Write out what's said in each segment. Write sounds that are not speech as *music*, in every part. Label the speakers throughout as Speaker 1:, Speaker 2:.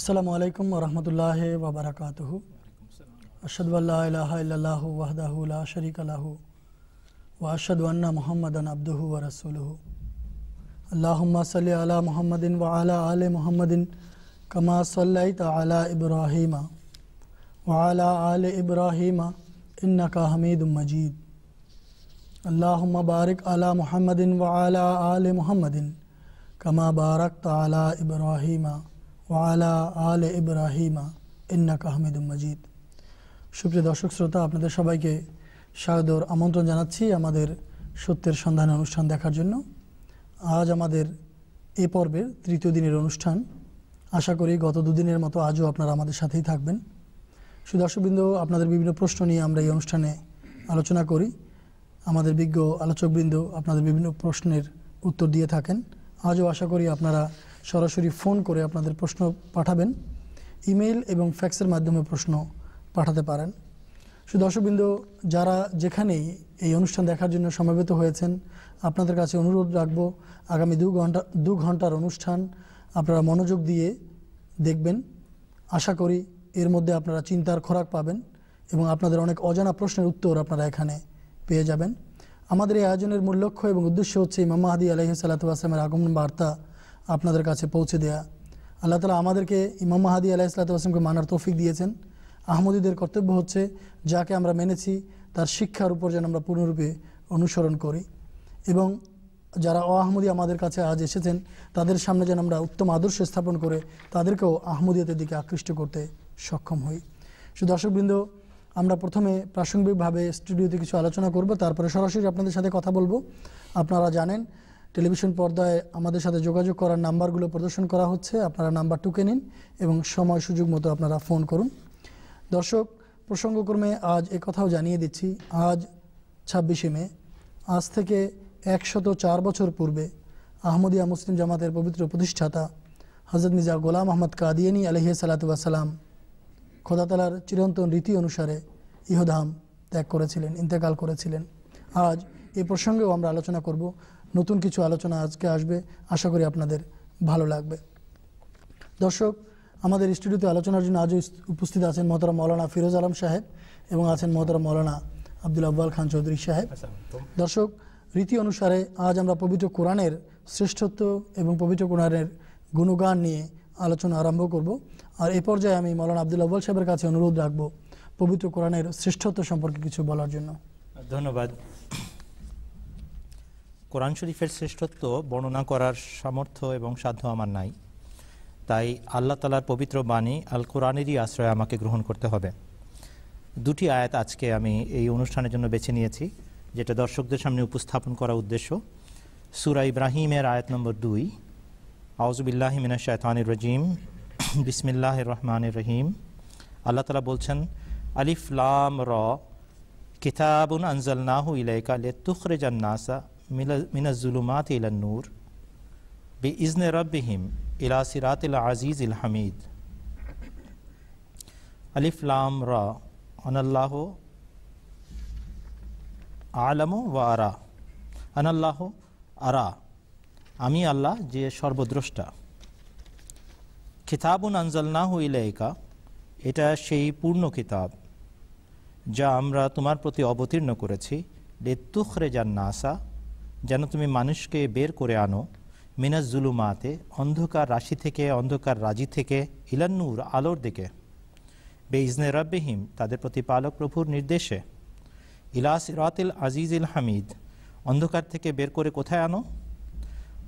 Speaker 1: असलकम वरहमल वबरक अशदल्ला वहदाला शरीक अलाहू वाशदवन्ना मोहम्मदन अब्दू व रसूल अल्लाम सल अला मोहम्मदिन व अला आल मोहम्मदिन कमा सल्ला इब्राहिम व अला आल इब्राहिम इन्न हमीद मजीद अल्लाम बारक अला मोहम्मदिन व अला आल मोहम्मदिन कमा बारक तला इब्राहिमा ওয়ালা আল ইব্রাহিমা ইন্নাক আহমেদুল মজিদ সুপ্রিয় দর্শক শ্রোতা আপনাদের সবাইকে শারদর আমন্ত্রণ জানাচ্ছি আমাদের সত্যের সন্ধান অনুষ্ঠান দেখার জন্য আজ আমাদের এ পর্বের তৃতীয় দিনের অনুষ্ঠান আশা করি গত দুদিনের মতো আজও আপনারা আমাদের সাথেই থাকবেন সুদর্শকবৃন্দ আপনাদের বিভিন্ন প্রশ্ন নিয়ে আমরা এই অনুষ্ঠানে আলোচনা করি আমাদের বিজ্ঞ আলোচকবৃন্দ আপনাদের বিভিন্ন প্রশ্নের উত্তর দিয়ে থাকেন আজও আশা করি আপনারা সরাসরি ফোন করে আপনাদের প্রশ্ন পাঠাবেন ইমেইল এবং ফ্যাক্সের মাধ্যমে প্রশ্ন পাঠাতে পারেন দর্শকবৃন্দ যারা যেখানেই এই অনুষ্ঠান দেখার জন্য সমবেত হয়েছেন আপনাদের কাছে অনুরোধ রাখব আগামী দু ঘন্টা দু ঘন্টার অনুষ্ঠান আপনারা মনোযোগ দিয়ে দেখবেন আশা করি এর মধ্যে আপনারা চিন্তার খোরাক পাবেন এবং আপনাদের অনেক অজানা প্রশ্নের উত্তর আপনারা এখানে পেয়ে যাবেন আমাদের এই আয়োজনের মূল লক্ষ্য এবং উদ্দেশ্য হচ্ছে ইমাম মাহাদি আলহি সাল্লাতামের আগমন বার্তা আপনাদের কাছে পৌঁছে দেয়া আল্লাহ তালা আমাদেরকে ইমাম মাহাদি আলাহ আসলামকে মানার তৌফিক দিয়েছেন আহমদীদের কর্তব্য হচ্ছে যাকে আমরা মেনেছি তার শিক্ষার উপর যেন আমরা পূর্ণরূপে অনুসরণ করি এবং যারা অ আহমদি আমাদের কাছে আজ এসেছেন তাদের সামনে যেন আমরা উত্তম আদর্শ স্থাপন করে তাদেরকেও আহমদিয়াতের দিকে আকৃষ্ট করতে সক্ষম হই সুদর্শকবৃন্দ দর্শকবৃন্দ আমরা প্রথমে প্রাসঙ্গিকভাবে স্টুডিওতে কিছু আলোচনা করব তারপরে সরাসরি আপনাদের সাথে কথা বলবো আপনারা জানেন টেলিভিশন পর্দায় আমাদের সাথে যোগাযোগ করার নাম্বারগুলো প্রদর্শন করা হচ্ছে আপনারা নাম্বার টুকে নিন এবং সময় সুযোগ মতো আপনারা ফোন করুন দর্শক প্রসঙ্গক্রমে আজ কথাও জানিয়ে দিচ্ছি আজ ছাব্বিশে মে আজ থেকে একশত চার বছর পূর্বে আহমদিয়া মুসলিম জামাতের পবিত্র প্রতিষ্ঠাতা হজরত মিজা গোলাম আহমদ কাদিয়ানি আলহিয়া সালাতুয়াসালাম খোদাতালার চিরন্তন রীতি অনুসারে ইহধাম ত্যাগ করেছিলেন ইন্তেকাল করেছিলেন আজ এ প্রসঙ্গেও আমরা আলোচনা করব নতুন কিছু আলোচনা আজকে আসবে আশা করি আপনাদের ভালো লাগবে দর্শক আমাদের স্টুডিওতে আলোচনার জন্য আজও উপস্থিত আছেন মহতারা মৌলানা ফিরোজ আলম সাহেব এবং আছেন মহতারা মৌলানা আব্দুল আব্বাল খান চৌধুরী সাহেব আচ্ছা, দর্শক রীতি অনুসারে আজ আমরা পবিত্র কোরআনের শ্রেষ্ঠত্ব এবং পবিত্র কোরআনের গুণগান নিয়ে আলোচনা আরম্ভ করব আর এ পর্যায়ে আমি মৌলানা আব্দুল আব্বাল সাহেবের কাছে অনুরোধ রাখবো পবিত্র কোরআনের শ্রেষ্ঠত্ব সম্পর্কে কিছু বলার জন্য
Speaker 2: ধন্যবাদ কোরআন শরীফের শ্রেষ্ঠত্ব বর্ণনা করার সামর্থ্য এবং সাধ্য আমার নাই তাই আল্লাহ তালার পবিত্র বাণী আল কোরআনেরই আশ্রয় আমাকে গ্রহণ করতে হবে দুটি আয়াত আজকে আমি এই অনুষ্ঠানের জন্য বেছে নিয়েছি যেটা দর্শকদের সামনে উপস্থাপন করা উদ্দেশ্য সুরা ইব্রাহিমের আয়াত নম্বর দুই আউজবিল্লাহ মিনা শায়তানির রজিম বিসমিল্লাহ রহমান রহিম আল্লাহ তালা বলছেন আলিফলাম র কিতাবুন আনজালনাহু ইলাইকা লে তুখরে জান্নাসা মিনাজুলুমাত ইলা নূর বি ইজনে রব্বিহিম ইলা সিরাত ইলা আজিজ ইল হামিদ আলিফলাম র অনাল্লাহ আলামু ওয়া আরা আনাল্লাহ আরা আমি আল্লাহ যে সর্বদ্রষ্টা খিতাবুন আনজালনাহু ইলেকা এটা সেই পূর্ণ কিতাব যা আমরা তোমার প্রতি অবতীর্ণ করেছি লেতুখরে যান নাসা যেন তুমি মানুষকে বের করে আনো মিনাজ জুলুমাতে অন্ধকার রাশি থেকে অন্ধকার রাজি থেকে ইলান্নুর আলোর দিকে বে ইজনে রব্বিহিম তাদের পালক প্রভুর নির্দেশে ইলাস ইরাতিল আজিজ ইল হামিদ অন্ধকার থেকে বের করে কোথায় আনো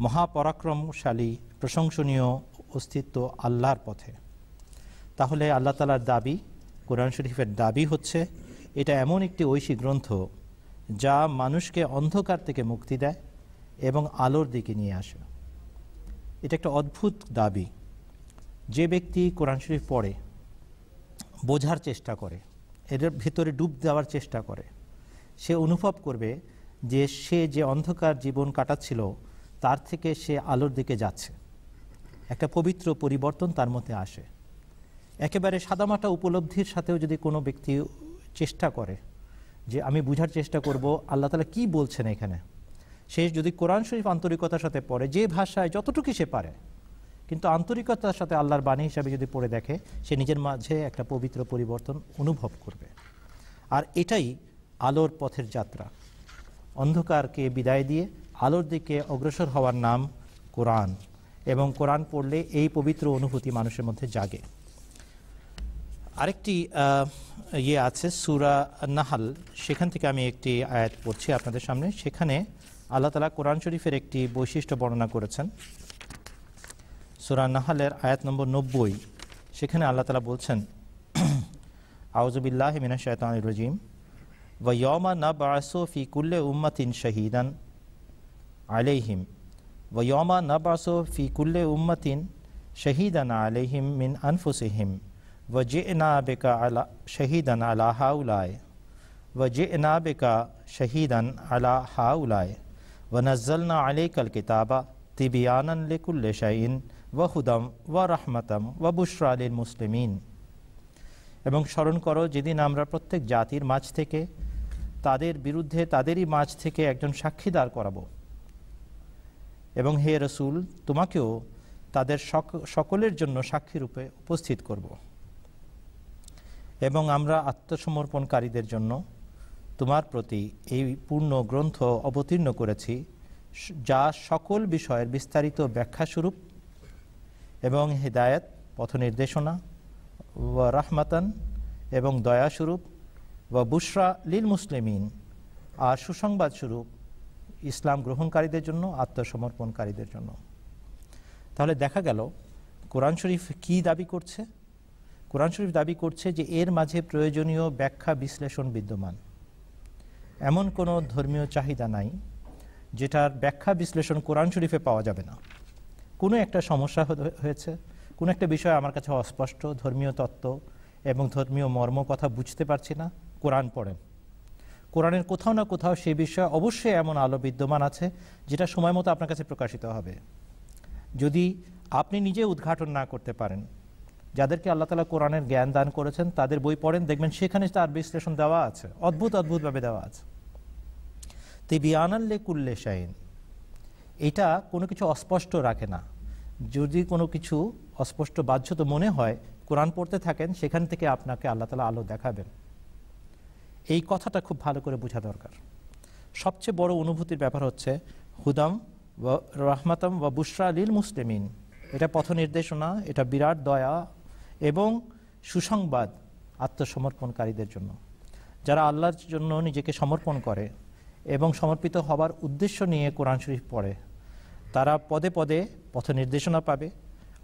Speaker 2: মহাপরাক্রমশালী প্রশংসনীয় অস্তিত্ব আল্লাহর পথে তাহলে আল্লাহ তালার দাবি কোরআন শরীফের দাবি হচ্ছে এটা এমন একটি ঐশী গ্রন্থ যা মানুষকে অন্ধকার থেকে মুক্তি দেয় এবং আলোর দিকে নিয়ে আসে এটা একটা অদ্ভুত দাবি যে ব্যক্তি কোরআন শরীফ পড়ে বোঝার চেষ্টা করে এর ভেতরে ডুব দেওয়ার চেষ্টা করে সে অনুভব করবে যে সে যে অন্ধকার জীবন কাটাচ্ছিল তার থেকে সে আলোর দিকে যাচ্ছে একটা পবিত্র পরিবর্তন তার মধ্যে আসে একেবারে সাদামাটা উপলব্ধির সাথেও যদি কোনো ব্যক্তি চেষ্টা করে যে আমি বুঝার চেষ্টা করব আল্লাহ তালা কি বলছেন এখানে সে যদি কোরআন শরীফ আন্তরিকতার সাথে পড়ে যে ভাষায় যতটুকু সে পারে কিন্তু আন্তরিকতার সাথে আল্লাহর বাণী হিসাবে যদি পড়ে দেখে সে নিজের মাঝে একটা পবিত্র পরিবর্তন অনুভব করবে আর এটাই আলোর পথের যাত্রা অন্ধকারকে বিদায় দিয়ে আলোর দিকে অগ্রসর হওয়ার নাম কোরআন এবং কোরআন পড়লে এই পবিত্র অনুভূতি মানুষের মধ্যে জাগে আরেকটি ইয়ে আছে সুরা নাহাল সেখান থেকে আমি একটি আয়াত পড়ছি আপনাদের সামনে সেখানে আল্লাহ তালা কোরআন শরীফের একটি বৈশিষ্ট্য বর্ণনা করেছেন সুরা নাহালের আয়াত নম্বর নব্বই সেখানে আল্লাহ তালা বলছেন আউজবিল্লাহ মিনা শায়তান রজিম ওয়মা না বাসো ফি কুল্লে উম্মাতিন শাহিদান আলাইহিম ওয়মা না বাসো ফি কুল্লে উম্মাতিন শাহিদান আলাইহিম মিন আনফুসিহিম وجئنا بك على شهيدا على هؤلاء وجئنا بك شهيدا على هؤلاء ونزلنا عليك الكتاب تبيانا لكل شيء ওয়াহুদম ওয়া রাহমাতাম ওয়া বুশরা আলীল মুসলিমিন এবং স্মরণ করো যেদিন আমরা প্রত্যেক জাতির মাঝ থেকে তাদের বিরুদ্ধে তাদেরই মাঝ থেকে একজন সাক্ষীদার দাঁড় করাব এবং হে রসুল তোমাকেও তাদের সক সকলের জন্য সাক্ষীরূপে উপস্থিত করবো এবং আমরা আত্মসমর্পণকারীদের জন্য তোমার প্রতি এই পূর্ণ গ্রন্থ অবতীর্ণ করেছি যা সকল বিষয়ের বিস্তারিত ব্যাখ্যাস্বরূপ এবং হৃদায়ত পথ নির্দেশনা ও রাহমাতান এবং দয়াস্বরূপ বা বুসরা লীল মুসলিমিন আর সুসংবাদস্বরূপ ইসলাম গ্রহণকারীদের জন্য আত্মসমর্পণকারীদের জন্য তাহলে দেখা গেল কোরআন শরীফ কী দাবি করছে কোরআন শরীফ দাবি করছে যে এর মাঝে প্রয়োজনীয় ব্যাখ্যা বিশ্লেষণ বিদ্যমান এমন কোনো ধর্মীয় চাহিদা নাই যেটার ব্যাখ্যা বিশ্লেষণ কোরআন শরীফে পাওয়া যাবে না কোনো একটা সমস্যা হয়েছে কোনো একটা বিষয় আমার কাছে অস্পষ্ট ধর্মীয় তত্ত্ব এবং ধর্মীয় মর্ম কথা বুঝতে পারছি না কোরআন পড়েন কোরআনের কোথাও না কোথাও সে বিষয়ে অবশ্যই এমন আলো বিদ্যমান আছে যেটা সময় মতো আপনার কাছে প্রকাশিত হবে যদি আপনি নিজে উদ্ঘাটন না করতে পারেন যাদেরকে আল্লাহ তালা কোরআনের জ্ঞান দান করেছেন তাদের বই পড়েন দেখবেন সেখানে তার বিশ্লেষণ দেওয়া আছে অদ্ভুত অদ্ভুতভাবে দেওয়া আছে আনাল্লে কুল্লে শাইন এটা কোনো কিছু অস্পষ্ট রাখে না যদি কোনো কিছু অস্পষ্ট বাহ্য তো মনে হয় কোরআন পড়তে থাকেন সেখান থেকে আপনাকে আল্লাহ তালা আলো দেখাবেন এই কথাটা খুব ভালো করে বোঝা দরকার সবচেয়ে বড় অনুভূতির ব্যাপার হচ্ছে হুদাম রহমাতম বা বুসরা আলীল মুসলিমিন এটা পথ নির্দেশনা এটা বিরাট দয়া এবং সুসংবাদ আত্মসমর্পণকারীদের জন্য যারা আল্লাহর জন্য নিজেকে সমর্পণ করে এবং সমর্পিত হবার উদ্দেশ্য নিয়ে কোরআন শরীফ পড়ে তারা পদে পদে পথ নির্দেশনা পাবে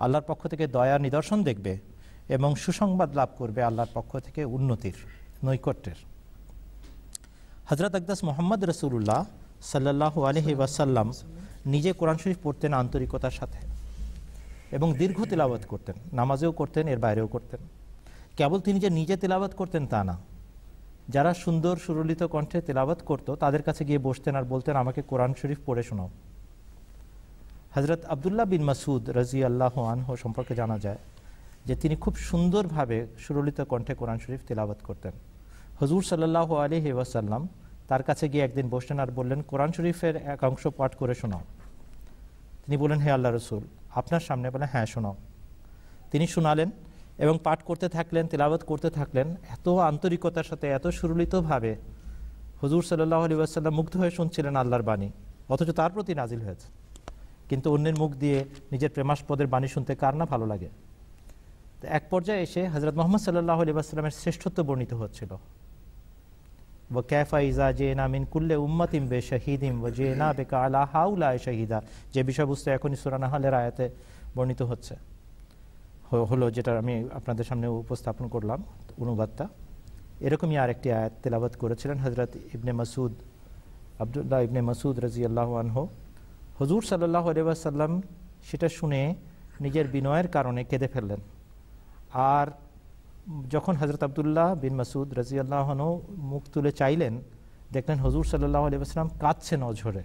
Speaker 2: আল্লাহর পক্ষ থেকে দয়া নিদর্শন দেখবে এবং সুসংবাদ লাভ করবে আল্লাহর পক্ষ থেকে উন্নতির নৈকট্যের হজরত আকদাস মোহাম্মদ রসুল্লাহ সাল্লাহ আলহি ওয়াসাল্লাম নিজে কোরআন শরীফ পড়তেন আন্তরিকতার সাথে এবং দীর্ঘ তেলাবাত করতেন নামাজেও করতেন এর বাইরেও করতেন কেবল তিনি যে নিজে তেলাবাত করতেন তা না যারা সুন্দর সুরলিত কণ্ঠে তেলাবাত করত তাদের কাছে গিয়ে বসতেন আর বলতেন আমাকে কোরআন শরীফ পড়ে শোনাও হজরত আবদুল্লাহ বিন মাসুদ রাজি আল্লাহ আনহ সম্পর্কে জানা যায় যে তিনি খুব সুন্দরভাবে সুরলিত কণ্ঠে কোরআন শরীফ তেলাবাত করতেন হজুর সাল্লাহ আলী হেবাসাল্লাম তার কাছে গিয়ে একদিন বসলেন আর বললেন কোরআন শরীফের এক অংশ পাঠ করে শোনাও তিনি বললেন হে আল্লাহ রসুল আপনার সামনে বলে হ্যাঁ শোনাও তিনি শোনালেন এবং পাঠ করতে থাকলেন তেলাবত করতে থাকলেন এত আন্তরিকতার সাথে এত সুরলিতভাবে হুজুর সাল্লাহ আলী ওয়াসাল্লাম মুগ্ধ হয়ে শুনছিলেন আল্লাহর বাণী অথচ তার প্রতি নাজিল হয়েছে কিন্তু অন্যের মুখ দিয়ে নিজের প্রেমাস্পদের বাণী শুনতে কার না ভালো লাগে এক পর্যায়ে এসে হজরত মোহাম্মদ সাল্লাহ আলী ওয়াসাল্লামের শ্রেষ্ঠত্ব বর্ণিত হচ্ছিল ওয়াকাফা ইজা জেনা মিন কুল্লে উম্মতিম বে শাহিদিম ও জেনা বেকা আলা হাউলা শাহিদা যে বিষয়বস্তু এখনই সুরানাহালের আয়াতে বর্ণিত হচ্ছে হলো যেটা আমি আপনাদের সামনে উপস্থাপন করলাম অনুবাদটা এরকমই আরেকটি আয়াত তেলাবাত করেছিলেন হজরত ইবনে মাসুদ আবদুল্লাহ ইবনে মাসুদ রাজি আল্লাহ আনহু হজুর সাল্লাহ আলিবাসাল্লাম সেটা শুনে নিজের বিনয়ের কারণে কেঁদে ফেললেন আর যখন হজরত আবদুল্লাহ বিন মাসুদ রাজিয়াল্লাহন মুখ তুলে চাইলেন দেখলেন হজুর সাল্লাহ আলিবাস্লাম কাঁদছেন অঝরে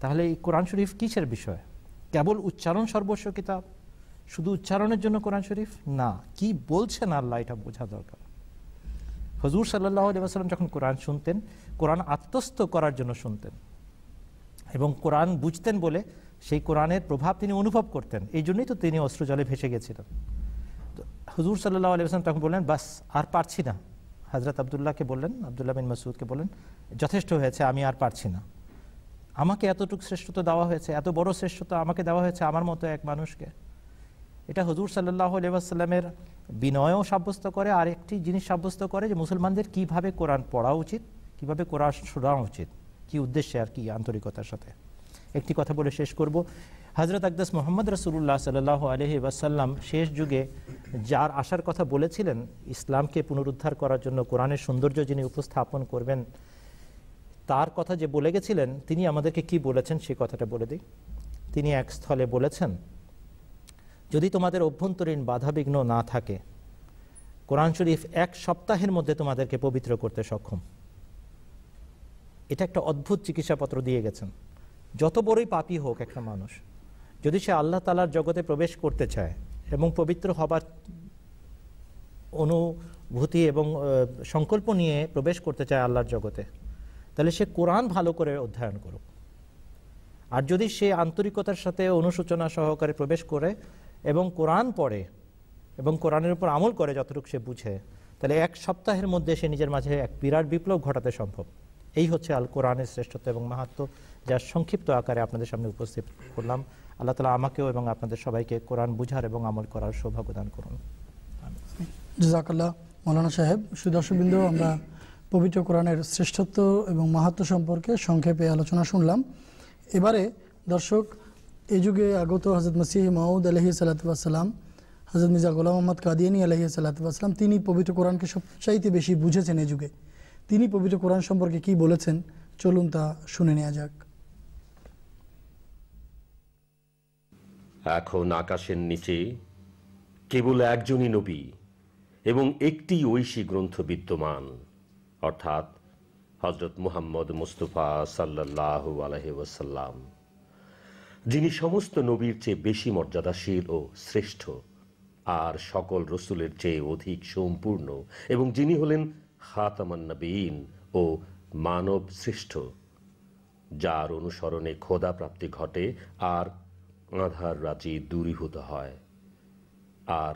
Speaker 2: তাহলে এই কোরআন শরীফ কিসের বিষয় কেবল উচ্চারণ সর্বস্ব কিতাব শুধু উচ্চারণের জন্য কোরআন শরীফ না কি বলছেন আল্লাহ এটা বোঝা দরকার হজুর সাল্লাহ আলিবাস্লাম যখন কোরআন শুনতেন কোরআন আত্মস্থ করার জন্য শুনতেন এবং কোরআন বুঝতেন বলে সেই কোরআনের প্রভাব তিনি অনুভব করতেন এই জন্যই তো তিনি অস্ত্র জলে ভেসে গেছিলেন হুজুর সাল্লাহ আলিয়াম তখন বললেন বাস আর পারছি না হজরত আবদুল্লাহকে বললেন আবদুল্লাহ বিন মাসুদকে বললেন যথেষ্ট হয়েছে আমি আর পারছি না আমাকে এতটুকু শ্রেষ্ঠত্ব দেওয়া হয়েছে এত বড় শ্রেষ্ঠত্ব আমাকে দেওয়া হয়েছে আমার মতো এক মানুষকে এটা হজুর সাল্লাহ আলিয়াসাল্লামের বিনয়ও সাব্যস্ত করে আর একটি জিনিস সাব্যস্ত করে যে মুসলমানদের কিভাবে কোরআন পড়া উচিত কিভাবে কোরআন শোনা উচিত কি উদ্দেশ্যে আর কি আন্তরিকতার সাথে একটি কথা বলে শেষ করব হজরত আকদাস মোহাম্মদ রসুল্লাহ সাল্লাহ আলহি ওয়াসাল্লাম শেষ যুগে যার আসার কথা বলেছিলেন ইসলামকে পুনরুদ্ধার করার জন্য কোরআনের সৌন্দর্য যিনি উপস্থাপন করবেন তার কথা যে বলে গেছিলেন তিনি আমাদেরকে কি বলেছেন সেই কথাটা বলে দিই তিনি এক স্থলে বলেছেন যদি তোমাদের অভ্যন্তরীণ বাধাবিঘ্ন না থাকে কোরআন শরীফ এক সপ্তাহের মধ্যে তোমাদেরকে পবিত্র করতে সক্ষম এটা একটা অদ্ভুত চিকিৎসাপত্র দিয়ে গেছেন যত বড়ই পাপি হোক একটা মানুষ যদি সে আল্লাহ তালার জগতে প্রবেশ করতে চায় এবং পবিত্র হবার অনুভূতি এবং সংকল্প নিয়ে প্রবেশ করতে চায় আল্লাহর জগতে তাহলে সে কোরআন ভালো করে অধ্যয়ন করুক আর যদি সে আন্তরিকতার সাথে অনুসূচনা সহকারে প্রবেশ করে এবং কোরআন পড়ে এবং কোরআনের উপর আমল করে যতটুকু সে বুঝে তাহলে এক সপ্তাহের মধ্যে সে নিজের মাঝে এক বিরাট বিপ্লব ঘটাতে সম্ভব এই হচ্ছে আল কোরআনের শ্রেষ্ঠত্ব এবং মাহাত্ম যা সংক্ষিপ্ত আকারে আপনাদের সামনে উপস্থিত করলাম আল্লাহ তালা আমাকেও এবং আপনাদের সবাইকে কোরআন বুঝার এবং আমল করার সৌভাগ্য দান করুন
Speaker 1: জাকাল্লাহ মৌলানা সাহেব সুদর্শবিন্দু আমরা পবিত্র কোরআনের শ্রেষ্ঠত্ব এবং মাহাত্ম সম্পর্কে সংক্ষেপে আলোচনা শুনলাম এবারে দর্শক এ যুগে আগত হজরত মসিহ মাউদ আলহি সালাতাম হজরত মির্জা গোলাম মোহাম্মদ কাদিয়ানি আলহি সালাতাম তিনি পবিত্র কোরআনকে সবচাইতে বেশি বুঝেছেন এ যুগে তিনি পবিত্র কোরআন সম্পর্কে কি বলেছেন চলুন তা শুনে নেওয়া যাক
Speaker 3: এখন আকাশের নিচে কেবল একজনই নবী এবং একটি ঐশী গ্রন্থ বিদ্যমান অর্থাৎ হজরত মুহাম্মদ মুস্তফা সাল্লাহ ওয়াসাল্লাম যিনি সমস্ত নবীর চেয়ে বেশি মর্যাদাশীল ও শ্রেষ্ঠ আর সকল রসুলের চেয়ে অধিক সম্পূর্ণ এবং যিনি হলেন হাতামান্নবীন ও মানব শ্রেষ্ঠ যার অনুসরণে খোদা প্রাপ্তি ঘটে আর আধার রাজি দূরীভূত হয় আর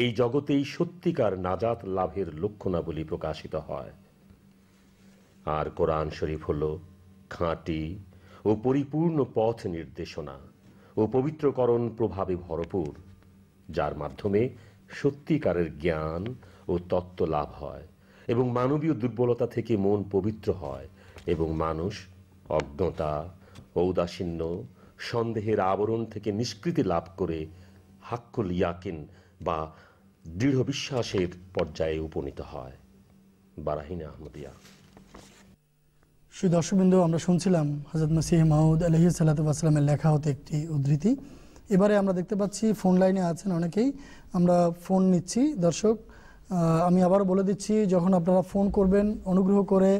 Speaker 3: এই জগতেই সত্যিকার নাজাত লাভের লক্ষণাবলী প্রকাশিত হয় আর কোরআন শরীফ হল খাঁটি ও পরিপূর্ণ পথ নির্দেশনা ও পবিত্রকরণ প্রভাবে ভরপুর যার মাধ্যমে সত্যিকারের জ্ঞান ও তত্ত্ব লাভ হয় এবং মানবীয় দুর্বলতা থেকে মন পবিত্র হয় এবং মানুষ অজ্ঞতা ঔদাসীন্য সন্দেহের আবরণ থেকে নিষ্কৃতি লাভ করে হাক্কুল ইয়াকিন বা দৃঢ় বিশ্বাসের পর্যায়ে উপনীত হয় বারাহিনা আহমদিয়া
Speaker 1: সুদর্শকবৃন্দ আমরা শুনছিলাম হজরত মাসিহ মাহমুদ আলহি সাল্লাতামের লেখা হতে একটি উদ্ধৃতি এবারে আমরা দেখতে পাচ্ছি ফোন লাইনে আছেন অনেকেই আমরা ফোন নিচ্ছি দর্শক আমি আবার বলে দিচ্ছি যখন আপনারা ফোন করবেন অনুগ্রহ করে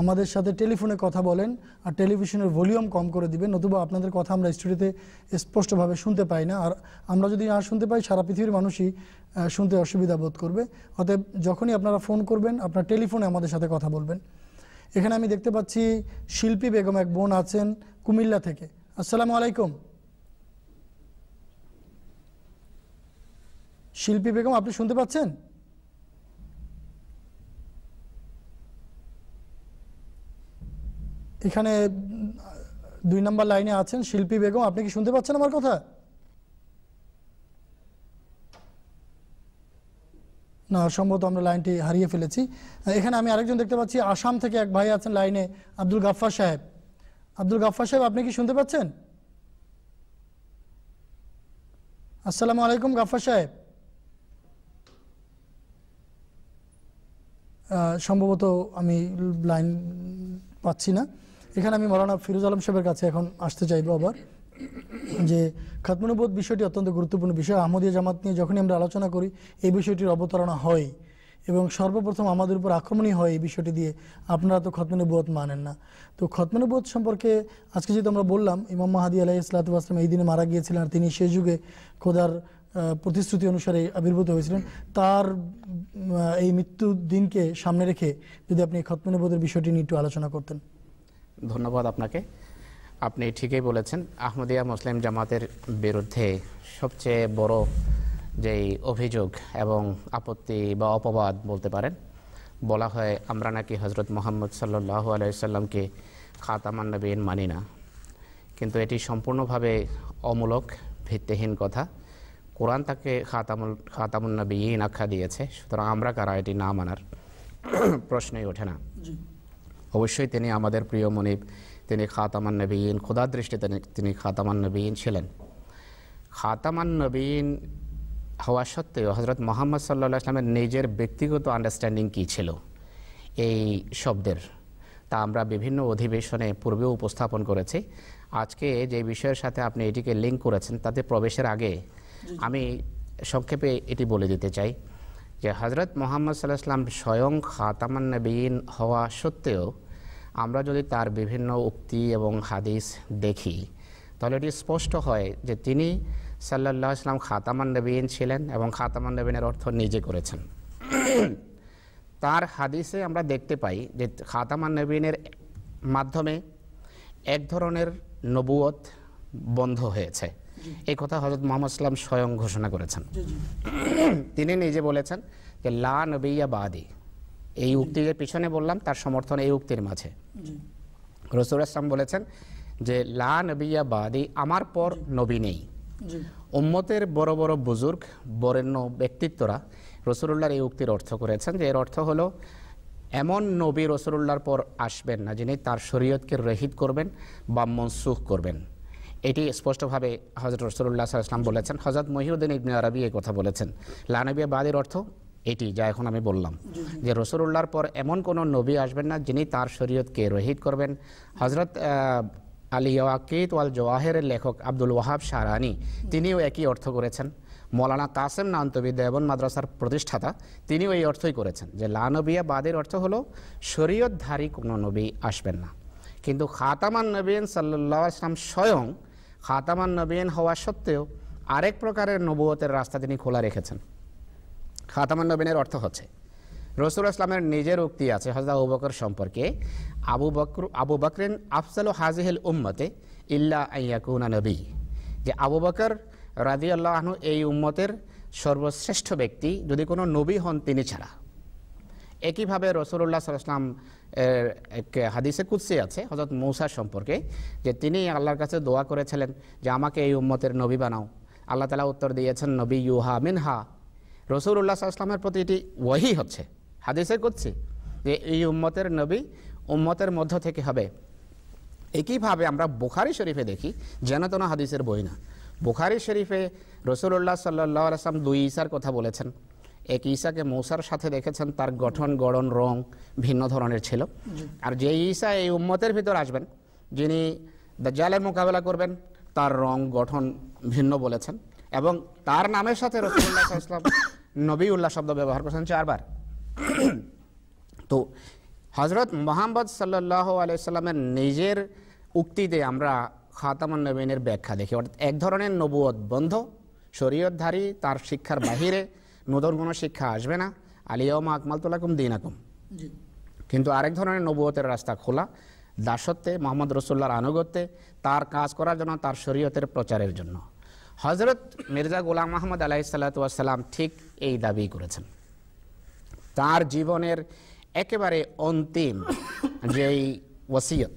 Speaker 1: আমাদের সাথে টেলিফোনে কথা বলেন আর টেলিভিশনের ভলিউম কম করে দিবেন নতুবা আপনাদের কথা আমরা স্টুডিওতে স্পষ্টভাবে শুনতে পাই না আর আমরা যদি না শুনতে পাই সারা পৃথিবীর মানুষই শুনতে অসুবিধা বোধ করবে অতএব যখনই আপনারা ফোন করবেন আপনার টেলিফোনে আমাদের সাথে কথা বলবেন এখানে আমি দেখতে পাচ্ছি শিল্পী বেগম এক বোন আছেন কুমিল্লা থেকে আসসালামু আলাইকুম শিল্পী বেগম আপনি শুনতে পাচ্ছেন এখানে দুই নম্বর লাইনে আছেন শিল্পী বেগম আপনি কি শুনতে পাচ্ছেন আমার কথা না সম্ভবত আমরা লাইনটি হারিয়ে ফেলেছি এখানে আমি আরেকজন দেখতে পাচ্ছি আসাম থেকে এক ভাই আছেন লাইনে আব্দুল গাফফার সাহেব আব্দুল গাফফার সাহেব আপনি কি শুনতে পাচ্ছেন আসসালামু আলাইকুম গাফফার সাহেব সম্ভবত আমি লাইন পাচ্ছি না এখানে আমি মৌলানা ফিরোজ আলম সাহেবের কাছে এখন আসতে চাইবো আবার যে খাতমানুবোধ বিষয়টি অত্যন্ত গুরুত্বপূর্ণ বিষয় আহমদীয় জামাত নিয়ে যখনই আমরা আলোচনা করি এই বিষয়টির অবতারণা হয় এবং সর্বপ্রথম আমাদের উপর আক্রমণই হয় এই বিষয়টি দিয়ে আপনারা তো খতমানুবোধ মানেন না তো খতমানুবোধ সম্পর্কে আজকে যেহেতু আমরা বললাম ইমাম মাহাদি আলাহ আসলাম এই দিনে মারা গিয়েছিলেন আর তিনি সেই যুগে খোদার প্রতিশ্রুতি অনুসারে আবির্ভূত হয়েছিলেন তার এই মৃত্যু দিনকে সামনে রেখে যদি আপনি খতমানুবোধের বিষয়টি নিয়ে একটু আলোচনা করতেন
Speaker 4: ধন্যবাদ আপনাকে আপনি ঠিকই বলেছেন আহমদিয়া মুসলিম জামাতের বিরুদ্ধে সবচেয়ে বড় যেই অভিযোগ এবং আপত্তি বা অপবাদ বলতে পারেন বলা হয় আমরা নাকি হজরত মোহাম্মদ সাল্লু আলাইসাল্লামকে খাতামান নবীন মানি না কিন্তু এটি সম্পূর্ণভাবে অমূলক ভিত্তিহীন কথা কোরআন তাকে খাতামুল খাতামুল আখ্যা দিয়েছে সুতরাং আমরা কারা এটি না মানার প্রশ্নই ওঠে না অবশ্যই তিনি আমাদের প্রিয় মনিব তিনি খাতামান নবীন খোদার দৃষ্টিতে তিনি খাতামান নবীন ছিলেন খাতামান নবীন হওয়া সত্ত্বেও হজরত মোহাম্মদ সাল্লা ইসলামের নিজের ব্যক্তিগত আন্ডারস্ট্যান্ডিং কী ছিল এই শব্দের তা আমরা বিভিন্ন অধিবেশনে পূর্বেও উপস্থাপন করেছি আজকে যে বিষয়ের সাথে আপনি এটিকে লিঙ্ক করেছেন তাতে প্রবেশের আগে আমি সংক্ষেপে এটি বলে দিতে চাই যে হজরত মোহাম্মদ সাল্লাহ ইসলাম স্বয়ং খাতামান নবীন হওয়া সত্ত্বেও আমরা যদি তার বিভিন্ন উক্তি এবং হাদিস দেখি তাহলে এটি স্পষ্ট হয় যে তিনি সাল্লাহ ইসলাম খাতামান নবীন ছিলেন এবং খাতামান নবীনের অর্থ নিজে করেছেন তার হাদিসে আমরা দেখতে পাই যে খাতামান নবীনের মাধ্যমে এক ধরনের নবুয়ত বন্ধ হয়েছে এই কথা হজরত মোহাম্মদ ইসলাম স্বয়ং ঘোষণা করেছেন তিনি নিজে বলেছেন যে লা নবীয়া বাদি এই উক্তি যে পিছনে বললাম তার সমর্থন এই উক্তির মাঝে রসুল ইসলাম বলেছেন যে লা নবিয়া বাদি আমার পর নবী নেই উম্মতের বড় বড় বুজুর্গ বরেণ্য ব্যক্তিত্বরা রসুল্লাহর এই উক্তির অর্থ করেছেন যে এর অর্থ হলো এমন নবী রসুল্লাহর পর আসবেন না যিনি তার শরীয়তকে রহিত করবেন বা মনসুখ করবেন এটি স্পষ্টভাবে হজরত রসুল্লাহ সাল্লাম বলেছেন হজরত মহিউদ্দিন ইবনে আরবি এই কথা বলেছেন লানবিয়া বাদের অর্থ এটি যা এখন আমি বললাম যে রসুল্লাহর পর এমন কোনো নবী আসবেন না যিনি তার শরীয়তকে রহিত করবেন হজরত আলী ওয়াকিত ওয়াল জওয়াহের লেখক আব্দুল ওয়াহাব সারানি তিনিও একই অর্থ করেছেন মৌলানা কাসেম নান্তবি দেবন মাদ্রাসার প্রতিষ্ঠাতা তিনিও এই অর্থই করেছেন যে লানবিয়া বাদের অর্থ হলো শরীয়তধারী কোনো নবী আসবেন না কিন্তু খাতামান নবীন সাল্লা ইসলাম স্বয়ং খাতামান নবীন হওয়া সত্ত্বেও আরেক প্রকারের নবুয়তের রাস্তা তিনি খোলা রেখেছেন খাতামান নবীনের অর্থ হচ্ছে রসুল ইসলামের নিজের উক্তি আছে হজরত আবু বকর সম্পর্কে আবু বকর আবু বকরেন আফসাল হাজিহেল উম্মতে ইল্লা আইয়াকুনা নবী যে আবু বকর রাজি আল্লাহ আহনু এই উম্মতের সর্বশ্রেষ্ঠ ব্যক্তি যদি কোনো নবী হন তিনি ছাড়া একইভাবে রসুল্লাহ সাল্লাম এক হাদিসে কুৎসি আছে হজরত মৌসা সম্পর্কে যে তিনি আল্লাহর কাছে দোয়া করেছিলেন যে আমাকে এই উম্মতের নবী বানাও আল্লাহ তালা উত্তর দিয়েছেন নবী ইউহা মিনহা রসুল আসলামের প্রতি এটি ওয়াহি হচ্ছে হাদিসে করছি যে এই উম্মতের নবী উম্মতের মধ্য থেকে হবে একইভাবে আমরা বুখারি শরীফে দেখি যেন তেন হাদিসের বই না বুখারি শরীফে রসুল্লাহ সাল্লাহ আসলাম দুই ঈশার কথা বলেছেন এক ঈশাকে মৌসার সাথে দেখেছেন তার গঠন গড়ন রং ভিন্ন ধরনের ছিল আর যে ঈশা এই উম্মতের ভিতর আসবেন যিনি দাজ্জালের মোকাবেলা করবেন তার রং গঠন ভিন্ন বলেছেন এবং তার নামের সাথে রসুল্লাহ আসলাম নবী উল্লাহ শব্দ ব্যবহার করেছেন চারবার তো হজরত মোহাম্মদ সাল্লাহ আলাইসাল্লামের নিজের উক্তিতে আমরা খাতামান নবীনের ব্যাখ্যা দেখি অর্থাৎ এক ধরনের নবুয়ত বন্ধ শরীয়তধারী তার শিক্ষার বাহিরে নতুন কোনো শিক্ষা আসবে না আকমাল তোলাকুম দিন আকুম কিন্তু আরেক ধরনের নবুয়তের রাস্তা খোলা দাসত্বে মোহাম্মদ রসুল্লাহর আনুগত্যে তার কাজ করার জন্য তার শরীয়তের প্রচারের জন্য হজরত মির্জা গোলাম আহমদ আলাহিসাল্লাতুয়াসাল্লাম ঠিক এই দাবি করেছেন তার জীবনের একেবারে অন্তিম যেই ওসিয়ত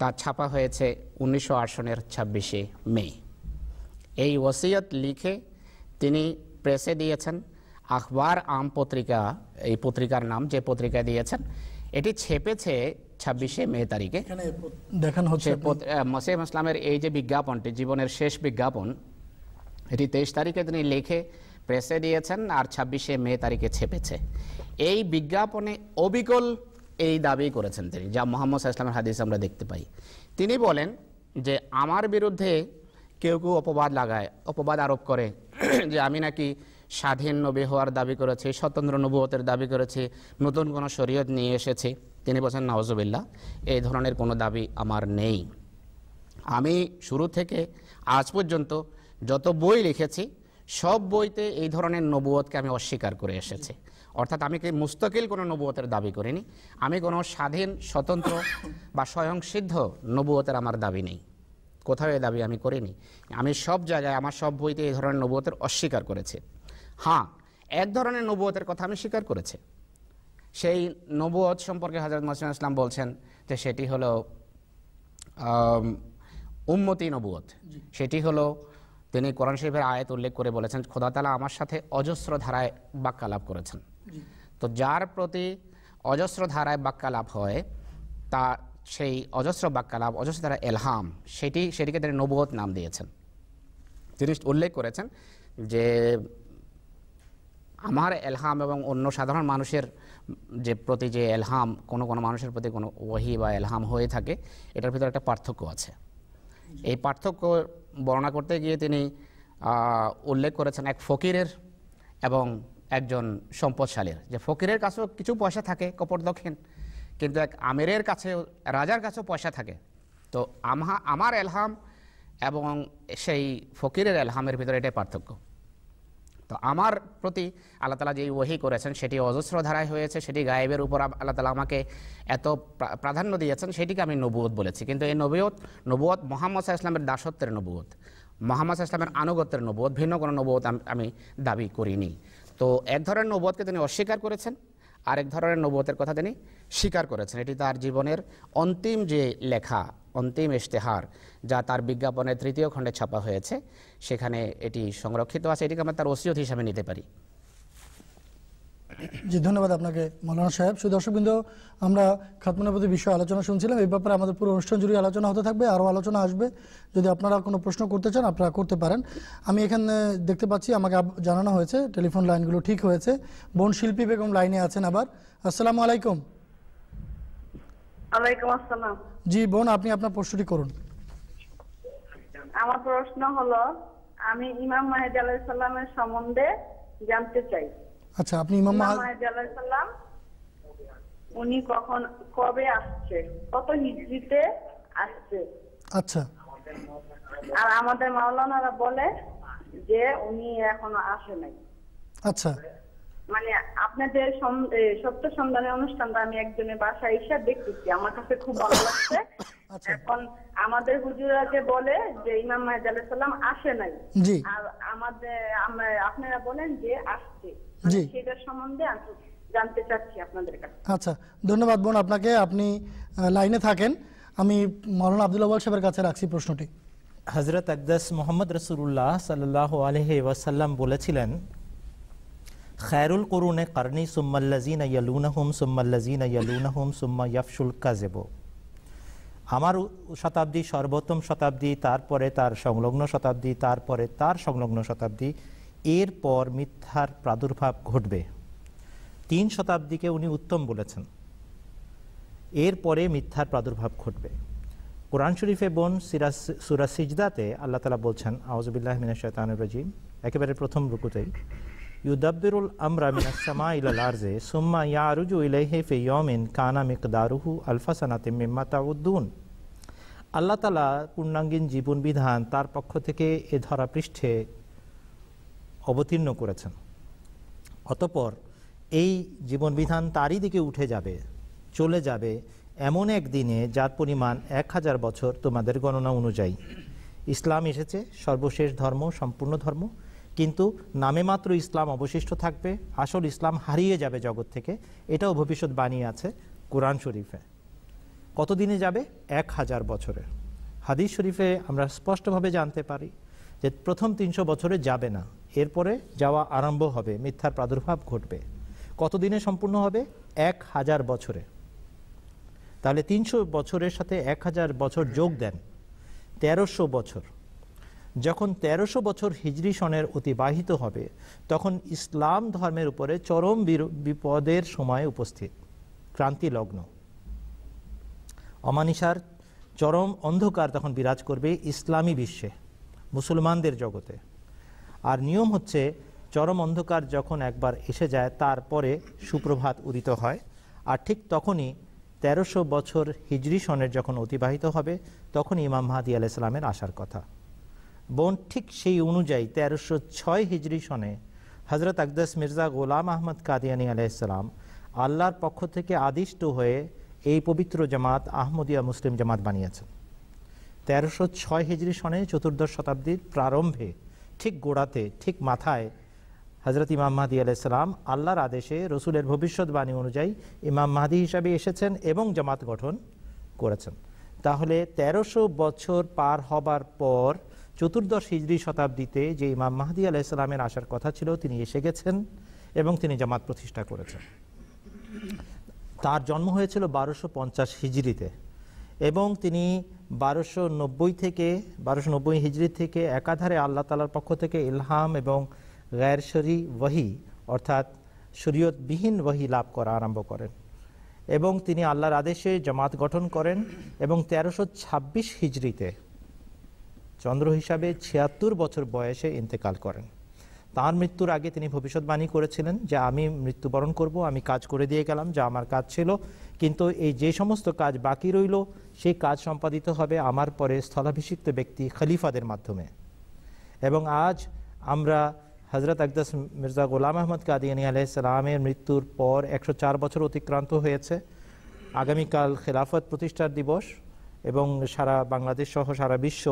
Speaker 4: তা ছাপা হয়েছে উনিশশো আসনের ছাব্বিশে মে এই ওসিয়ত লিখে তিনি প্রেসে দিয়েছেন আখবার আম পত্রিকা এই পত্রিকার নাম যে পত্রিকা দিয়েছেন এটি ছেপেছে ছাব্বিশে মে তারিখে দেখেন হচ্ছে মসিম ইসলামের এই যে বিজ্ঞাপনটি জীবনের শেষ বিজ্ঞাপন এটি তেইশ তারিখে তিনি লেখে প্রেসে দিয়েছেন আর ছাব্বিশে মে তারিখে ছেপেছে এই বিজ্ঞাপনে অবিকল এই দাবি করেছেন তিনি যা মোহাম্মদ ইসলামের হাদিস আমরা দেখতে পাই তিনি বলেন যে আমার বিরুদ্ধে কেউ কেউ অপবাদ লাগায় অপবাদ আরোপ করে যে আমি নাকি স্বাধীন নবী হওয়ার দাবি করেছি স্বতন্ত্র নবুয়তের দাবি করেছি নতুন কোনো শরীয়ত নিয়ে এসেছি তিনি বলছেন নওয়াজবিল্লা এই ধরনের কোনো দাবি আমার নেই আমি শুরু থেকে আজ পর্যন্ত যত বই লিখেছি সব বইতে এই ধরনের নবুয়তকে আমি অস্বীকার করে এসেছি অর্থাৎ আমি কি মুস্তকিল কোনো নবুয়তের দাবি করিনি আমি কোনো স্বাধীন স্বতন্ত্র বা স্বয়ংসিদ্ধ নবুয়তের আমার দাবি নেই কোথাও এই দাবি আমি করিনি আমি সব জায়গায় আমার সব বইতে এই ধরনের নবুয়তের অস্বীকার করেছি হ্যাঁ এক ধরনের নবুয়তের কথা আমি স্বীকার করেছি সেই নবুয়ত সম্পর্কে হজরত মাসুম ইসলাম বলছেন যে সেটি হলো উম্মতি নবুয়ত সেটি হলো তিনি কোরআন শরীফের আয়াত উল্লেখ করে বলেছেন খোদা তালা আমার সাথে অজস্র ধারায় বাক্যালাপ করেছেন তো যার প্রতি অজস্র ধারায় বাক্যালাপ হয় তা সেই অজস্র বাক্যালাপ অজস্র ধারায় এলহাম সেটি সেটিকে তিনি নবুয়ত নাম দিয়েছেন তিনি উল্লেখ করেছেন যে আমার এলহাম এবং অন্য সাধারণ মানুষের যে প্রতি যে এলহাম কোনো কোনো মানুষের প্রতি কোনো ওহি বা এলহাম হয়ে থাকে এটার ভিতরে একটা পার্থক্য আছে এই পার্থক্য বর্ণনা করতে গিয়ে তিনি উল্লেখ করেছেন এক ফকিরের এবং একজন সম্পদশালীর যে ফকিরের কাছেও কিছু পয়সা থাকে কপট দক্ষিণ কিন্তু এক আমিরের কাছে রাজার কাছেও পয়সা থাকে তো আমহা আমার এলহাম এবং সেই ফকিরের এলহামের ভিতরে এটাই পার্থক্য তো আমার প্রতি আল্লাহ তালা যেই ওহি করেছেন সেটি অজস্র ধারায় হয়েছে সেটি গায়েবের উপর আল্লাহ তালা আমাকে এত প্রাধান্য দিয়েছেন সেটিকে আমি নবুয়ত বলেছি কিন্তু এই নবুয়ত নবুয়ত মোহাম্মদ সাহা ইসলামের দাসত্বের নবুয়ত মোহাম্মদ ইসলামের আনুগত্যের নবুয়ত ভিন্ন কোনো নবুয়ত আমি দাবি করিনি তো এক ধরনের নবুয়তকে তিনি অস্বীকার করেছেন আরেক ধরনের নবতের কথা তিনি স্বীকার করেছেন এটি তার জীবনের অন্তিম যে লেখা অন্তিম ইশতেহার যা তার বিজ্ঞাপনের তৃতীয় খণ্ডে ছাপা হয়েছে সেখানে এটি সংরক্ষিত আছে এটিকে আমরা তার ওসিয়ত হিসাবে নিতে পারি
Speaker 1: জি ধন্যবাদ আপনাকে মৌলানা সাহেব সুদর্শকবৃন্দ আমরা খাতমানাবাদী বিষয়ে আলোচনা শুনছিলাম এই ব্যাপারে আমাদের পুরো অনুষ্ঠান জুড়ে আলোচনা হতে থাকবে আরও আলোচনা আসবে যদি আপনারা কোনো প্রশ্ন করতে চান আপনারা করতে পারেন আমি এখানে দেখতে পাচ্ছি আমাকে জানানো হয়েছে টেলিফোন লাইনগুলো ঠিক হয়েছে বোন শিল্পী বেগম লাইনে আছেন আবার আসসালাম আলাইকুম জি বোন আপনি আপনার প্রশ্নটি করুন
Speaker 5: আমার প্রশ্ন হলো আমি ইমাম মাহেদ আলাইসাল্লামের সম্বন্ধে জানতে চাই আচ্ছা আপনি ইমাম সাল্লাম উনি কখন কবে আসছে কত হিজরিতে আসছে আচ্ছা আর আমাদের মাওলানারা বলে যে উনি এখনো আসে নাই আচ্ছা মানে আপনাদের সত্য সন্ধানের অনুষ্ঠানটা আমি একজনের বাসায় এসে দেখতেছি আমার কাছে খুব ভালো লাগছে *laughs* আচ্ছা। এখন আমাদের হুজুরা যে বলে যে ইমাম মাহেদ সালাম আসে নাই আর আমাদের আপনারা বলেন যে আসছে মানে সেটার সম্বন্ধে আমি জানতে
Speaker 2: চাচ্ছি আপনাদের কাছে
Speaker 1: আচ্ছা ধন্যবাদ বোন আপনাকে আপনি লাইনে থাকেন আমি মৌলানা আব্দুল সাহেবের কাছে রাখছি প্রশ্নটি
Speaker 2: হজরত আকদাস মোহাম্মদ রসুল্লাহ সাল্লাহ আলহি ওয়াসাল্লাম বলেছিলেন খায়রুল করুনে কারণী সুম্মাল্লাজিন ইয়ালুনাহুম সুম্মাল্লাজিন হুম সুম্মা ইয়াফসুল কাজেব আমার শতাব্দী সর্বোত্তম শতাব্দী তারপরে তার সংলগ্ন শতাব্দী তারপরে তার সংলগ্ন শতাব্দী এরপর মিথ্যার প্রাদুর্ভাব ঘটবে তিন শতাব্দীকে উনি উত্তম বলেছেন এরপরে মিথ্যার প্রাদুর্ভাব ঘটবে কোরআন শরীফে বোন সিরাজ সুরা সিজদাতে আল্লাহ তালা বলছেন আওয়াজবিল্লাহ মিনা শৈতানুর রাজিম একেবারে প্রথম রুকুতেই ইউদাব্বিরুল আমরা মিনাসমা ইলাল আরজে সুম্মা ইয়ারুজু ইলাইহে ফি ইয়মিন কানা মিকদারুহু আলফা সানাতে মিম্মা তাউদ্দুন আল্লাহ তালা পূর্ণাঙ্গীন জীবন বিধান তার পক্ষ থেকে এ ধরাপৃষ্ঠে অবতীর্ণ করেছেন অতপর এই জীবনবিধান তারই দিকে উঠে যাবে চলে যাবে এমন এক দিনে যার পরিমাণ এক হাজার বছর তোমাদের গণনা অনুযায়ী ইসলাম এসেছে সর্বশেষ ধর্ম সম্পূর্ণ ধর্ম কিন্তু নামে মাত্র ইসলাম অবশিষ্ট থাকবে আসল ইসলাম হারিয়ে যাবে জগৎ থেকে এটাও ভবিষ্যৎ বাণী আছে কোরআন শরীফে কতদিনে যাবে এক হাজার বছরে হাদিস শরীফে আমরা স্পষ্টভাবে জানতে পারি যে প্রথম তিনশো বছরে যাবে না এরপরে যাওয়া আরম্ভ হবে মিথ্যার প্রাদুর্ভাব ঘটবে কতদিনে সম্পূর্ণ হবে এক হাজার বছরে তাহলে তিনশো বছরের সাথে এক হাজার বছর যোগ দেন তেরোশো বছর যখন তেরোশো বছর হিজড়ি সনের অতিবাহিত হবে তখন ইসলাম ধর্মের উপরে চরম বিপদের সময় উপস্থিত ক্রান্তি লগ্ন অমানিসার চরম অন্ধকার তখন বিরাজ করবে ইসলামী বিশ্বে মুসলমানদের জগতে আর নিয়ম হচ্ছে চরম অন্ধকার যখন একবার এসে যায় তারপরে সুপ্রভাত উদিত হয় আর ঠিক তখনই তেরোশো বছর হিজরি সনের যখন অতিবাহিত হবে তখন ইমাম মাহাদি আলাইসালামের আসার কথা বোন ঠিক সেই অনুযায়ী তেরোশো ছয় হিজরি সনে হজরত আকদাস মির্জা গোলাম আহমদ কাদিয়ানি আলাইসালাম আল্লাহর পক্ষ থেকে আদিষ্ট হয়ে এই পবিত্র জামাত আহমদিয়া মুসলিম জামাত বানিয়েছেন তেরোশো ছয় হিজরি সনে চতুর্দশ শতাব্দীর প্রারম্ভে ঠিক গোড়াতে ঠিক মাথায় হজরত ইমাম মাহাদি আলাইসালাম আল্লাহর আদেশে রসুলের ভবিষ্যৎবাণী অনুযায়ী ইমাম মাহাদি হিসাবে এসেছেন এবং জামাত গঠন করেছেন তাহলে তেরোশো বছর পার হবার পর চতুর্দশ হিজড়ি শতাব্দীতে যে ইমাম মাহাদি আলাহ ইসলামের আসার কথা ছিল তিনি এসে গেছেন এবং তিনি জামাত প্রতিষ্ঠা করেছেন তার জন্ম হয়েছিল বারোশো পঞ্চাশ হিজড়িতে এবং তিনি বারোশো নব্বই থেকে বারোশো নব্বই হিজড়ি থেকে একাধারে আল্লাহ তালার পক্ষ থেকে ইলহাম এবং শরি ওয়াহি অর্থাৎ শরীয়তবিহীন ওয়াহি লাভ করা আরম্ভ করেন এবং তিনি আল্লাহর আদেশে জামাত গঠন করেন এবং তেরোশো ছাব্বিশ হিজড়িতে চন্দ্র হিসাবে ছিয়াত্তর বছর বয়সে ইন্তেকাল করেন তার মৃত্যুর আগে তিনি ভবিষ্যৎবাণী করেছিলেন যে আমি মৃত্যুবরণ করব আমি কাজ করে দিয়ে গেলাম যা আমার কাজ ছিল কিন্তু এই যে সমস্ত কাজ বাকি রইল সেই কাজ সম্পাদিত হবে আমার পরে স্থলাভিষিক্ত ব্যক্তি খলিফাদের মাধ্যমে এবং আজ আমরা হজরত আকদাস মির্জা গোলাম আহমদ কাদিয়ানী আলাইসালামের মৃত্যুর পর একশো বছর অতিক্রান্ত হয়েছে আগামীকাল খেলাফত প্রতিষ্ঠার দিবস এবং সারা বাংলাদেশ সহ সারা বিশ্ব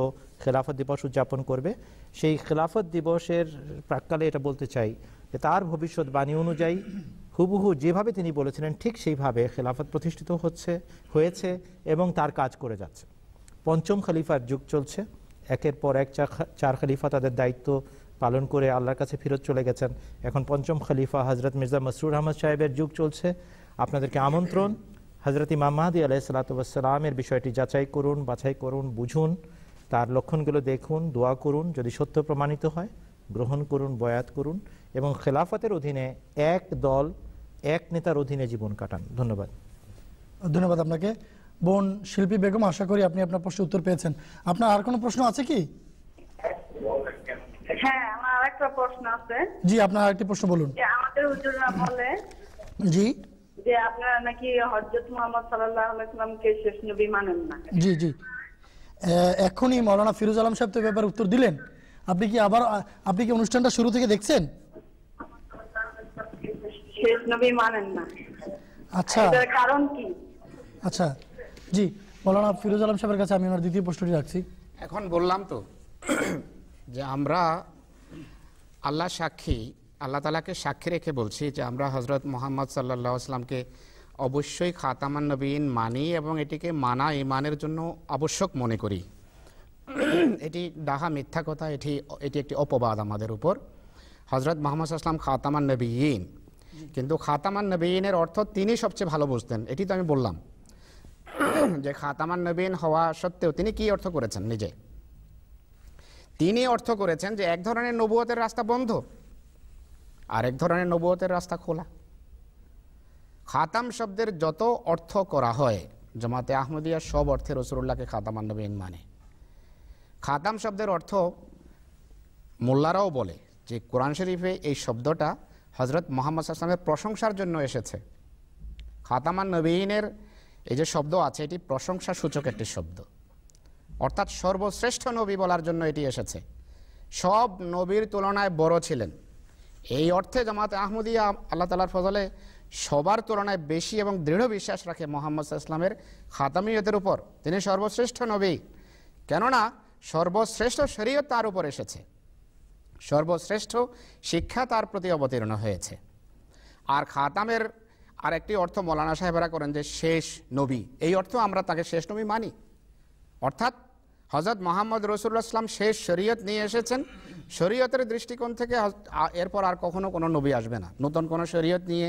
Speaker 2: খেলাফত দিবস উদযাপন করবে সেই খেলাফত দিবসের প্রাককালে এটা বলতে চাই যে তার ভবিষ্যৎ বাণী অনুযায়ী হুবহু যেভাবে তিনি বলেছিলেন ঠিক সেইভাবে খেলাফত প্রতিষ্ঠিত হচ্ছে হয়েছে এবং তার কাজ করে যাচ্ছে পঞ্চম খালিফার যুগ চলছে একের পর এক চার খালিফা তাদের দায়িত্ব পালন করে আল্লাহর কাছে ফেরত চলে গেছেন এখন পঞ্চম খালিফা হজরত মির্জা মসরুর আহমদ সাহেবের যুগ চলছে আপনাদেরকে আমন্ত্রণ হজরত ইমাম মাহাদি সালামের বিষয়টি যাচাই করুন বাছাই করুন বুঝুন তার লক্ষণগুলো দেখুন দোয়া করুন যদি সত্য প্রমাণিত হয় গ্রহণ করুন বয়াত করুন এবং খেলাফতের অধীনে এক দল এক নেতার অধীনে
Speaker 1: জীবন কাটান ধন্যবাদ ধন্যবাদ আপনাকে বোন শিল্পী বেগম আশা করি আপনি আপনার প্রশ্নের উত্তর পেয়েছেন আপনার আর কোনো প্রশ্ন আছে কি
Speaker 5: হ্যাঁ আমার আরেকটা প্রশ্ন আছে
Speaker 1: জি আপনার আরেকটি প্রশ্ন বলুন
Speaker 5: আমাদের হুজুররা বলে জি যে আপনারা নাকি হজরত মোহাম্মদ আলাইহি সাল্লামকে শেষ নবী মানেন না
Speaker 1: জি জি এখনই মাওলানা ফিরোজ আলম সাহেব তো ব্যাপারে উত্তর দিলেন আপনি কি আবার আপনি কি অনুষ্ঠানটা শুরু থেকে দেখছেন
Speaker 5: শেষ নবী মানেন না
Speaker 1: আচ্ছা এর কারণ কি আচ্ছা জি মাওলানা ফিরোজ আলম সাহেবের কাছে আমি আমার দ্বিতীয় প্রশ্নটি রাখছি
Speaker 4: এখন বললাম তো যে আমরা আল্লাহ সাক্ষী আল্লাহ তালাকে সাক্ষী রেখে বলছি যে আমরা হজরত মোহাম্মদ সাল্লাহ আসলামকে অবশ্যই খাতামান নবীন মানি এবং এটিকে মানা ইমানের জন্য আবশ্যক মনে করি *clears throat* এটি ডাহা মিথ্যা কথা এটি এটি একটি অপবাদ আমাদের উপর হজরত মোহাম্মদ আসলাম খাতামান নবীন কিন্তু খাতামান নবীনের অর্থ তিনি সবচেয়ে ভালো বুঝতেন এটি তো আমি বললাম *clears throat* যে খাতামান নবীন হওয়া সত্ত্বেও তিনি কি অর্থ করেছেন নিজে তিনি অর্থ করেছেন যে এক ধরনের নবুয়তের রাস্তা বন্ধ আরেক ধরনের নবুয়তের রাস্তা খোলা খাতাম শব্দের যত অর্থ করা হয় জমাতে আহমদিয়া সব অর্থে রসুল্লাহকে খাতামান নবীন মানে খাতাম শব্দের অর্থ মোল্লারাও বলে যে কোরআন শরীফে এই শব্দটা হজরত মোহাম্মদ আসলামের প্রশংসার জন্য এসেছে খাতামান নবীনের এই যে শব্দ আছে এটি প্রশংসা সূচক একটি শব্দ অর্থাৎ সর্বশ্রেষ্ঠ নবী বলার জন্য এটি এসেছে সব নবীর তুলনায় বড় ছিলেন এই অর্থে জামাত আহমদিয়া আল্লাহ তালার ফজলে সবার তুলনায় বেশি এবং দৃঢ় বিশ্বাস রাখে মোহাম্মদ ইসলামের খাতামিয়তের উপর তিনি সর্বশ্রেষ্ঠ নবী কেননা সর্বশ্রেষ্ঠ শরীয়ত তার উপর এসেছে সর্বশ্রেষ্ঠ শিক্ষা তার প্রতি অবতীর্ণ হয়েছে আর খাতামের আরেকটি অর্থ মৌলানা সাহেবরা করেন যে শেষ নবী এই অর্থ আমরা তাকে শেষ নবী মানি অর্থাৎ হজরত মোহাম্মদ রসুল্লাহ ইসলাম শেষ শরীয়ত নিয়ে এসেছেন শরীয়তের দৃষ্টিকোণ থেকে এরপর আর কখনো কোনো নবী আসবে না নতুন কোনো শরীয়ত নিয়ে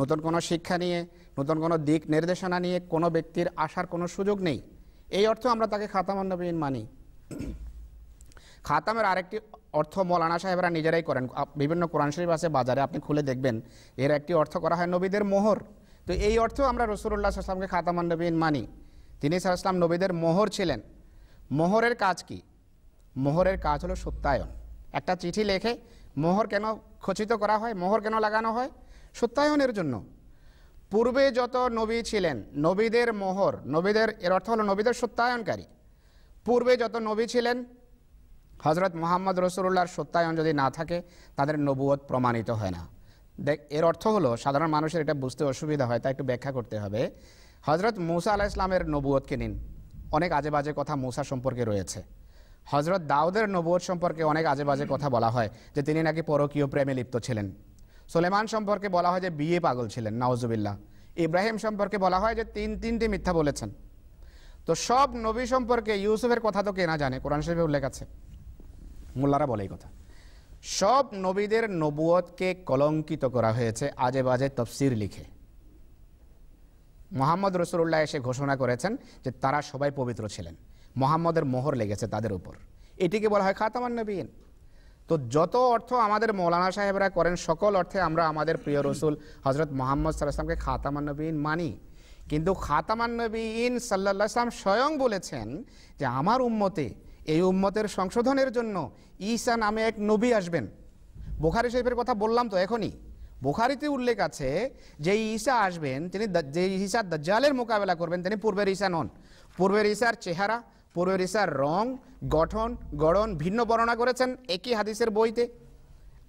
Speaker 4: নতুন কোনো শিক্ষা নিয়ে নতুন কোনো দিক নির্দেশনা নিয়ে কোনো ব্যক্তির আসার কোনো সুযোগ নেই এই অর্থ আমরা তাকে খাতামান নবীন মানি খাতামের আরেকটি অর্থ মৌলানা সাহেবরা নিজেরাই করেন বিভিন্ন কোরআন শরীফ আছে বাজারে আপনি খুলে দেখবেন এর একটি অর্থ করা হয় নবীদের মোহর তো এই অর্থ আমরা রসুল্লাহ আসলামকে খাতামান নবীন মানি তিনি সাল্লাম নবীদের মোহর ছিলেন মোহরের কাজ কি মোহরের কাজ হলো সত্যায়ন একটা চিঠি লেখে মোহর কেন খচিত করা হয় মোহর কেন লাগানো হয় সত্যায়নের জন্য পূর্বে যত নবী ছিলেন নবীদের মোহর নবীদের এর অর্থ হলো নবীদের সত্যায়নকারী পূর্বে যত নবী ছিলেন হজরত মোহাম্মদ রসুল্লাহর সত্যায়ন যদি না থাকে তাদের নবুয়ত প্রমাণিত হয় না দেখ এর অর্থ হলো সাধারণ মানুষের এটা বুঝতে অসুবিধা হয় তা একটু ব্যাখ্যা করতে হবে হজরত মুসা আলাহ ইসলামের নবুয়তকে নিন অনেক আজে বাজে কথা মূসা সম্পর্কে রয়েছে হজরত দাউদের নবুয় সম্পর্কে অনেক আজে বাজে কথা বলা হয় যে তিনি নাকি পরকীয় প্রেমে লিপ্ত ছিলেন সোলেমান সম্পর্কে বলা হয় যে বিয়ে পাগল ছিলেন নওয়াজুবিল্লাহ ইব্রাহিম সম্পর্কে বলা হয় যে তিন তিনটি মিথ্যা বলেছেন তো সব নবী সম্পর্কে ইউসুফের কথা তো কে না জানে কোরআন শরীফে উল্লেখ আছে মোল্লারা বলে এই কথা সব নবীদের নবুয়তকে কলঙ্কিত করা হয়েছে আজে বাজে তফসির লিখে মোহাম্মদ রসুল্লাহ এসে ঘোষণা করেছেন যে তারা সবাই পবিত্র ছিলেন মোহাম্মদের মোহর লেগেছে তাদের উপর এটিকে বলা হয় খাতামান নবীন তো যত অর্থ আমাদের মৌলানা সাহেবরা করেন সকল অর্থে আমরা আমাদের প্রিয় রসুল হজরত মোহাম্মদ সাল্লাহামকে খাতামান নবীন মানি কিন্তু খাতামান নবীন ইন সাল্লাম স্বয়ং বলেছেন যে আমার উম্মতে এই উম্মতের সংশোধনের জন্য ঈসা নামে এক নবী আসবেন বোখারি সাহেবের কথা বললাম তো এখনই বুখারিতে উল্লেখ আছে যে ঈশা আসবেন তিনি যে ঈসা দজ্জালের মোকাবেলা করবেন তিনি পূর্বের ঈশা নন পূর্বের ঈশার চেহারা পূর্বের ঈশার রং গঠন গড়ন ভিন্ন বর্ণনা করেছেন একই হাদিসের বইতে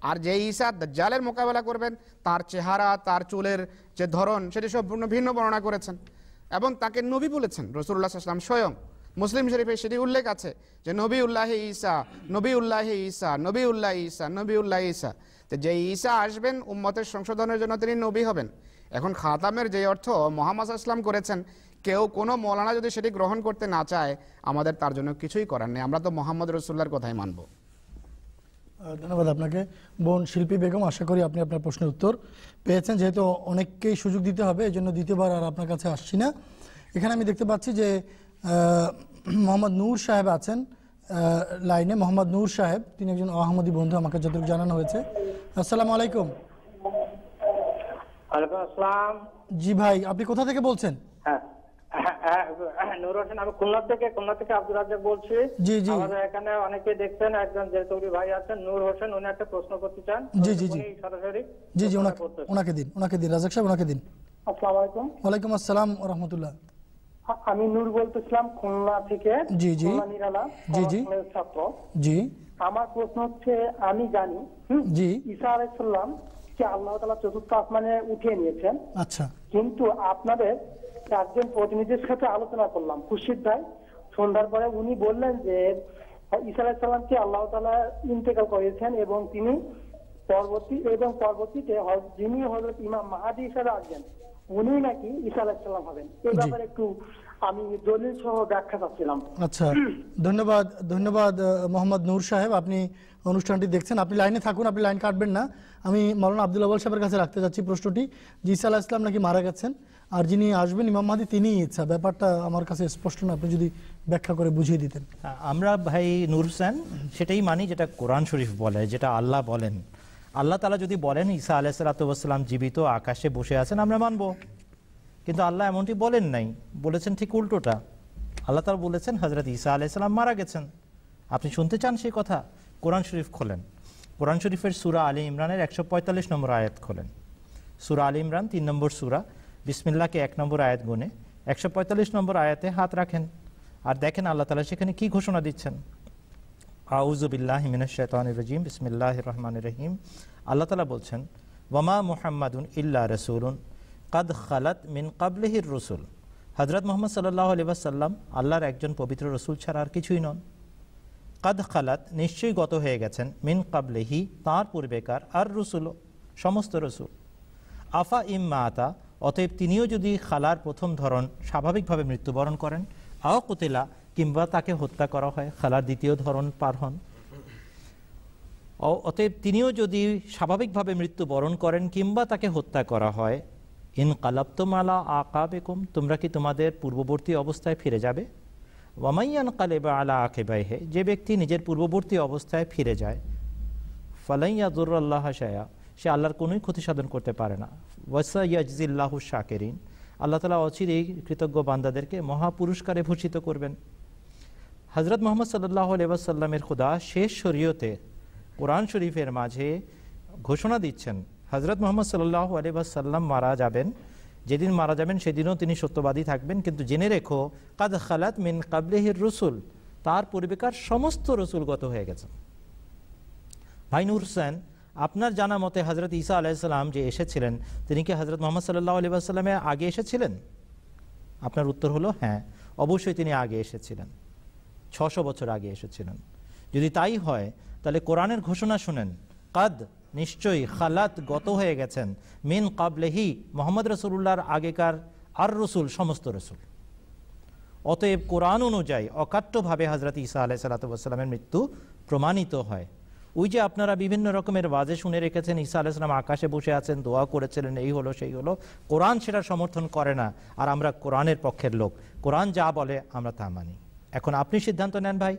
Speaker 4: আর যে ঈশা দজ্জালের মোকাবেলা করবেন তার চেহারা তার চুলের যে ধরন সেটি সম্পূর্ণ ভিন্ন বর্ণনা করেছেন এবং তাকে নবী বলেছেন রসুল্লাহ আসলাম স্বয়ং মুসলিম শরীফে সেটি উল্লেখ আছে যে নবী উল্লাহে ঈসা নবী উল্লাহে ঈসা নবী উল্লাহ ঈসা নবী উল্লাহ ঈসা তো যে ঈসা আসবেন উম্মতের সংশোধনের জন্য তিনি নবী হবেন এখন খাতামের যে অর্থ মোহাম্মদ ইসলাম করেছেন কেউ কোনো মৌলানা যদি সেটি গ্রহণ করতে না চায় আমাদের তার জন্য কিছুই করার নেই আমরা তো মোহাম্মদ রসুল্লার কথাই মানব
Speaker 1: ধন্যবাদ আপনাকে বোন শিল্পী বেগম আশা করি আপনি আপনার প্রশ্নের উত্তর পেয়েছেন যেহেতু অনেককেই সুযোগ দিতে হবে এই জন্য দ্বিতীয়বার আর আপনার কাছে আসছি না এখানে আমি দেখতে পাচ্ছি যে মোহাম্মদ নূর সাহেব আছেন লাইনে মোহাম্মদ নূর সাহেব তিনি একজন আহমদী বন্ধু আমাকে যতটুকু জানানো হয়েছে আসসালামু আলাইকুম আসসালাম জি ভাই আপনি কোথা থেকে বলছেন হ্যাঁ,
Speaker 6: হ্যাঁ, হ্যাঁ, হ্যাঁ নূর হোসেন আমি খুলনা থেকে খুলনা থেকে আব্দুল রাজ্জাক বলছি জি জি এখানে অনেকে দেখছেন একজন যে চৌধুরী ভাই আছেন নূর হোসেন উনি একটা প্রশ্ন করতে চান জি জি জি সরাসরি
Speaker 1: জি জি ওনাকে দিন ওনাকে দিন রাজাক সাহেব ওনাকে দিন আসসালামু আলাইকুম ওয়ালাইকুম আসসালাম রহমতুল্লাহ হ্যাঁ, আমি নূর বলতেছিলাম খুলনা থেকে জি জি
Speaker 6: জি জি ছাত্র জি আমার প্রশ্ন হচ্ছে আমি জানি জি ঈসা আলাইসাল্লাম কে আল্লাহ তালা চতুর্থ আসমানে উঠিয়ে নিয়েছেন আচ্ছা কিন্তু আপনাদের চারজন প্রতিনিধির সাথে আলোচনা করলাম খুশির ভাই সন্ধ্যার পরে উনি বললেন যে ঈসা আলাইসাল্লামকে আল্লাহ তালা ইন্তেকাল করেছেন এবং তিনি পরবর্তী এবং পরবর্তীতে যিনি হযরত ইমাম মাহাদি হিসাবে আসবেন উনি নাকি ঈসা আলাহিসাল্লাম হবেন এই ব্যাপারে একটু
Speaker 1: আচ্ছা ধন্যবাদ ধন্যবাদ মোহাম্মদ নূর সাহেব আপনি অনুষ্ঠানটি দেখছেন আপনি লাইনে থাকুন আপনি লাইন কাটবেন না আমি মৌলানা আব্দুল সাহেবের কাছে রাখতে চাচ্ছি প্রশ্নটি জিসা ইসা ইসলাম নাকি মারা গেছেন আর যিনি আসবেন ইমাম মাহাদি তিনিই ইচ্ছা ব্যাপারটা আমার কাছে স্পষ্ট না আপনি যদি ব্যাখ্যা করে বুঝিয়ে দিতেন
Speaker 2: আমরা ভাই নূর হোসেন সেটাই মানি যেটা কোরআন শরীফ বলে যেটা আল্লাহ বলেন আল্লাহ তালা যদি বলেন ঈসা আলাহ সালাতাম জীবিত আকাশে বসে আছেন আমরা মানব কিন্তু আল্লাহ এমনটি বলেন নাই বলেছেন ঠিক উল্টোটা আল্লাহ তালা বলেছেন হজরত ঈসা সাল্লাম মারা গেছেন আপনি শুনতে চান সেই কথা কোরআন শরীফ খোলেন কোরআন শরীফের সুরা আলী ইমরানের একশো পঁয়তাল্লিশ নম্বর আয়াত খোলেন সুরা আলী ইমরান তিন নম্বর সুরা বিসমিল্লাকে এক নম্বর আয়াত গুনে একশো পঁয়তাল্লিশ নম্বর আয়াতে হাত রাখেন আর দেখেন আল্লাহ তালা সেখানে কি ঘোষণা দিচ্ছেন আউজুবিল্লাহ মিনাশান রাজিম বিসমিল্লাহ রহমান রহিম আল্লাহ তালা বলছেন ওয়ামা মুহাম্মাদুন ইল্লা রসুলুন কাদ খালাত মিন কাবলিহির রসুল হজরত মোহাম্মদ সাল্লাহ আলিবাসাল্লাম আল্লাহর একজন পবিত্র রসুল ছাড়া আর কিছুই নন কাদ খালাত নিশ্চয়ই গত হয়ে গেছেন মিন কাবলেহি তাঁর পূর্বেকার আর রসুল সমস্ত রসুল আফা ইম্মা আতা অতএব তিনিও যদি খালার প্রথম ধরন স্বাভাবিকভাবে মৃত্যুবরণ করেন আও কুতিলা কিংবা তাকে হত্যা করা হয় খেলার দ্বিতীয় ধরন পার হন অতএব তিনিও যদি স্বাভাবিকভাবে মৃত্যুবরণ করেন কিংবা তাকে হত্যা করা হয় ইন কালাপ্তমালা আকা বেকুম তোমরা কি তোমাদের পূর্ববর্তী অবস্থায় ফিরে যাবে ওয়ামাইয়ান কালেবা আলা আকেবাইহে যে ব্যক্তি নিজের পূর্ববর্তী অবস্থায় ফিরে যায় ফালাইয়া আল্লাহ শায়া সে আল্লাহর কোনোই ক্ষতি সাধন করতে পারে না ওয়াসা ইয়াজিল্লাহু শাকেরিন আল্লাহ তালা অচিরেই কৃতজ্ঞ বান্দাদেরকে মহাপুরস্কারে ভূষিত করবেন হজরত মোহাম্মদ সাল্লাহ আলাইসাল্লামের খুদা শেষ শরীয়তে কোরআন শরীফের মাঝে ঘোষণা দিচ্ছেন হজরত মোহাম্মদ সাল্লাহ আলাইসাল্লাম মারা যাবেন যেদিন মারা যাবেন সেদিনও তিনি সত্যবাদী থাকবেন কিন্তু জেনে রেখো কাদ খালাত মিন কাবলেহির রসুল তার পূর্বেকার সমস্ত রসুলগত হয়ে গেছে ভাইনুর হুসেন আপনার জানা মতে হজরত ঈসা আলাইসাল্লাম যে এসেছিলেন তিনি কি হজরত মোহাম্মদ সাল্লাহ আলাইসাল্লামে আগে এসেছিলেন আপনার উত্তর হলো হ্যাঁ অবশ্যই তিনি আগে এসেছিলেন ছশো বছর আগে এসেছিলেন যদি তাই হয় তাহলে কোরআনের ঘোষণা শুনেন কাদ নিশ্চয়ই খালাত গত হয়ে গেছেন মিন কাবলেহি মোহাম্মদ রসুল্লাহর আগেকার আর রসুল সমস্ত রসুল অতএব কোরআন অনুযায়ী অকাট্যভাবে হজরত ইসা আলাই সালাতামের মৃত্যু প্রমাণিত হয় ওই যে আপনারা বিভিন্ন রকমের বাজে শুনে রেখেছেন ঈসা আলাইসলাম আকাশে বসে আছেন দোয়া করেছিলেন এই হলো সেই হলো কোরআন সেটা সমর্থন করে না আর আমরা কোরআনের পক্ষের লোক কোরআন যা বলে আমরা তা মানি এখন আপনি সিদ্ধান্ত নেন ভাই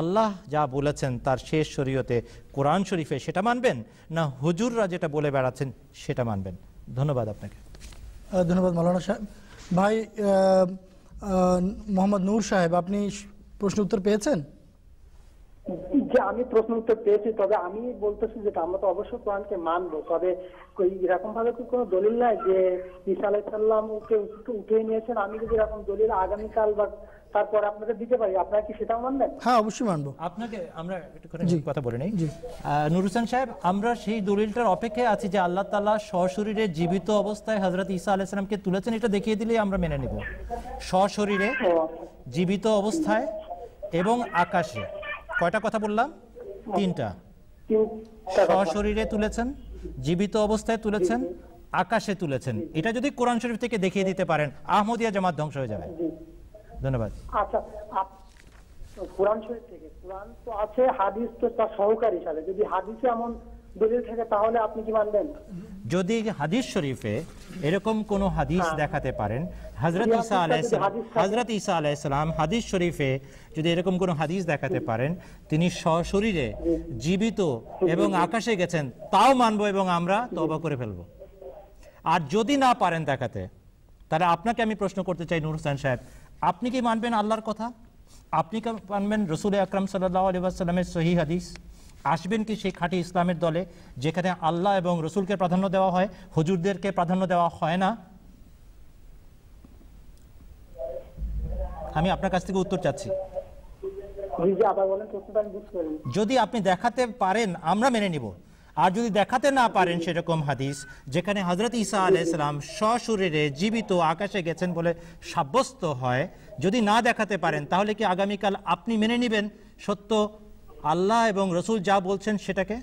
Speaker 2: আল্লাহ যা বলেছেন তার শেষ শরীয়তে কোরআন শরীফে সেটা মানবেন না হুজুররা যেটা বলে বেড়াচ্ছেন সেটা মানবেন ধন্যবাদ আপনাকে
Speaker 1: ধন্যবাদ মৌলানা সাহেব ভাই মোহাম্মদ নূর সাহেব আপনি প্রশ্ন উত্তর পেয়েছেন যে আমি প্রশ্ন উত্তর পেয়েছি তবে আমি বলতেছি যে
Speaker 6: আমরা তো অবশ্যই কোরআনকে মানবো তবে এরকম ভাবে কি কোনো দলিল নাই যে ঈসা ওকে উঠে নিয়েছেন আমি যদি এরকম দলিল আগামীকাল বা তারপর আপনাদের দিতে পারি আপনারা কি
Speaker 1: সেটাও মানবেন হ্যাঁ অবশ্যই মানবো
Speaker 2: আপনাকে আমরা কথা বলে নেই সাহেব আমরা সেই দলিলটার অপেক্ষায় আছি যে আল্লাহ সশরীরে জীবিত অবস্থায় সালামকে তুলেছেন এটা দেখিয়ে দিলেই আমরা মেনে নেব সশরীরে জীবিত অবস্থায় এবং আকাশে কয়টা কথা বললাম তিনটা সশরীরে তুলেছেন জীবিত অবস্থায় তুলেছেন আকাশে তুলেছেন এটা যদি কোরআন শরীফ থেকে দেখিয়ে দিতে পারেন আহমদিয়া জামাত ধ্বংস হয়ে যাবে ধন্যবাদ
Speaker 6: আচ্ছা কোরআন শরীফ থেকে কোরআন তো আছে হাদিস তো তার সহকারী যদি হাদিসে এমন দলিল থাকে তাহলে আপনি কি মানবেন
Speaker 2: যদি হাদিস শরীফে এরকম কোন হাদিস হ্যাঁ। দেখাতে পারেন হজরত ইসা আলাইসালাম হজরত আলাইসালাম হাদিস শরীফে যদি এরকম কোন হাদিস দেখাতে পারেন তিনি সশরীরে জীবিত এবং আকাশে গেছেন তাও মানবো এবং আমরা তবা করে ফেলব আর যদি না পারেন দেখাতে তাহলে আপনাকে আমি প্রশ্ন করতে চাই নুর হোসেন সাহেব আপনি কি মানবেন আল্লাহর কথা আপনি কি মানবেন রসুল আকরম সাল্লাহ আলিবাসাল্লামের সহি হাদিস আসবেন কি সেই খাঁটি ইসলামের দলে যেখানে আল্লাহ এবং রসুলকে প্রাধান্য দেওয়া হয় হুজুরদেরকে প্রাধান্য দেওয়া হয় না আমি আপনার কাছ থেকে উত্তর চাচ্ছি যদি আপনি দেখাতে পারেন আমরা মেনে নিব আর যদি দেখাতে না পারেন সেরকম হাদিস যেখানে হজরত ইসা আলাইসালাম সশরীরে জীবিত আকাশে গেছেন বলে সাব্যস্ত হয় যদি না দেখাতে পারেন তাহলে কি আগামীকাল আপনি মেনে নিবেন সত্য আল্লাহ এবং রসুল যা বলছেন সেটাকে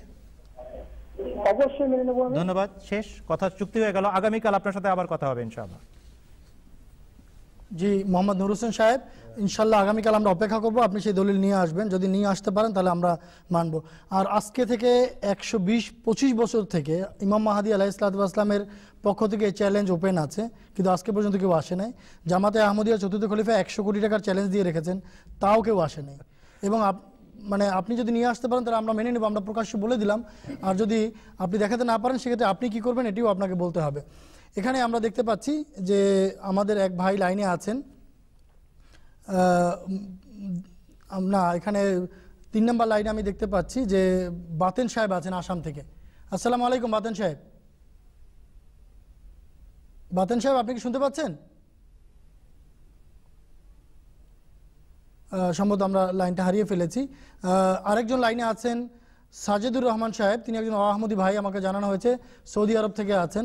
Speaker 2: ধন্যবাদ শেষ কথা চুক্তি হয়ে গেল আগামীকাল আপনার সাথে আবার কথা হবে ইনশাআল্লাহ
Speaker 1: জি মোহাম্মদ নুর হোসেন সাহেব ইনশাল্লাহ আগামীকাল আমরা অপেক্ষা করব আপনি সেই দলিল নিয়ে আসবেন যদি নিয়ে আসতে পারেন তাহলে আমরা মানব আর আজকে থেকে একশো বিশ পঁচিশ বছর থেকে ইমাম মাহাদি আলাহ ইসলাতামের পক্ষ থেকে এই চ্যালেঞ্জ ওপেন আছে কিন্তু আজকে পর্যন্ত কেউ আসে নাই জামাতে আহমদিয়া চতুর্থ খলিফা একশো কোটি টাকার চ্যালেঞ্জ দিয়ে রেখেছেন তাও কেউ আসে নাই এবং মানে আপনি যদি নিয়ে আসতে পারেন তাহলে আমরা মেনে নেব আমরা প্রকাশ্য বলে দিলাম আর যদি আপনি দেখাতে না পারেন সেক্ষেত্রে আপনি কি করবেন এটিও আপনাকে বলতে হবে এখানে আমরা দেখতে পাচ্ছি যে আমাদের এক ভাই লাইনে আছেন না এখানে তিন নম্বর লাইনে আমি দেখতে পাচ্ছি যে বাতেন সাহেব আছেন আসাম থেকে আসসালামু আলাইকুম বাতেন সাহেব বাতেন সাহেব আপনি কি শুনতে পাচ্ছেন সম্ভবত আমরা লাইনটা হারিয়ে ফেলেছি আরেকজন লাইনে আছেন সাজেদুর রহমান সাহেব তিনি একজন আহমদি ভাই আমাকে জানানো হয়েছে সৌদি আরব থেকে আছেন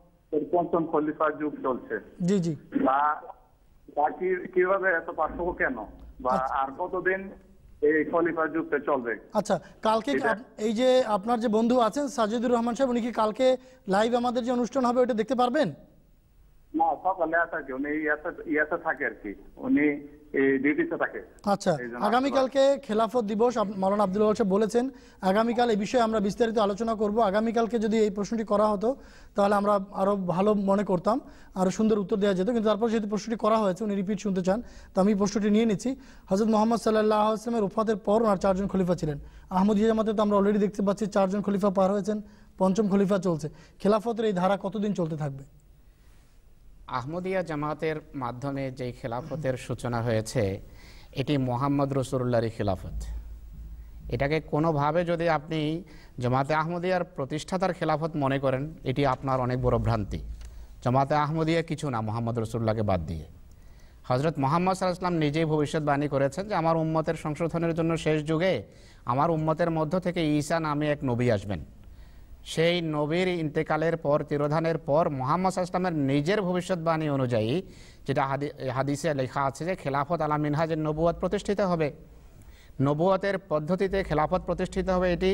Speaker 7: পঞ্চম খলিফার যুগ চলছে জি জি বা কিভাবে এত পার্থক্য কেন বা আচ্ছা। আর কতদিন এই যুগটা চলবে
Speaker 1: আচ্ছা কালকে এই যে আপনার যে বন্ধু আছেন সাজিদুর রহমান সাহেব উনি কি কালকে লাইভ আমাদের যে অনুষ্ঠান হবে ওটা দেখতে পারবেন
Speaker 7: না সকালে আসা কি উনি ইয়াতে ইয়াতে থাকে আর কি উনি
Speaker 1: আচ্ছা আগামীকালকে খেলাফত দিবস মৌলানা আব্দুল সাহেব বলেছেন আগামীকাল এই বিষয়ে আমরা বিস্তারিত আলোচনা করব আগামীকালকে যদি এই প্রশ্নটি করা হতো তাহলে আমরা আরও ভালো মনে করতাম আরও সুন্দর উত্তর দেওয়া যেত কিন্তু তারপর যেহেতু প্রশ্নটি করা হয়েছে উনি রিপিট শুনতে চান তো আমি প্রশ্নটি নিয়ে নিচ্ছি হজরত মোহাম্মদ সাল্লাহ আসলামের উফাতের পর ওনার চারজন খলিফা ছিলেন আহমদিয়া জামাতে তো আমরা অলরেডি দেখতে পাচ্ছি চারজন খলিফা পার হয়েছেন পঞ্চম খলিফা চলছে খেলাফতের এই ধারা কতদিন চলতে থাকবে
Speaker 4: আহমদিয়া জামাতের মাধ্যমে যে খেলাফতের সূচনা হয়েছে এটি মোহাম্মদ রসুল্লাহরই খেলাফত এটাকে কোনোভাবে যদি আপনি জমাতে আহমদিয়ার প্রতিষ্ঠাতার খেলাফত মনে করেন এটি আপনার অনেক বড় ভ্রান্তি জমাতে আহমদিয়া কিছু না মোহাম্মদ রসুল্লাহকে বাদ দিয়ে হজরত মোহাম্মদ সাল্লাহাম নিজেই ভবিষ্যৎবাণী করেছেন যে আমার উম্মতের সংশোধনের জন্য শেষ যুগে আমার উম্মতের মধ্য থেকে ঈসা নামে এক নবী আসবেন সেই নবীর ইন্তেকালের পর তিরোধানের পর মোহাম্মদ ইসলামের নিজের ভবিষ্যৎবাণী অনুযায়ী যেটা হাদিসে লেখা আছে যে খেলাফত আলাম মিনহাজের নবুয়াদ প্রতিষ্ঠিত হবে নবুয়াতের পদ্ধতিতে খেলাফত প্রতিষ্ঠিত হবে এটি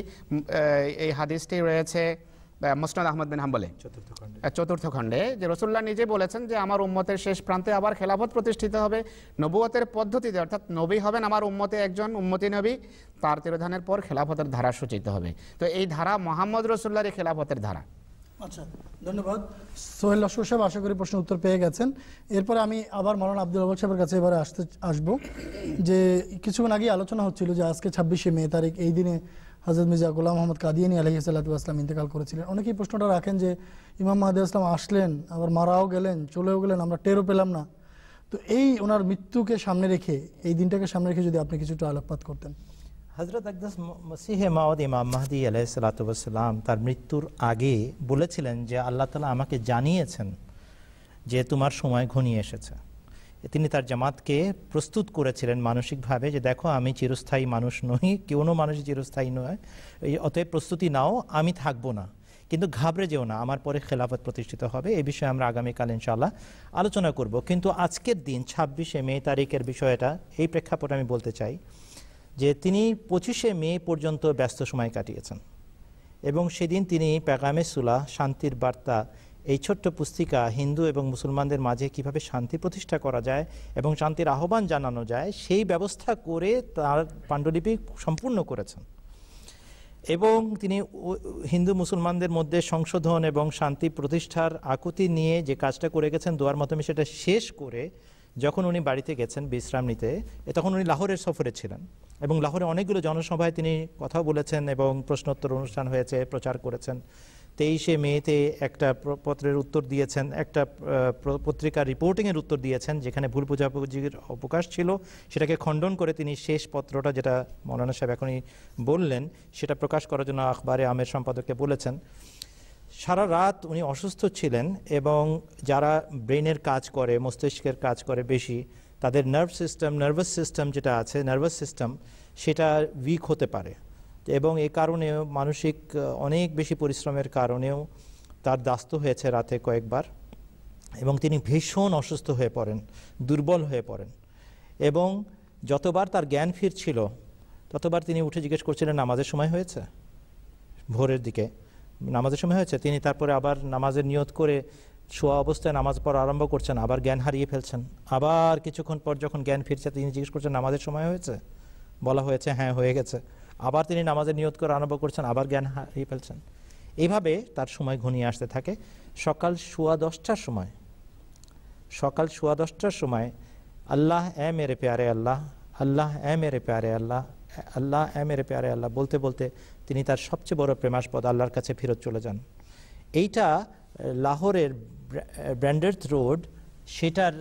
Speaker 4: এই হাদিসটি রয়েছে মোসনাদ আহমদ বিন হাম্বলে চতুর্থ খণ্ডে যে রসুল্লাহ নিজে বলেছেন যে আমার উম্মতের শেষ প্রান্তে আবার খেলাফত প্রতিষ্ঠিত হবে নবুয়তের পদ্ধতিতে অর্থাৎ নবী হবেন আমার উম্মতে একজন উম্মতি নবী তার তিরোধানের পর খেলাফতের ধারা সূচিত হবে তো এই ধারা মোহাম্মদ রসুল্লাহরই খেলাফতের ধারা
Speaker 1: আচ্ছা ধন্যবাদ সোহেল লস্কর সাহেব আশা করি প্রশ্ন উত্তর পেয়ে গেছেন এরপরে আমি আবার মরান আব্দুল আবুল সাহেবের কাছে এবারে আসতে আসবো যে কিছুক্ষণ আগেই আলোচনা হচ্ছিল যে আজকে ছাব্বিশে মে তারিখ এই দিনে হাজরত মির্জা গুলাম মোহাম্মদ কাদিয়ানি আলহি সাল্লাতাম ইন্তেকাল করেছিলেন অনেকেই প্রশ্নটা রাখেন যে ইমাম মাহাদি আসলাম আসলেন আবার মারাও গেলেন চলেও গেলেন আমরা টেরও পেলাম না তো এই ওনার মৃত্যুকে সামনে রেখে এই দিনটাকে সামনে রেখে যদি আপনি কিছুটা আলোকপাত করতেন
Speaker 2: হজরত আকদাস মসিহে মাওদ ইমাম মাহদি আলাইসালাতাম তার মৃত্যুর আগে বলেছিলেন যে আল্লাহ তালা আমাকে জানিয়েছেন যে তোমার সময় ঘনিয়ে এসেছে তিনি তার জামাতকে প্রস্তুত করেছিলেন মানসিকভাবে যে দেখো আমি চিরস্থায়ী মানুষ নই কোনো মানুষ চিরস্থায়ী নয় অতএব প্রস্তুতি নাও আমি থাকবো না কিন্তু ঘাবড়ে যেও না আমার পরে খেলাফত প্রতিষ্ঠিত হবে এ বিষয়ে আমরা আগামীকাল ইনশাল্লাহ আলোচনা করব কিন্তু আজকের দিন ছাব্বিশে মে তারিখের বিষয়টা এই প্রেক্ষাপটে আমি বলতে চাই যে তিনি পঁচিশে মে পর্যন্ত ব্যস্ত সময় কাটিয়েছেন এবং সেদিন তিনি প্যাগামে সুলা শান্তির বার্তা এই ছোট্ট পুস্তিকা হিন্দু এবং মুসলমানদের মাঝে কিভাবে শান্তি প্রতিষ্ঠা করা যায় এবং শান্তির আহ্বান জানানো যায় সেই ব্যবস্থা করে তার পাণ্ডুলিপি সম্পূর্ণ করেছেন এবং তিনি হিন্দু মুসলমানদের মধ্যে সংশোধন এবং শান্তি প্রতিষ্ঠার আকুতি নিয়ে যে কাজটা করে গেছেন দোয়ার মাধ্যমে সেটা শেষ করে যখন উনি বাড়িতে গেছেন বিশ্রাম নিতে তখন উনি লাহোরের সফরে ছিলেন এবং লাহোরে অনেকগুলো জনসভায় তিনি কথা বলেছেন এবং প্রশ্নোত্তর অনুষ্ঠান হয়েছে প্রচার করেছেন তেইশে মেতে একটা পত্রের উত্তর দিয়েছেন একটা পত্রিকা রিপোর্টিংয়ের উত্তর দিয়েছেন যেখানে ভুল বুঝাবুঝির অবকাশ ছিল সেটাকে খণ্ডন করে তিনি শেষ পত্রটা যেটা মৌলানা সাহেব এখনই বললেন সেটা প্রকাশ করার জন্য আখবারে আমের সম্পাদককে বলেছেন সারা রাত উনি অসুস্থ ছিলেন এবং যারা ব্রেনের কাজ করে মস্তিষ্কের কাজ করে বেশি তাদের নার্ভ সিস্টেম নার্ভাস সিস্টেম যেটা আছে নার্ভাস সিস্টেম সেটা উইক হতে পারে এবং এ কারণেও মানসিক অনেক বেশি পরিশ্রমের কারণেও তার দাস্ত হয়েছে রাতে কয়েকবার এবং তিনি ভীষণ অসুস্থ হয়ে পড়েন দুর্বল হয়ে পড়েন এবং যতবার তার জ্ঞান ফিরছিল ততবার তিনি উঠে জিজ্ঞেস করছিলেন নামাজের সময় হয়েছে ভোরের দিকে নামাজের সময় হয়েছে তিনি তারপরে আবার নামাজের নিয়ত করে শোয়া অবস্থায় নামাজ পড়া আরম্ভ করছেন আবার জ্ঞান হারিয়ে ফেলছেন আবার কিছুক্ষণ পর যখন জ্ঞান ফিরছে তিনি জিজ্ঞেস করছেন নামাজের সময় হয়েছে বলা হয়েছে হ্যাঁ হয়ে গেছে আবার তিনি নামাজে নিয়ত করে আরম্ভ করছেন আবার জ্ঞান হারিয়ে ফেলছেন এইভাবে তার সময় ঘনিয়ে আসতে থাকে সকাল সোয়া দশটার সময় সকাল সোয়া দশটার সময় আল্লাহ এ মেরে প্যারে আল্লাহ আল্লাহ এ মেরে প্যারে আল্লাহ আল্লাহ এ মেরে প্যারে আল্লাহ বলতে বলতে তিনি তার সবচেয়ে বড় প্রেমাস্পদ আল্লাহর কাছে ফেরত চলে যান এইটা লাহোরের ব্র্যান্ডেড রোড সেটার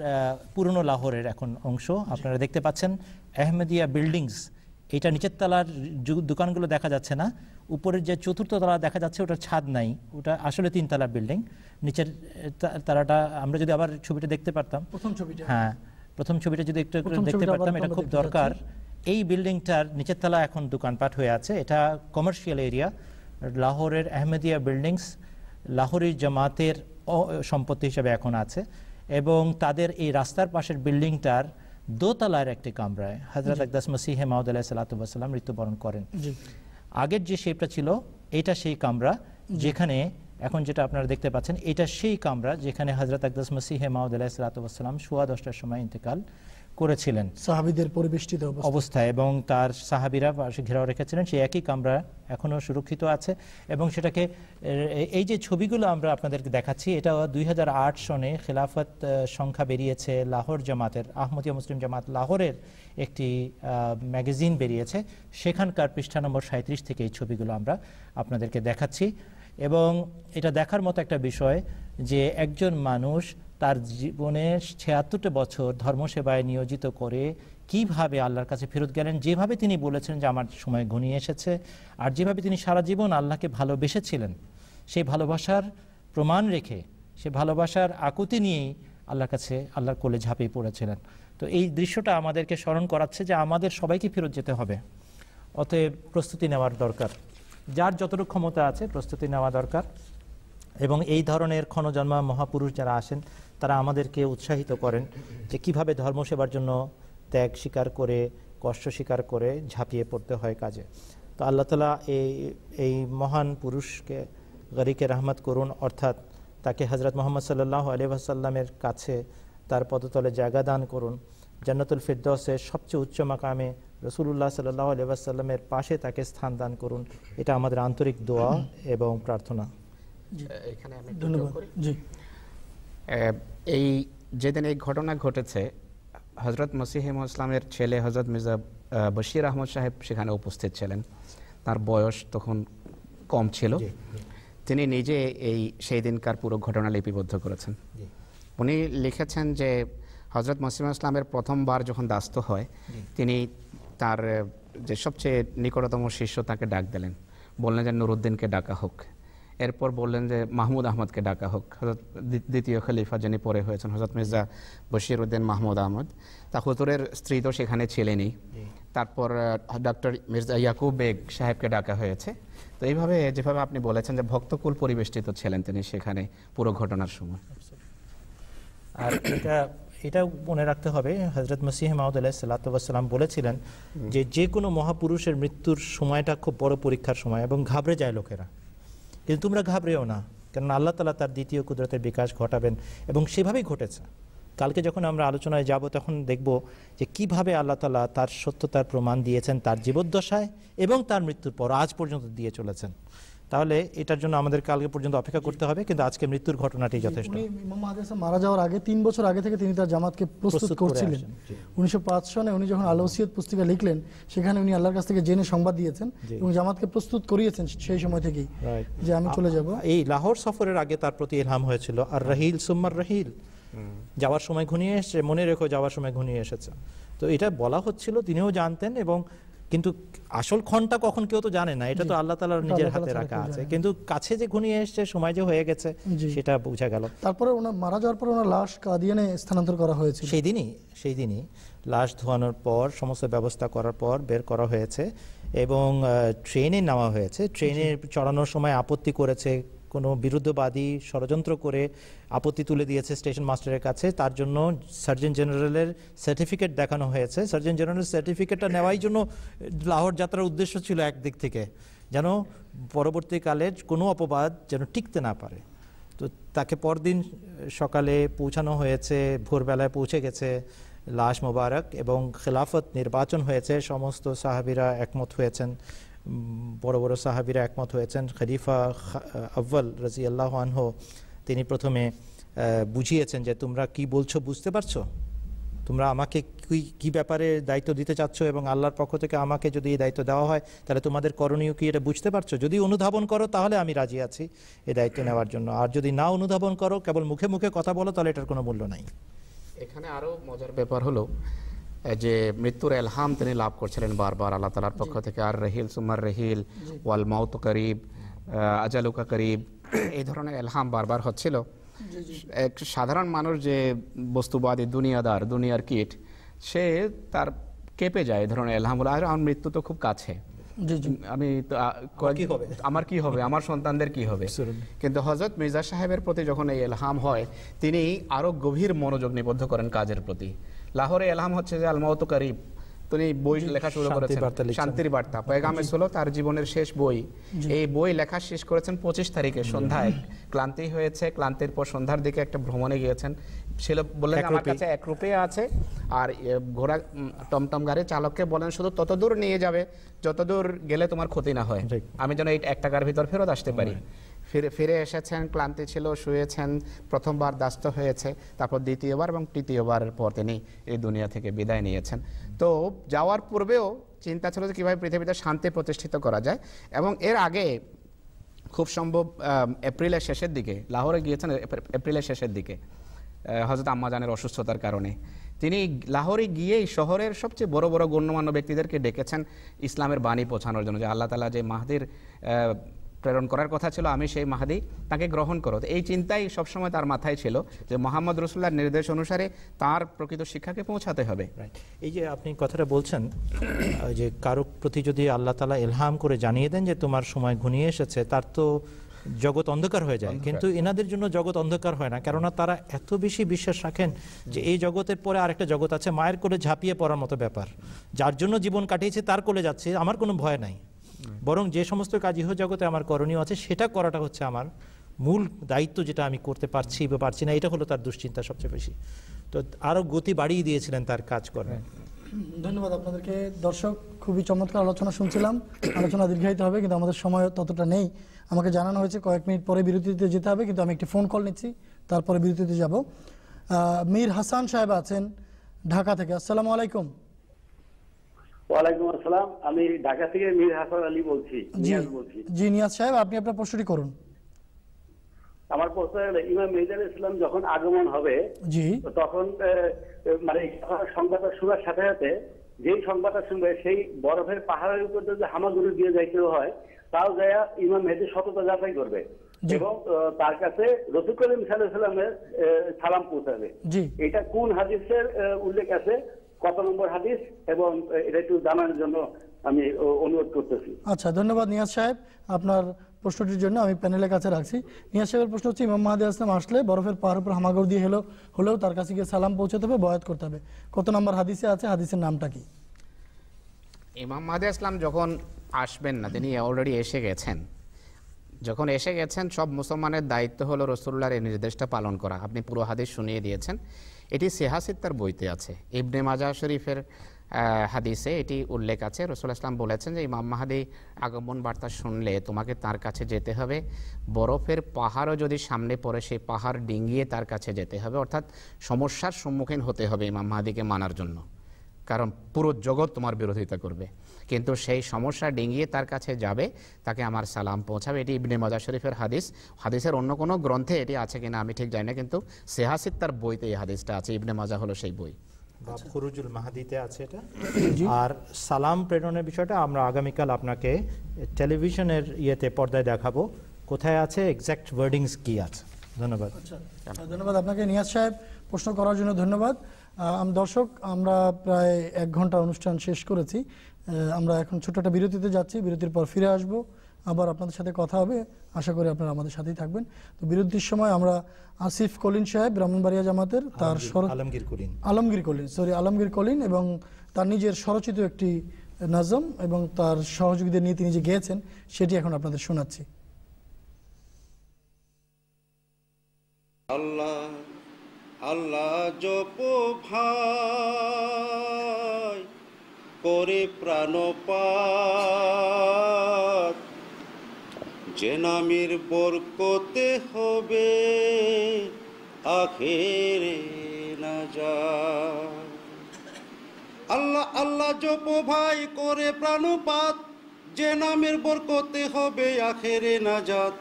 Speaker 2: পুরনো লাহোরের এখন অংশ আপনারা দেখতে পাচ্ছেন আহমেদিয়া বিল্ডিংস এটা নিচের তলার দোকানগুলো দেখা যাচ্ছে না উপরের যে চতুর্থ তলা দেখা যাচ্ছে ওটার ছাদ নাই ওটা আসলে তিন তলার বিল্ডিং নিচের তারাটা আমরা যদি আবার ছবিটা দেখতে পারতাম প্রথম ছবিটা হ্যাঁ প্রথম ছবিটা যদি একটু দেখতে পারতাম এটা খুব দরকার এই বিল্ডিংটার নিচের তলা এখন দোকানপাট হয়ে আছে এটা কমার্শিয়াল এরিয়া লাহোরের আহমেদিয়া বিল্ডিংস লাহোরের জামাতের সম্পত্তি হিসেবে এখন আছে এবং তাদের এই রাস্তার পাশের বিল্ডিংটার দোতলার একটি কামরায় হজরত আকদাস মসিহে মাহদ আলাহ সাল্লাতাম মৃত্যুবরণ করেন আগের যে শেপটা ছিল এটা সেই কামরা যেখানে এখন যেটা আপনারা দেখতে পাচ্ছেন এটা সেই কামরা যেখানে হজরত আকদাস মসিহে মাহদ আলাহ সাল্লাতাম সোয়া দশটার সময় ইন্তেকাল করেছিলেন সাহাবিদের পরিবেষ্টিত অবস্থায় এবং তার সাহাবিরা ঘেরাও রেখেছিলেন সেই একই কামরা এখনও সুরক্ষিত আছে এবং সেটাকে এই যে ছবিগুলো আমরা আপনাদেরকে দেখাচ্ছি এটা দুই সনে খেলাফত সংখ্যা বেরিয়েছে লাহোর জামাতের আহমদিয়া মুসলিম জামাত লাহোরের একটি ম্যাগাজিন বেরিয়েছে সেখানকার পৃষ্ঠা নম্বর সাঁত্রিশ থেকে এই ছবিগুলো আমরা আপনাদেরকে দেখাচ্ছি এবং এটা দেখার মতো একটা বিষয় যে একজন মানুষ তার জীবনে ছিয়াত্তরটা বছর ধর্মসেবায় নিয়োজিত করে কিভাবে আল্লাহর কাছে ফেরত গেলেন যেভাবে তিনি বলেছেন যে আমার সময় ঘনিয়ে এসেছে আর যেভাবে তিনি সারা জীবন আল্লাহকে ভালোবেসেছিলেন সেই ভালোবাসার প্রমাণ রেখে সে ভালোবাসার আকুতি নিয়েই আল্লাহর কাছে আল্লাহর কোলে ঝাঁপিয়ে পড়েছিলেন তো এই দৃশ্যটা আমাদেরকে স্মরণ করাচ্ছে যে আমাদের সবাইকে ফেরত যেতে হবে অতএব প্রস্তুতি নেওয়ার দরকার যার যতটুকু ক্ষমতা আছে প্রস্তুতি নেওয়া দরকার এবং এই ধরনের ক্ষণজন্মা মহাপুরুষ যারা আসেন তারা আমাদেরকে উৎসাহিত করেন যে কিভাবে ধর্ম সেবার জন্য ত্যাগ স্বীকার করে কষ্ট স্বীকার করে ঝাঁপিয়ে পড়তে হয় কাজে তো আল্লাহ তালা এই এই মহান পুরুষকে গরিকে রহমত করুন অর্থাৎ তাকে হজরত মোহাম্মদ সাল্লাহ আলিবাসাল্লামের কাছে তার পদতলে জায়গা দান করুন জান্নাতুল ফিরদসের সবচেয়ে উচ্চ মাকামে রসুল্লাহ সাল্লাহ আলিবাসাল্লামের পাশে তাকে স্থান দান করুন এটা আমাদের আন্তরিক দোয়া এবং প্রার্থনা
Speaker 4: এখানে আমি ধন্যবাদ জি এই যেদিন এই ঘটনা ঘটেছে হজরত মসিহিম ইসলামের ছেলে হজরত মির্জা বশির আহমদ সাহেব সেখানে উপস্থিত ছিলেন তার বয়স তখন কম ছিল তিনি নিজে এই সেই দিনকার পুরো ঘটনা লিপিবদ্ধ করেছেন উনি লিখেছেন যে হজরত মসিম ইসলামের প্রথমবার যখন দাস্ত হয় তিনি তার যে সবচেয়ে নিকটতম শিষ্য তাকে ডাক দিলেন বললেন যে নুরুদ্দিনকে ডাকা হোক এরপর বললেন যে মাহমুদ আহমদকে ডাকা হোক হজরত দ্বিতীয় খলিফা যিনি পরে হয়েছেন হজরত মির্জা বশির উদ্দিন মাহমুদ আহমদ তা হুতুরের স্ত্রী তো সেখানে ছিলেনই তারপর ডক্টর মির্জা ইয়াকুব বেগ সাহেবকে ডাকা হয়েছে তো এইভাবে যেভাবে আপনি বলেছেন যে ভক্তকুল পরিবেষ্টিত ছিলেন তিনি সেখানে পুরো ঘটনার সময়
Speaker 2: আর এটা এটাও মনে রাখতে হবে হজরত মসিহ মাহদুল্লাহ সাল্লাতাম বলেছিলেন যে যে কোনো মহাপুরুষের মৃত্যুর সময়টা খুব বড় পরীক্ষার সময় এবং ঘাবড়ে যায় লোকেরা কিন্তু তোমরা ঘাবড়েও না কেননা আল্লাহ তালা তার দ্বিতীয় কুদরতের বিকাশ ঘটাবেন এবং সেভাবেই ঘটেছে কালকে যখন আমরা আলোচনায় যাব তখন দেখব যে কিভাবে আল্লাহ তালা তার সত্যতার প্রমাণ দিয়েছেন তার জীবদ্দশায় এবং তার মৃত্যুর পর আজ পর্যন্ত দিয়ে চলেছেন তাহলে এটার জন্য আমাদের কালকে পর্যন্ত অপেক্ষা করতে হবে কিন্তু আজকে মৃত্যুর ঘটনাটি যথেষ্ট
Speaker 1: মারা যাওয়ার আগে তিন বছর আগে থেকে তিনি তার জামাতকে প্রস্তুত করছিলেন উনিশশো সনে উনি যখন আলোসিয়ত পুস্তিকা লিখলেন সেখানে উনি আল্লাহর কাছ থেকে জেনে সংবাদ দিয়েছেন এবং জামাতকে প্রস্তুত করিয়েছেন সেই সময় থেকেই
Speaker 2: যে আমি চলে যাব এই লাহোর সফরের আগে তার প্রতি এলহাম হয়েছিল আর হ্যাঁ। রাহিল সুম্মার রাহিল যাওয়ার সময় ঘনিয়ে এসছে মনে রেখো যাওয়ার সময় ঘনিয়ে এসেছে তো এটা বলা হচ্ছিল তিনিও জানতেন এবং কিন্তু আসল ক্ষণটা কখন কেউ তো জানে না এটা তো আল্লাহ তালার নিজের হাতে রাখা আছে কিন্তু কাছে যে ঘনিয়ে এসছে সময় যে হয়ে গেছে সেটা বোঝা গেল
Speaker 1: তারপরে ওনার মারা যাওয়ার পর ওনার লাশ কাদিয়ানে স্থানান্তর করা হয়েছে সেই দিনই সেই দিনই
Speaker 2: লাশ ধোয়ানোর পর সমস্ত ব্যবস্থা করার পর বের করা হয়েছে এবং ট্রেনে নেওয়া হয়েছে ট্রেনে চড়ানোর সময় আপত্তি করেছে কোনো বিরুদ্ধবাদী ষড়যন্ত্র করে আপত্তি তুলে দিয়েছে স্টেশন মাস্টারের কাছে তার জন্য সার্জন জেনারেলের সার্টিফিকেট দেখানো হয়েছে সার্জন জেনারেলের সার্টিফিকেটটা নেওয়াই জন্য লাহোর যাত্রার উদ্দেশ্য ছিল একদিক থেকে যেন পরবর্তীকালে কোনো অপবাদ যেন টিকতে না পারে তো তাকে পরদিন সকালে পৌঁছানো হয়েছে ভোরবেলায় পৌঁছে গেছে লাশ মোবারক এবং খেলাফত নির্বাচন হয়েছে সমস্ত সাহাবিরা একমত হয়েছেন বড় বড় সাহাবিরা একমত হয়েছেন খলিফা আব্বাল রাজি আল্লাহ আনহো তিনি প্রথমে বুঝিয়েছেন যে তোমরা কি বলছো বুঝতে পারছো তোমরা আমাকে কী কী ব্যাপারে দায়িত্ব দিতে চাচ্ছ এবং আল্লাহর পক্ষ থেকে আমাকে যদি এই দায়িত্ব দেওয়া হয় তাহলে তোমাদের করণীয় কি এটা বুঝতে পারছো যদি অনুধাবন করো তাহলে আমি রাজি আছি এই দায়িত্ব নেওয়ার জন্য আর যদি না অনুধাবন করো কেবল মুখে মুখে কথা বলো তাহলে এটার কোনো মূল্য নাই
Speaker 4: এখানে আরও মজার ব্যাপার হলো যে মৃত্যুর এলহাম তিনি লাভ করছিলেন বারবার আল্লাহ তালার পক্ষ থেকে আর রহিল সুমার রহিল ওয়াল মাউত করিব আজালুকা করিব এই ধরনের এলহাম বারবার হচ্ছিল এক সাধারণ মানুষ যে বস্তুবাদী দুনিয়াদার দুনিয়ার কিট সে তার কেঁপে যায় এই ধরনের এলহাম আর আমার মৃত্যু তো খুব কাছে আমি আমার কি হবে আমার সন্তানদের কি হবে কিন্তু হজরত মির্জা সাহেবের প্রতি যখন এই এলহাম হয় তিনি আরো গভীর মনোযোগ নিবদ্ধ করেন কাজের প্রতি লাহোরে এলাম হচ্ছে যে আলমাওত করিব তিনি বই লেখা শুরু করেছেন শান্তির বার্তা পয়গামে ছিল তার জীবনের শেষ বই এই বই লেখা শেষ করেছেন পঁচিশ তারিখে সন্ধ্যায় ক্লান্তি হয়েছে ক্লান্তির পর সন্ধ্যার দিকে একটা ভ্রমণে গিয়েছেন ছিল বললেন আমার কাছে এক রুপিয়া আছে আর ঘোড়া টমটম গাড়ি চালককে বলেন শুধু ততদূর নিয়ে যাবে যতদূর গেলে তোমার ক্ষতি না হয় আমি যেন এই এক টাকার ভিতর ফেরত আসতে পারি ফিরে ফিরে এসেছেন ক্লান্তি ছিল শুয়েছেন প্রথমবার দাস্ত হয়েছে তারপর দ্বিতীয়বার এবং তৃতীয়বারের পর তিনি এই দুনিয়া থেকে বিদায় নিয়েছেন তো যাওয়ার পূর্বেও চিন্তা ছিল যে কীভাবে পৃথিবীতে শান্তি প্রতিষ্ঠিত করা যায় এবং এর আগে খুব সম্ভব এপ্রিলের শেষের দিকে লাহোরে গিয়েছেন এপ্রিলের শেষের দিকে হজরত আম্মাজানের অসুস্থতার কারণে তিনি লাহোরে গিয়েই শহরের সবচেয়ে বড় বড় গণ্যমান্য ব্যক্তিদেরকে ডেকেছেন ইসলামের বাণী পৌঁছানোর জন্য যে আল্লাহ তালা যে মাহাদির প্রেরণ করার কথা ছিল আমি সেই মাহাদি তাকে গ্রহণ করো এই চিন্তাই সবসময় তার মাথায় ছিল যে মোহাম্মদ রসুল্লার নির্দেশ অনুসারে তার প্রকৃত শিক্ষাকে পৌঁছাতে হবে এই যে আপনি কথাটা বলছেন যে কারো প্রতি যদি
Speaker 2: আল্লাহ তালা এলহাম করে জানিয়ে দেন যে তোমার সময় ঘনিয়ে এসেছে তার তো জগৎ অন্ধকার হয়ে যায় কিন্তু এনাদের জন্য জগৎ অন্ধকার হয় না কেননা তারা এত বেশি বিশ্বাস রাখেন যে এই জগতের পরে আর একটা জগৎ আছে মায়ের কোলে ঝাঁপিয়ে পড়ার মতো ব্যাপার যার জন্য জীবন কাটিয়েছে তার কোলে যাচ্ছে আমার কোনো ভয় নাই বরং যে সমস্ত কাজ ইহজগতে আমার করণীয় আছে সেটা করাটা হচ্ছে আমার মূল দায়িত্ব যেটা আমি করতে পারছি বা পারছি না এটা হলো তার দুশ্চিন্তা সবচেয়ে বেশি তো আরও গতি বাড়িয়ে দিয়েছিলেন তার কাজ করে হ্যাঁ।
Speaker 1: ধন্যবাদ আপনাদেরকে দর্শক খুবই চমৎকার আলোচনা শুনছিলাম আলোচনা দীর্ঘায়িত হবে কিন্তু আমাদের সময় ততটা নেই আমাকে জানানো হয়েছে কয়েক মিনিট পরে বিরতিতে যেতে হবে কিন্তু আমি একটি ফোন কল নিচ্ছি তারপরে বিরতিতে যাব মীর হাসান সাহেব আছেন ঢাকা থেকে আসসালামু আলাইকুম
Speaker 6: ওয়ালাইকুম আসসালাম আমি ঢাকা থেকে মীর হাসান আলী বলছি
Speaker 1: বলছি সাহেব আপনি আপনার প্রশ্নটি করুন
Speaker 6: আমার প্রশ্ন হলো ইমাম ইসলাম যখন আগমন হবে তখন মানে সংবাদটা শোনার সাথে সাথে যেই সংবাদটা শুনবে সেই বরফের পাহাড়ের উপর যে হামাগুড়ি দিয়ে যাইতে হয় তাও যাইয়া ইমাম মেহেদি সততা যাচাই করবে এবং তার কাছে রফিকুল ইসলামের সালাম পৌঁছাবে এটা কোন হাদিসের উল্লেখ আছে কত নম্বর হাদিস এবং এটা একটু জানার জন্য আমি অনুরোধ
Speaker 2: করতেছি
Speaker 1: আচ্ছা ধন্যবাদ নিয়াজ সাহেব আপনার প্রশ্নটির জন্য আমি প্যানেলের কাছে রাখছি নিয়াজ সাহেবের প্রশ্ন হচ্ছে ইমাম মাহাদি আসলাম আসলে বরফের পাহাড় উপর হামাগর দিয়ে হলো হলেও তার কাছে গিয়ে সালাম পৌঁছাতে হবে বয়াত করতে হবে কত নম্বর হাদিসে আছে হাদিসের নামটা কি
Speaker 4: ইমাম মাহাদি আসলাম যখন আসবেন না তিনি অলরেডি এসে গেছেন যখন এসে গেছেন সব মুসলমানের দায়িত্ব হলো রসুল্লাহর এই নির্দেশটা পালন করা আপনি পুরো হাদিস শুনিয়ে দিয়েছেন এটি সেহাসিত্তার বইতে আছে ইবনে মাজা শরীফের হাদিসে এটি উল্লেখ আছে রসুল ইসলাম বলেছেন যে ইমাম মাহাদি আগমন বার্তা শুনলে তোমাকে তার কাছে যেতে হবে বরফের পাহাড়ও যদি সামনে পড়ে সেই পাহাড় ডিঙিয়ে তার কাছে যেতে হবে অর্থাৎ সমস্যার সম্মুখীন হতে হবে ইমাম মাহাদিকে মানার জন্য কারণ পুরো জগৎ তোমার বিরোধিতা করবে কিন্তু সেই সমস্যা ডিঙিয়ে তার কাছে যাবে তাকে আমার সালাম পৌঁছাবে এটি ইবনে মজা শরীফের হাদিস হাদিসের অন্য কোনো গ্রন্থে এটি আছে কিনা আমি ঠিক জানি না কিন্তু সেহাসিদ তার বইতে এই হাদিসটা আছে ইবনে মজা হলো সেই বই
Speaker 2: ফরুজুল আচ্ছা। মাহাদিতে আছে এটা
Speaker 4: আর সালাম প্রেরণের বিষয়টা আমরা আগামীকাল
Speaker 2: আপনাকে টেলিভিশনের ইয়েতে পর্দায় দেখাবো কোথায় আছে এক্স্যাক্ট ওয়ার্ডিংস কি আছে ধন্যবাদ আচ্ছা।
Speaker 1: ধন্যবাদ আপনাকে নিয়াজ সাহেব প্রশ্ন করার জন্য ধন্যবাদ দর্শক আমরা প্রায় এক ঘন্টা অনুষ্ঠান শেষ করেছি আমরা এখন ছোট একটা বিরতিতে যাচ্ছি বিরতির পর ফিরে আসব আবার আপনাদের সাথে কথা হবে আশা করি আপনারা আমাদের সাথেই থাকবেন তো বিরতির সময় আমরা আসিফ কলিন সাহেব ব্রাহ্মণবাড়িয়া জামাতের তার আলমগীর কলিন আলমগীর কলিন সরি আলমগীর কলিন এবং তার নিজের স্বরচিত একটি নাজম এবং তার সহযোগীদের নিয়ে তিনি যে গেয়েছেন সেটি এখন আপনাদের শোনাচ্ছি
Speaker 8: আল্লাহ আল্লাহ জপ ভাই করে প্রাণপাত যে নামের করতে হবে আখেরে না যা আল্লাহ আল্লাহ জপ ভাই করে প্রাণপাত যে নামের করতে হবে আখেরে নাজাত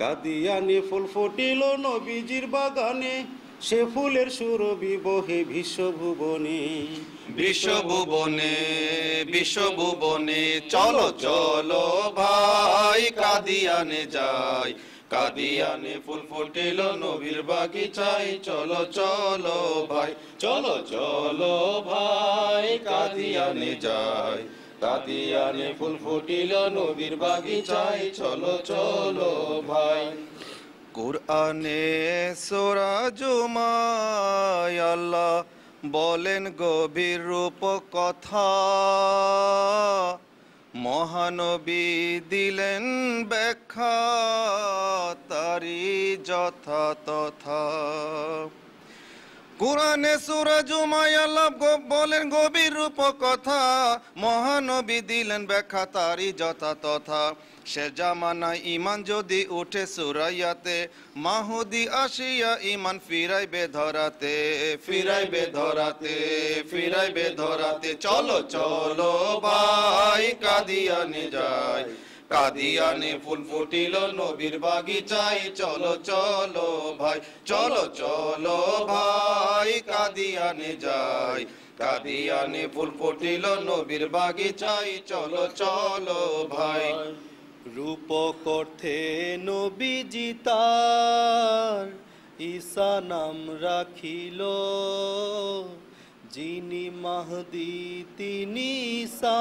Speaker 8: কাদিয়ানি ফুল ফুটিল নবীজির বাগানে সে ফুলের সুরবি বহে ভুবনে
Speaker 9: বিশ্বভুবনে বিশ্বভুবনে চলো চলো ভাই কাদিয়ানে যাই কাদিয়ানে ফুল ফুটিল নবীর চাই চলো চলো ভাই চলো চলো ভাই কাদিয়ানে যাই কাদিয়ানে ফুল ফুটিল নবীর চাই চলো চলো ভাই কোরআনে সোরা জুমায় আল্লাহ বলেন গভীর রূপ কথা মহানবী দিলেন ব্যাখ্যা তারি যথা তথা কোরআনে সুরা জুমায় আল্লাহ বলেন গভীর রূপ কথা মহানবী দিলেন ব্যাখ্যা তারই যথা তথা সে জামানা ইমান যদি উঠে সুরাইয়াতে মাহুদি আসিয়া ইমান ফিরাইবে ধরাতে ফিরাইবে ধরাতে ফিরাইবে ধরাতে চলো চলো ভাই কাদিয়ানি যায় কাদিয়ানে ফুল ফুটিল নবীর বাগিচাই চলো চলো ভাই চলো চলো ভাই কাদিয়ানে যাই কাদিয়ানে ফুল ফুটিল নবীর বাগিচাই চলো চলো ভাই রূপ করতে নবী ঈশা নাম রাখিল যিনি মাহদি তিনি ঈশা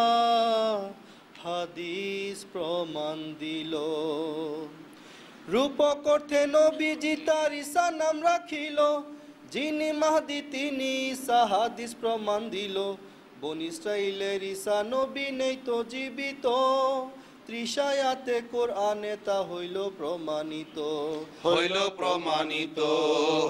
Speaker 9: হাদিস প্রমাণ দিল রূপ করতে নবীজি তার ঈশা নাম রাখিল যিনি মাহাদি তিনি ঈশা হাদিস প্রমাণ দিল বনিসাইলের ঈশা নবী নেই তো জীবিত ত্রিষায়াতে কোরআনে তা হইল প্রমাণিত হইল প্রমাণিত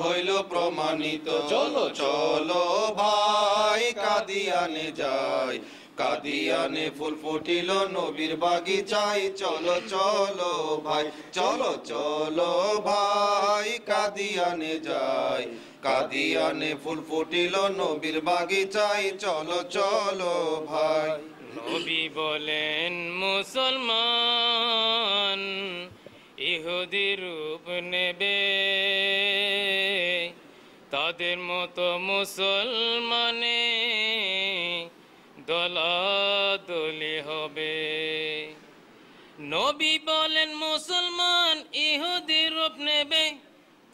Speaker 9: হইল প্রমাণিত চলো চলো ভাই কাদিয়ানে যায় কাদিয়ানে ফুল ফুটিল নবীর বাগিচাই চলো চলো ভাই চলো চলো ভাই কাদিয়ানে যাই কাদিয়ানে ফুল ফুটিল নবীর বাগিচাই চলো চলো ভাই নবী বলেন মুসলমান ইহুদি রূপ নেবে তাদের মতো মুসলমানের দলাদলি হবে নবী বলেন মুসলমান ইহুদি রূপ নেবে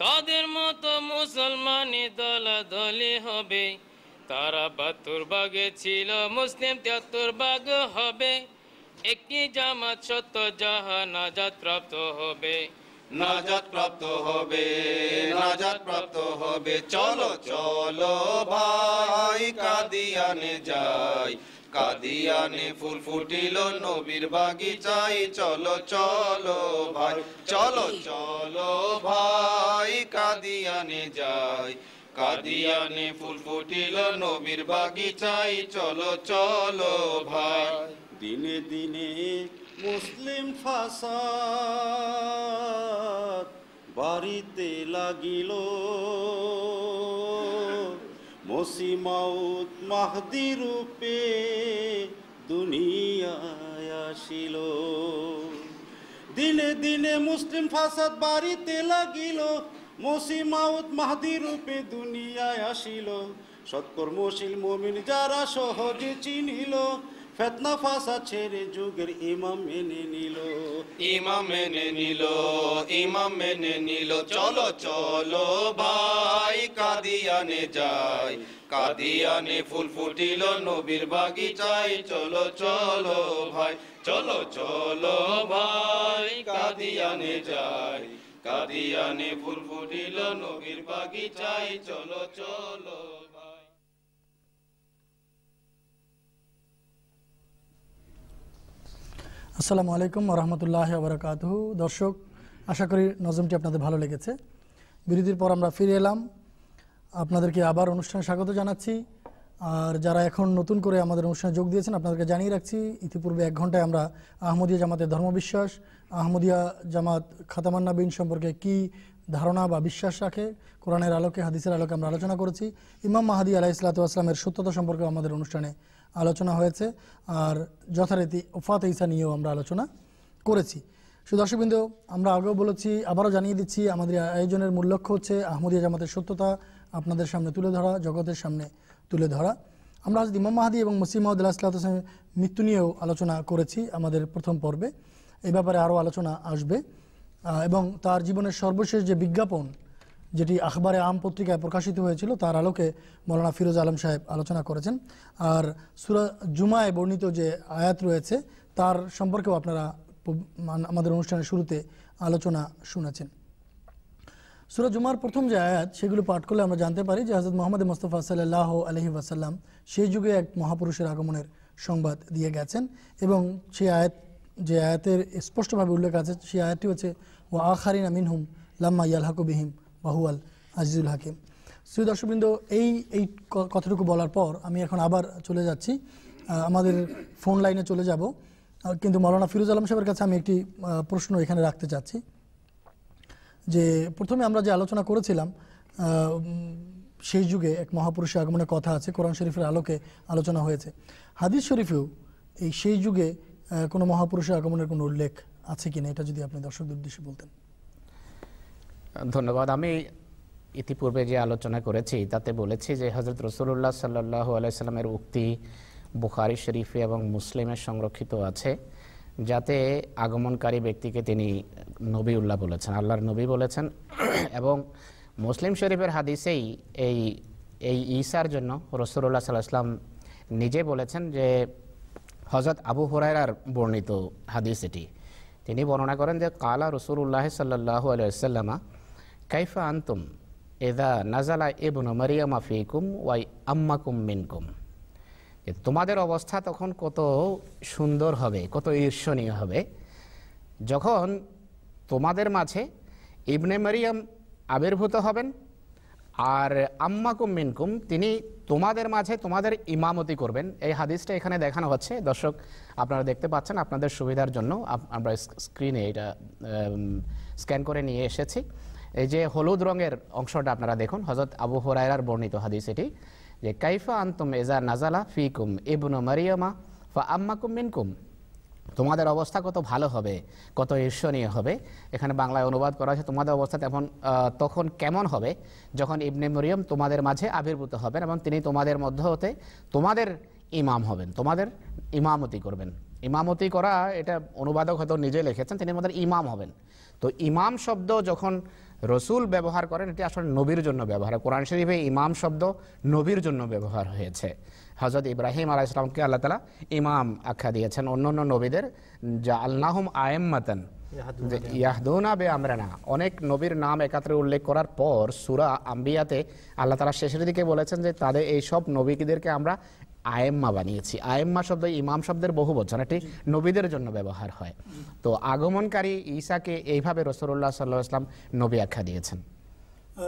Speaker 9: তাদের মতো মুসলমানই দলাদলি হবে তারা বাহাত্তর বাগে ছিল মুসলিম তিয়াত্তর বাগ হবে একটি জামাত সত্য জাহানা যাত্রাপ্ত হবে নাজাত প্রাপ্ত হবে নাজাত প্রাপ্ত হবে চলো চলো ভাই কাদিয়ানে যাই কাদিয়ানে ফুল ফুটিল নবীর বাগিচাই চলো চলো ভাই চলো চলো ভাই কাদিয়ানে যাই কাদিয়ানে ফুল ফুটিল নবীর বাগিচাই চলো চলো ভাই দিনে দিনে
Speaker 8: মুসলিম ফাসাদ বাড়িতে লাগিল মসিমাউত মাহদি রূপে দুনিয়ায় আসিল দিনে দিনে মুসলিম ফাসাদ বাড়িতে লাগিল মসিমাউত মাহদি রূপে দুনিয়ায় আসিল সৎকর্মশীল মমিন যারা সহজে চিনিল ফেতনা ফাসা ছেড়ে যুগের ইমাম মেনে নিল
Speaker 9: ইমাম মেনে নিল ইমাম মেনে নিল চলো চলো ভাই কাদিয়ানে যাই কাদিয়ানে ফুল ফুটিল নবীর বাগিচায় চলো চলো ভাই চলো চলো ভাই কাদিয়ানে যাই
Speaker 10: কাদিয়ানে ফুল ফুটিল নবীর বাগিচায় চলো
Speaker 9: চলো
Speaker 1: আসসালামু আলাইকুম রহমতুল্লাহ আবরকাত দর্শক আশা করি নজমটি আপনাদের ভালো লেগেছে বিরতির পর আমরা ফিরে এলাম আপনাদেরকে আবার অনুষ্ঠানে স্বাগত জানাচ্ছি আর যারা এখন নতুন করে আমাদের অনুষ্ঠানে যোগ দিয়েছেন আপনাদেরকে জানিয়ে রাখছি ইতিপূর্বে এক ঘন্টায় আমরা আহমদিয়া জামাতের ধর্মবিশ্বাস আহমদিয়া জামাত খাতামান্না বিন সম্পর্কে কি ধারণা বা বিশ্বাস রাখে কোরআনের আলোকে হাদিসের আলোকে আমরা আলোচনা করেছি ইমাম মাহাদি আলাহ ইসলাতামের সত্যতা সম্পর্কে আমাদের অনুষ্ঠানে আলোচনা হয়েছে আর যথারীতি ওফাত ইসা নিয়েও আমরা আলোচনা করেছি সুদর্শকবৃন্দ আমরা আগেও বলেছি আবারও জানিয়ে দিচ্ছি আমাদের আয়োজনের মূল লক্ষ্য হচ্ছে আহমদিয়া জামাতের সত্যতা আপনাদের সামনে তুলে ধরা জগতের সামনে তুলে ধরা আমরা আজ ইমাম মাহাদি এবং মুসিম মাহদুল আসলাত মৃত্যু নিয়েও আলোচনা করেছি আমাদের প্রথম পর্বে এ ব্যাপারে আরও আলোচনা আসবে এবং তার জীবনের সর্বশেষ যে বিজ্ঞাপন যেটি আখবারে আম পত্রিকায় প্রকাশিত হয়েছিল তার আলোকে মৌলানা ফিরোজ আলম সাহেব আলোচনা করেছেন আর সুরা জুমায় বর্ণিত যে আয়াত রয়েছে তার সম্পর্কেও আপনারা মানে আমাদের অনুষ্ঠানের শুরুতে আলোচনা শুনেছেন সুরা জুমার প্রথম যে আয়াত সেগুলো পাঠ করলে আমরা জানতে পারি যে হজরত মোহাম্মদ মোস্তফা সাল্লাহ আলহি ওয়াসাল্লাম সেই যুগে এক মহাপুরুষের আগমনের সংবাদ দিয়ে গেছেন এবং সেই আয়াত যে আয়াতের স্পষ্টভাবে উল্লেখ আছে সেই আয়াতটি হচ্ছে ও আখারিন আমিন হুম লাম্মা ইয়াল হাকুবিহিম বাহুয়াল আজিজুল হাকিম শ্রী দর্শকবৃন্দ এই এই কথাটুকু বলার পর আমি এখন আবার চলে যাচ্ছি আমাদের ফোন লাইনে চলে যাব কিন্তু মৌলানা ফিরোজ আলম সাহেবের কাছে আমি একটি প্রশ্ন এখানে রাখতে চাচ্ছি যে প্রথমে আমরা যে আলোচনা করেছিলাম সেই যুগে এক মহাপুরুষের আগমনের কথা আছে কোরআন শরীফের আলোকে আলোচনা হয়েছে হাদিস শরীফেও এই সেই যুগে কোনো মহাপুরুষের আগমনের কোনো উল্লেখ আছে কিনা এটা যদি আপনি দর্শকদের উদ্দেশ্যে বলতেন
Speaker 4: ধন্যবাদ আমি ইতিপূর্বে যে আলোচনা করেছি তাতে বলেছি যে হজরত রসুল্লাহ সাল্লাহ আলাইসাল্লামের উক্তি বুখারি শরীফে এবং মুসলিমের সংরক্ষিত আছে যাতে আগমনকারী ব্যক্তিকে তিনি নবী উল্লাহ বলেছেন আল্লাহর নবী বলেছেন এবং মুসলিম শরীফের হাদিসেই এই এই ঈসার জন্য রসুল্লাহ সাল্লাহ নিজে বলেছেন যে হজরত আবু হুরায়রার বর্ণিত হাদিস এটি তিনি বর্ণনা করেন যে কালা রসুল্লাহ সাল্লাহ আলাইসাল্লামা কাইফা আন্তম এদা নাজালা এবন মারিয়ামা ফিকুম ওয়াই আম্মাকুম মিনকুম যে তোমাদের অবস্থা তখন কত সুন্দর হবে কত ঈর্ষণীয় হবে যখন তোমাদের মাঝে ইবনে মারিয়াম আবির্ভূত হবেন আর আম্মাকুম মিনকুম তিনি তোমাদের মাঝে তোমাদের ইমামতি করবেন এই হাদিসটা এখানে দেখানো হচ্ছে দর্শক আপনারা দেখতে পাচ্ছেন আপনাদের সুবিধার জন্য আমরা স্ক্রিনে এটা স্ক্যান করে নিয়ে এসেছি এই যে হলুদ রঙের অংশটা আপনারা দেখুন হজরত আবু হরাইরার বর্ণিত হাদিস এটি যে কাইফা আনতুম এজা নাজালা ফিকুম ইবনু মারিয়ামা ফা আম্মাকুম মিনকুম তোমাদের অবস্থা কত ভালো হবে কত ঈর্ষণীয় হবে এখানে বাংলায় অনুবাদ করা হয়েছে তোমাদের অবস্থা তখন তখন কেমন হবে যখন ইবনে মরিয়ম তোমাদের মাঝে আবির্ভূত হবেন এবং তিনি তোমাদের মধ্য হতে তোমাদের ইমাম হবেন তোমাদের ইমামতি করবেন ইমামতি করা এটা অনুবাদক হয়তো নিজে লিখেছেন তিনি আমাদের ইমাম হবেন তো ইমাম শব্দ যখন রসুল ব্যবহার করেন এটি আসলে নবীর জন্য ব্যবহার কোরআন শরীফে ইমাম শব্দ নবীর জন্য ব্যবহার হয়েছে হজরত ইব্রাহিম আলাহ ইসলামকে আল্লাহ তালা ইমাম আখ্যা দিয়েছেন অন্য অন্য নবীদের যা আল্লাহম আয়েম্মাতন ইয়াহদুনা বে আমরানা অনেক নবীর নাম একাত্রে উল্লেখ করার পর সুরা আম্বিয়াতে আল্লাহ তালা শেষের দিকে বলেছেন যে তাদের এই সব নবীদেরকে আমরা আয়েম্মা বানিয়েছি আয়েম্মা শব্দ ইমাম শব্দের বহু বচন এটি নবীদের জন্য ব্যবহার হয় তো আগমনকারী ঈশাকে এইভাবে রসরুল্লাহ সাল্লাহ ইসলাম নবী আখ্যা দিয়েছেন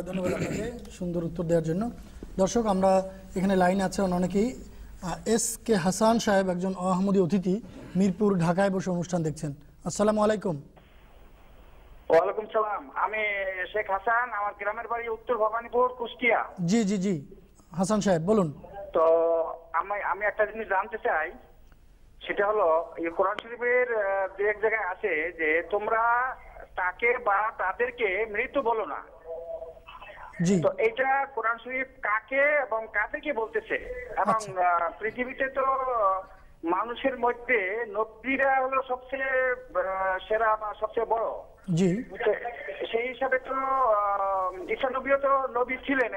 Speaker 1: ধন্যবাদ সুন্দর উত্তর দেওয়ার জন্য দর্শক আমরা এখানে লাইন আছে অনেকেই এস কে হাসান সাহেব একজন আহমদি অতিথি মিরপুর ঢাকায় বসে অনুষ্ঠান দেখছেন আসসালামু আলাইকুম
Speaker 7: ওয়ালাইকুম সালাম আমি শেখ হাসান আমার গ্রামের বাড়ি উত্তর ভবানীপুর কুষ্টিয়া
Speaker 1: জি জি জি হাসান সাহেব বলুন
Speaker 7: তো আমি আমি একটা জিনিস জানতে চাই সেটা হলো কোরআন শরীফের দু এক জায়গায় আছে যে তোমরা তাকে বা তাদেরকে মৃত্যু বলো না তো এটা কোরআন শরীফ কাকে এবং কাদেরকে বলতেছে এবং আচ্ছা। পৃথিবীতে তো মানুষের মধ্যে নবীরা হলো সবচেয়ে সেরা বা সবচেয়ে বড় জি সেই হিসাবে তো ঈশা নবীও তো নবী ছিলেন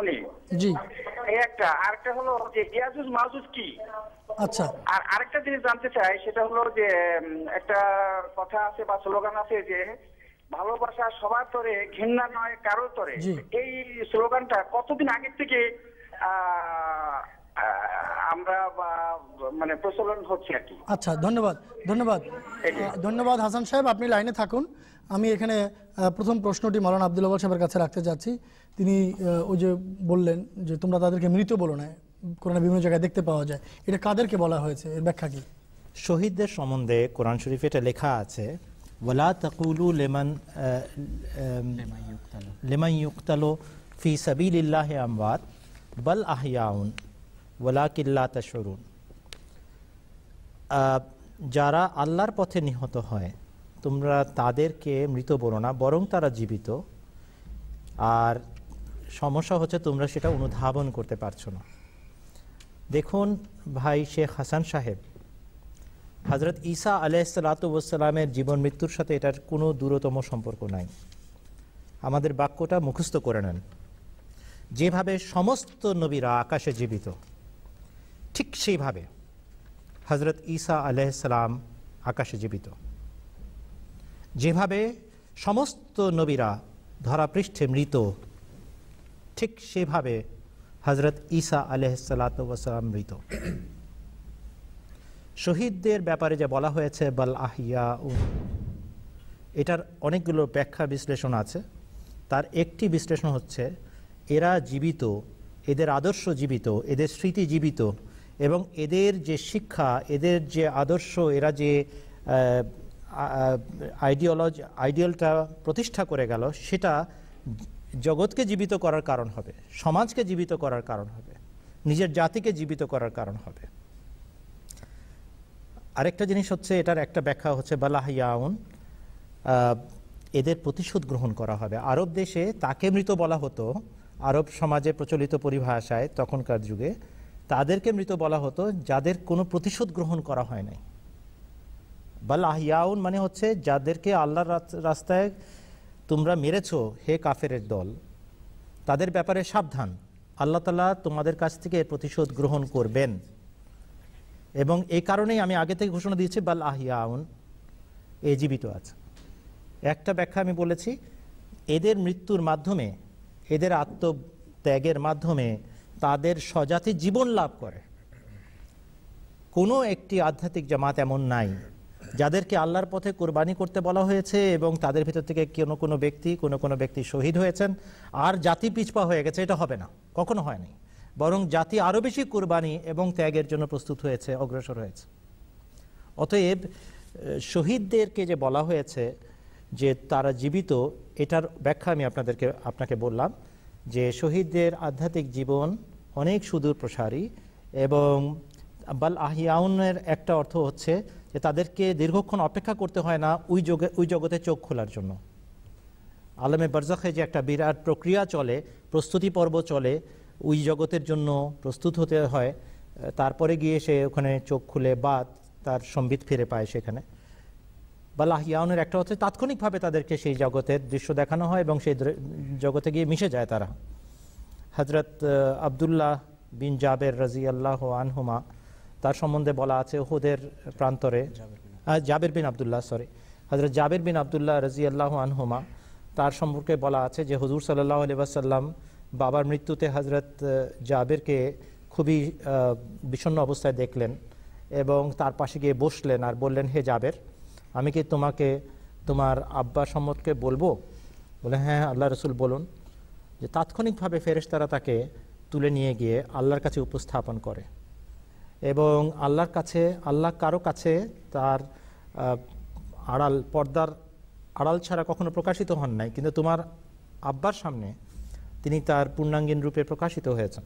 Speaker 7: উনি জি একটা আরেকটা হলো যে ইয়াজুজ মাজুজ কি আচ্ছা আর আরেকটা জিনিস জানতে চাই সেটা হলো যে একটা কথা আছে বা স্লোগান আছে যে ভালোবাসা সবার তরে ঘৃণা নয় কারোর তরে এই স্লোগানটা কতদিন আগের থেকে আমরা বা মানে প্রচলন হচ্ছে আর কি
Speaker 1: আচ্ছা ধন্যবাদ ধন্যবাদ ধন্যবাদ হাসান সাহেব আপনি লাইনে থাকুন আমি এখানে প্রথম প্রশ্নটি মালানা আবদুল্লাহ সাহেবের কাছে রাখতে চাচ্ছি তিনি ওই যে বললেন যে তোমরা তাদেরকে মৃত বলো না কোরআনে বিভিন্ন জায়গায় দেখতে পাওয়া যায় এটা কাদেরকে বলা হয়েছে এর ব্যাখ্যা কি
Speaker 2: শহীদদের সম্বন্ধে কোরআন শরীফে এটা লেখা আছে ওলা তকুলু লেমান লেমান ইউকতালো ফি সাবিল্লাহ আমবাদ বল আহিয়াউন ওলা কিল্লা তশরুন যারা আল্লাহর পথে নিহত হয় তোমরা তাদেরকে মৃত বলো না বরং তারা জীবিত আর সমস্যা হচ্ছে তোমরা সেটা অনুধাবন করতে পারছো না দেখুন ভাই শেখ হাসান সাহেব হজরত ঈসা আলাইসালাতামের জীবন মৃত্যুর সাথে এটার কোনো দূরতম সম্পর্ক নাই আমাদের বাক্যটা মুখস্থ করে নেন যেভাবে সমস্ত নবীরা আকাশে জীবিত ঠিক সেইভাবে হজরত ঈসা সালাম আকাশে জীবিত যেভাবে সমস্ত নবীরা ধরাপৃষ্ঠে মৃত ঠিক সেভাবে হজরত ঈসা সালাতাম মৃত শহীদদের ব্যাপারে যে বলা হয়েছে বাল আহিয়া এটার অনেকগুলো ব্যাখ্যা বিশ্লেষণ আছে তার একটি বিশ্লেষণ হচ্ছে এরা জীবিত এদের আদর্শ জীবিত এদের স্মৃতি জীবিত এবং এদের যে শিক্ষা এদের যে আদর্শ এরা যে আইডিওলজি আইডিয়ালটা প্রতিষ্ঠা করে গেল সেটা জগৎকে জীবিত করার কারণ হবে সমাজকে জীবিত করার কারণ হবে নিজের জাতিকে জীবিত করার কারণ হবে আরেকটা জিনিস হচ্ছে এটার একটা ব্যাখ্যা হচ্ছে বালাহিয়াউন এদের প্রতিশোধ গ্রহণ করা হবে আরব দেশে তাকে মৃত বলা হতো আরব সমাজে প্রচলিত পরিভাষায় তখনকার যুগে তাদেরকে মৃত বলা হতো যাদের কোনো প্রতিশোধ গ্রহণ করা হয় নাই বা লাহিয়াউন মানে হচ্ছে যাদেরকে আল্লাহর রাস্তায় তোমরা মেরেছ হে কাফের দল তাদের ব্যাপারে সাবধান আল্লাহ তালা তোমাদের কাছ থেকে প্রতিশোধ গ্রহণ করবেন এবং এই কারণেই আমি আগে থেকে ঘোষণা দিয়েছি বা লাহিয়াউন এ জীবিত আছে একটা ব্যাখ্যা আমি বলেছি এদের মৃত্যুর মাধ্যমে এদের আত্মত্যাগের মাধ্যমে তাদের স্বজাতি জীবন লাভ করে কোনো একটি আধ্যাত্মিক জামাত এমন নাই যাদেরকে আল্লাহর পথে কোরবানি করতে বলা হয়েছে এবং তাদের ভিতর থেকে কোনো কোনো ব্যক্তি কোনো কোনো ব্যক্তি শহীদ হয়েছেন আর জাতি পিছপা হয়ে গেছে এটা হবে না কখনো হয়নি বরং জাতি আরও বেশি কোরবানি এবং ত্যাগের জন্য প্রস্তুত হয়েছে অগ্রসর হয়েছে অতএব শহীদদেরকে যে বলা হয়েছে যে তারা জীবিত এটার ব্যাখ্যা আমি আপনাদেরকে আপনাকে বললাম যে শহীদদের আধ্যাত্মিক জীবন অনেক সুদূর প্রসারী এবং বাল আহিয়াউনের একটা অর্থ হচ্ছে যে তাদেরকে দীর্ঘক্ষণ অপেক্ষা করতে হয় না ওই জগে ওই জগতে চোখ খোলার জন্য আলমে বরজখে যে একটা বিরাট প্রক্রিয়া চলে প্রস্তুতি পর্ব চলে ওই জগতের জন্য প্রস্তুত হতে হয় তারপরে গিয়ে সে ওখানে চোখ খুলে বা তার সম্বিত ফিরে পায় সেখানে বা লাহিয়াউনের একটা হচ্ছে তাৎক্ষণিকভাবে তাদেরকে সেই জগতের দৃশ্য দেখানো হয় এবং সেই জগতে গিয়ে মিশে যায় তারা হজরত আবদুল্লাহ বিন জাবের রাজি আল্লাহ আনহুমা তার সম্বন্ধে বলা আছে হুদের প্রান্তরে জাবের বিন আবদুল্লাহ সরি হজরত জাবের বিন আবদুল্লাহ রাজি আল্লাহ আনহুমা তার সম্পর্কে বলা আছে যে হজুর সাল্লাহ আলিবাসাল্লাম বাবার মৃত্যুতে হজরত জাবেরকে খুবই বিষণ্ন অবস্থায় দেখলেন এবং তার পাশে গিয়ে বসলেন আর বললেন হে জাবের আমি কি তোমাকে তোমার আব্বা সম্মতকে বলবো বলে হ্যাঁ, হ্যাঁ আল্লাহ রসুল বলুন যে তাৎক্ষণিকভাবে ফেরেস্তারা তাকে তুলে নিয়ে গিয়ে আল্লাহর কাছে উপস্থাপন করে এবং আল্লাহর কাছে আল্লাহ কারো কাছে তার আড়াল পর্দার আড়াল ছাড়া কখনো প্রকাশিত হন নাই কিন্তু তোমার আব্বার সামনে তিনি তার পূর্ণাঙ্গীন রূপে প্রকাশিত হয়েছেন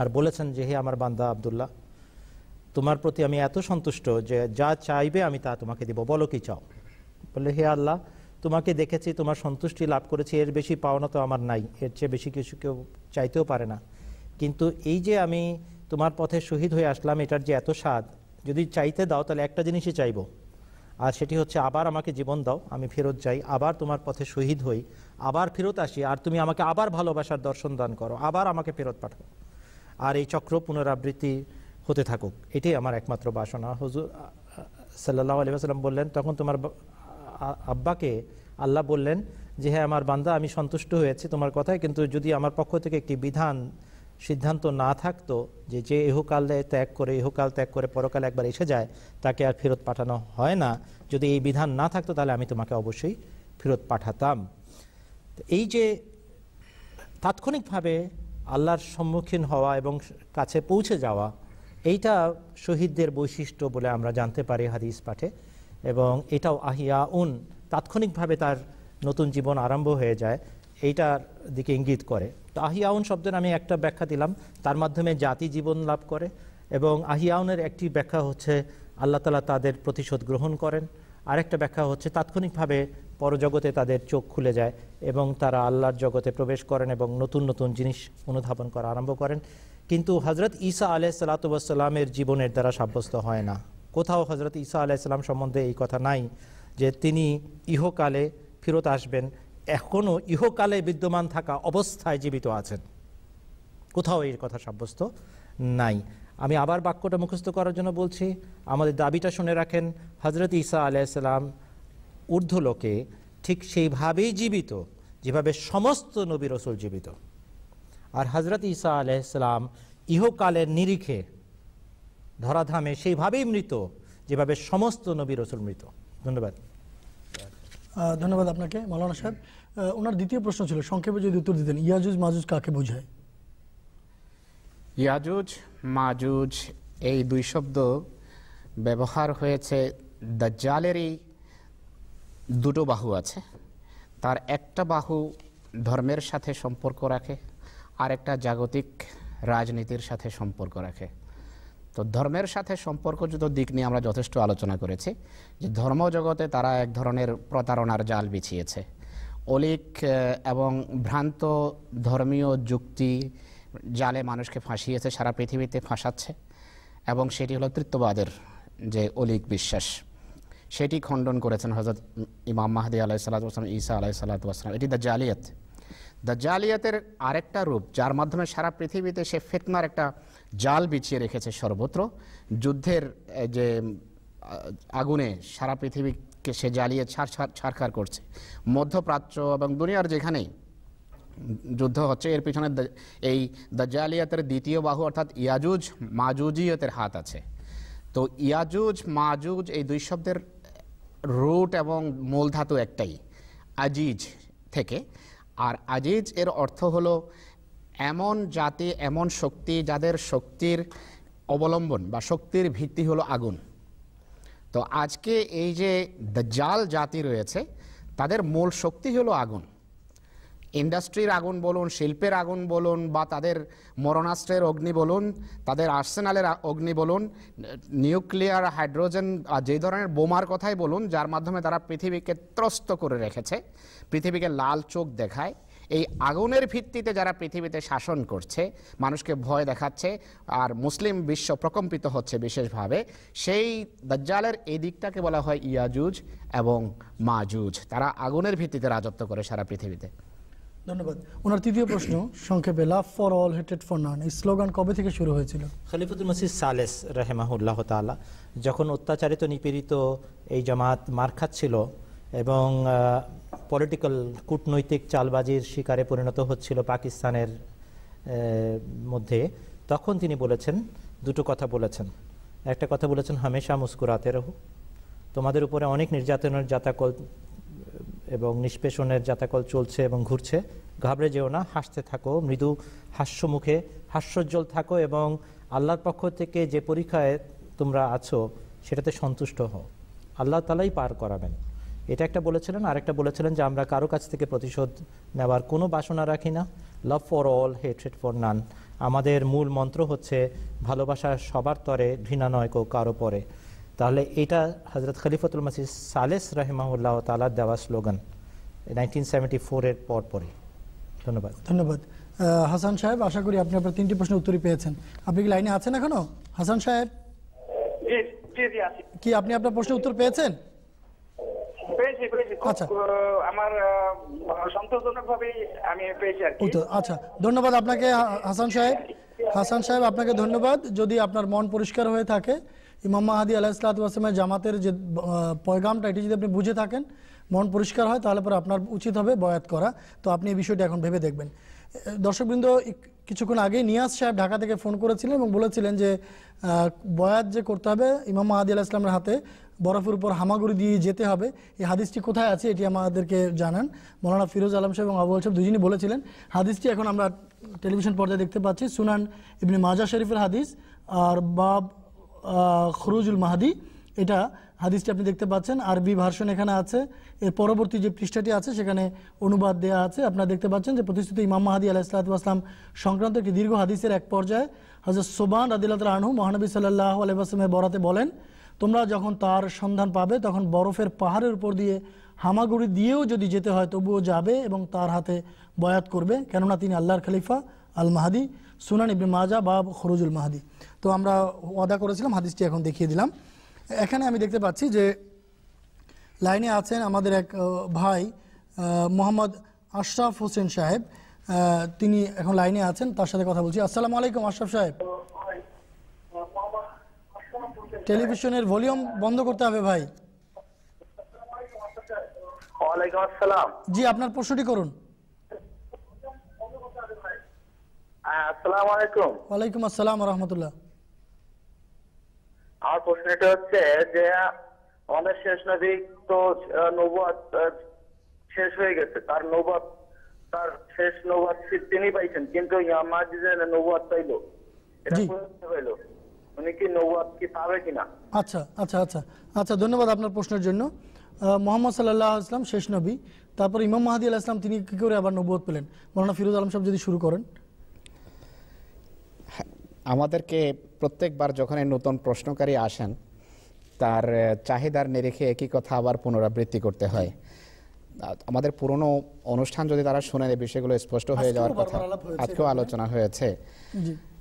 Speaker 2: আর বলেছেন যে হে আমার বান্দা আবদুল্লাহ তোমার প্রতি আমি এত সন্তুষ্ট যে যা চাইবে আমি তা তোমাকে দেব বলো কি চাও বললে হে আল্লাহ তোমাকে দেখেছি তোমার সন্তুষ্টি লাভ করেছি এর বেশি পাওনা তো আমার নাই এর চেয়ে বেশি কিছু কেউ চাইতেও পারে না কিন্তু এই যে আমি তোমার পথে শহীদ হয়ে আসলাম এটার যে এত স্বাদ যদি চাইতে দাও তাহলে একটা জিনিসই চাইব আর সেটি হচ্ছে আবার আমাকে জীবন দাও আমি ফেরত যাই আবার তোমার পথে শহীদ হই আবার ফেরত আসি আর তুমি আমাকে আবার ভালোবাসার দর্শন দান করো আবার আমাকে ফেরত পাঠাও আর এই চক্র পুনরাবৃত্তি হতে থাকুক এটাই আমার একমাত্র বাসনা হুজুর সাল্লাহ আলী আসালাম বললেন তখন তোমার আব্বাকে আল্লাহ বললেন যে হ্যাঁ আমার বান্দা আমি সন্তুষ্ট হয়েছি তোমার কথায় কিন্তু যদি আমার পক্ষ থেকে একটি বিধান সিদ্ধান্ত না থাকতো যে যে ইহকালে ত্যাগ করে এহকাল ত্যাগ করে পরকালে একবার এসে যায় তাকে আর ফেরত পাঠানো হয় না যদি এই বিধান না থাকতো তাহলে আমি তোমাকে অবশ্যই ফেরত পাঠাতাম এই যে তাৎক্ষণিকভাবে আল্লাহর সম্মুখীন হওয়া এবং কাছে পৌঁছে যাওয়া এইটা শহীদদের বৈশিষ্ট্য বলে আমরা জানতে পারি হাদিস পাঠে এবং এটাও আহিয়া উন তাৎক্ষণিকভাবে তার নতুন জীবন আরম্ভ হয়ে যায় এইটার দিকে ইঙ্গিত করে তো আহিয়াউন শব্দের আমি একটা ব্যাখ্যা দিলাম তার মাধ্যমে জাতি জীবন লাভ করে এবং আহিয়াউনের একটি ব্যাখ্যা হচ্ছে আল্লাহ তালা তাদের প্রতিশোধ গ্রহণ করেন আরেকটা ব্যাখ্যা হচ্ছে তাৎক্ষণিকভাবে পরজগতে তাদের চোখ খুলে যায় এবং তারা আল্লাহর জগতে প্রবেশ করেন এবং নতুন নতুন জিনিস অনুধাবন করা আরম্ভ করেন কিন্তু হজরত ঈসা সালাতামের জীবনের দ্বারা সাব্যস্ত হয় না কোথাও হজরত ঈসা আলাইসাল্লাম সম্বন্ধে এই কথা নাই যে তিনি ইহকালে ফেরত আসবেন এখনও ইহকালে বিদ্যমান থাকা অবস্থায় জীবিত আছেন কোথাও এই কথা সাব্যস্ত নাই আমি আবার বাক্যটা মুখস্থ করার জন্য বলছি আমাদের দাবিটা শুনে রাখেন হজরত ঈসা আলাইসাল্লাম ঊর্ধ্বলোকে ঠিক সেইভাবেই জীবিত যেভাবে সমস্ত নবী রসুল জীবিত আর হজরত ইসা আলাইসালাম ইহকালের নিরিখে ধরাধামে সেইভাবেই মৃত যেভাবে সমস্ত নবী রসুল মৃত ধন্যবাদ
Speaker 1: ধন্যবাদ আপনাকে মৌলানা সাহেব ওনার দ্বিতীয় প্রশ্ন ছিল সংক্ষেপে যদি উত্তর দিতেন ইয়াজুজ মাজুজ কাকে বোঝায়
Speaker 4: ইয়াজুজ মাজুজ এই দুই শব্দ ব্যবহার হয়েছে জালেরই দুটো বাহু আছে তার একটা বাহু ধর্মের সাথে সম্পর্ক রাখে আরেকটা জাগতিক রাজনীতির সাথে সম্পর্ক রাখে তো ধর্মের সাথে সম্পর্কযুক্ত দিক নিয়ে আমরা যথেষ্ট আলোচনা করেছি যে ধর্মজগতে তারা এক ধরনের প্রতারণার জাল বিছিয়েছে অলিক এবং ভ্রান্ত ধর্মীয় যুক্তি জালে মানুষকে ফাঁসিয়েছে সারা পৃথিবীতে ফাঁসাচ্ছে এবং সেটি হলো তৃত্ববাদের যে অলিক বিশ্বাস সেটি খণ্ডন করেছেন হজরত ইমাম মাহদি আলাহ সাল্লাম ঈসা আলাহ সাল্লাম এটি দ্য জালিয়াত জালিয়াতের আরেকটা রূপ যার মাধ্যমে সারা পৃথিবীতে সে ফেতনার একটা জাল বিছিয়ে রেখেছে সর্বত্র যুদ্ধের যে আগুনে সারা পৃথিবীকে সে জ্বালিয়ে ছাড় ছাড়খার করছে মধ্যপ্রাচ্য এবং দুনিয়ার যেখানেই যুদ্ধ হচ্ছে এর পিছনে এই জালিয়াতের দ্বিতীয় বাহু অর্থাৎ ইয়াজুজ মাজুজিয়তের হাত আছে তো ইয়াজুজ মাজুজ এই দুই শব্দের রুট এবং মূল ধাতু একটাই আজিজ থেকে আর আজিজ এর অর্থ হল এমন জাতি এমন শক্তি যাদের শক্তির অবলম্বন বা শক্তির ভিত্তি হলো আগুন তো আজকে এই যে দজ্জাল জাতি রয়েছে তাদের মূল শক্তি হলো আগুন ইন্ডাস্ট্রির আগুন বলুন শিল্পের আগুন বলুন বা তাদের মরণাস্ত্রের অগ্নি বলুন তাদের আর্সেনালের অগ্নি বলুন নিউক্লিয়ার হাইড্রোজেন যে ধরনের বোমার কথাই বলুন যার মাধ্যমে তারা পৃথিবীকে ত্রস্ত করে রেখেছে পৃথিবীকে লাল চোখ দেখায় এই আগুনের ভিত্তিতে যারা পৃথিবীতে শাসন করছে মানুষকে ভয় দেখাচ্ছে আর মুসলিম বিশ্ব প্রকম্পিত হচ্ছে বিশেষভাবে সেই দজ্জালের এই দিকটাকে বলা হয় ইয়াজুজ এবং মাজুজ তারা আগুনের ভিত্তিতে রাজত্ব করে সারা পৃথিবীতে
Speaker 1: ধন্যবাদ ওনার তৃতীয় প্রশ্ন সংক্ষেপে লাভ ফর অল হেটেড ফর নান এই স্লোগান কবে থেকে শুরু হয়েছিল
Speaker 2: খলিফুল মসিদ সালেস রেহেমাহুল্লাহ তালা যখন অত্যাচারিত নিপীড়িত এই জামাত মার খাচ্ছিল এবং পলিটিক্যাল কূটনৈতিক চালবাজির শিকারে পরিণত হচ্ছিল পাকিস্তানের মধ্যে তখন তিনি বলেছেন দুটো কথা বলেছেন একটা কথা বলেছেন হামেশা মুস্কুরাতে রহু তোমাদের উপরে অনেক নির্যাতনের যাতাকল এবং নিষ্পেষণের জাতাকল চলছে এবং ঘুরছে ঘাবড়ে যেও না হাসতে থাকো মৃদু হাস্যমুখে হাস্যোজ্জ্বল থাকো এবং আল্লাহর পক্ষ থেকে যে পরীক্ষায় তোমরা আছো সেটাতে সন্তুষ্ট হও আল্লাহ তালাই পার করাবেন এটা একটা বলেছিলেন আরেকটা বলেছিলেন যে আমরা কারো কাছ থেকে প্রতিশোধ নেওয়ার কোনো বাসনা রাখি না love for all hatred for none আমাদের মূল মন্ত্র হচ্ছে ভালোবাসা সবার তরে ঘৃণা নয় কেউ কারো পরে তাহলে এটা হজরত খলিফতুল মাসিদ সালেস রহিমাহুল্লাহ তালা দেওয়া স্লোগান নাইনটিন সেভেন্টি ফোরের পর পরে
Speaker 1: ধন্যবাদ ধন্যবাদ হাসান সাহেব আশা করি আপনি আপনার তিনটি প্রশ্নের উত্তরই পেয়েছেন আপনি কি লাইনে আছেন এখনো হাসান সাহেব কি আপনি আপনার প্রশ্নের উত্তর পেয়েছেন আচ্ছা।, আচ্ছা ধন্যবাদ আপনাকে হাসান সাহেব হাসান সাহেব আপনাকে ধন্যবাদ যদি আপনার মন পরিষ্কার হয়ে থাকে ইমাম মাহাদি আলাহিসামের জামাতের যে পয়গামটা এটি যদি আপনি বুঝে থাকেন মন পরিষ্কার হয় তাহলে পরে আপনার উচিত হবে বয়াত করা তো আপনি এই বিষয়টি এখন ভেবে দেখবেন দর্শকবৃন্দ কিছুক্ষণ আগেই নিয়াজ সাহেব ঢাকা থেকে ফোন করেছিলেন এবং বলেছিলেন যে বয়াত যে করতে হবে ইমাম মাহাদি আলাহ ইসলামের হাতে বরফের উপর হামাগুড়ি দিয়ে যেতে হবে এই হাদিসটি কোথায় আছে এটি আমাদেরকে জানান মৌলানা ফিরোজ আলম সাহেব এবং আবু সাহেব দুজনই বলেছিলেন হাদিসটি এখন আমরা টেলিভিশন পর্যায়ে দেখতে পাচ্ছি সুনান ইবনি মাজা শরীফের হাদিস আর বাব খরুজুল মাহাদি এটা হাদিসটি আপনি দেখতে পাচ্ছেন আরবি ভার্সন এখানে আছে এর পরবর্তী যে পৃষ্ঠাটি আছে সেখানে অনুবাদ দেওয়া আছে আপনারা দেখতে পাচ্ছেন যে প্রতিষ্ঠিত ইমাম মাহাদি আসলাম সংক্রান্ত একটি দীর্ঘ হাদিসের এক পর্যায়ে হাজর সোবান আদিল্লাহ আনহু মহানবী সাল্লাহ আলাইসলামের বরাতে বলেন তোমরা যখন তার সন্ধান পাবে তখন বরফের পাহাড়ের উপর দিয়ে হামাগুড়ি দিয়েও যদি যেতে হয় তবুও যাবে এবং তার হাতে বয়াত করবে কেননা তিনি আল্লাহর খলিফা আল মাহাদি সুনান ইবিন মাজা বাব খরুজুল মাহাদি তো আমরা ওয়াদা করেছিলাম হাদিসটি এখন দেখিয়ে দিলাম এখানে আমি দেখতে পাচ্ছি যে লাইনে আছেন আমাদের এক ভাই মোহাম্মদ আশরাফ হোসেন সাহেব তিনি এখন লাইনে আছেন তার সাথে কথা বলছি আসসালামু আলাইকুম আশরাফ সাহেব টেলিভিশনের ভলিউম বন্ধ করতে হবে ভাই জি আপনার প্রশ্নটি করুন হ্যাঁ, আসসালামু আলাইকুম ওয়ালাইকুম আসসালাম রহমতুল্লাহ
Speaker 7: আর প্রশ্নটা হচ্ছে যে অনেক শেষ নবী তো নবাদ শেষ হয়ে গেছে তার নবাদ তার শেষ নবাদ তিনি পাইছেন কিন্তু ইয়ামাজ নবাদ পাইলো এটা হইলো উনি কি নবাদ কি পাবে কিনা
Speaker 1: আচ্ছা আচ্ছা আচ্ছা আচ্ছা ধন্যবাদ আপনার প্রশ্নের জন্য মোহাম্মদ সাল্লাহ আসলাম শেষ নবী তারপর ইমাম মাহাদি আলাহ ইসলাম তিনি কি করে আবার নবুয়ত পেলেন মৌলানা ফিরোজ আলম সাহেব যদি শুরু করেন
Speaker 4: আমাদেরকে প্রত্যেকবার যখন নতুন প্রশ্নকারী আসেন তার চাহিদার নিরিখে একই কথা আবার পুনরাবৃত্তি করতে হয় আমাদের পুরনো অনুষ্ঠান যদি তারা শুনেন এই বিষয়গুলো স্পষ্ট হয়ে যাওয়ার কথা আজকেও আলোচনা হয়েছে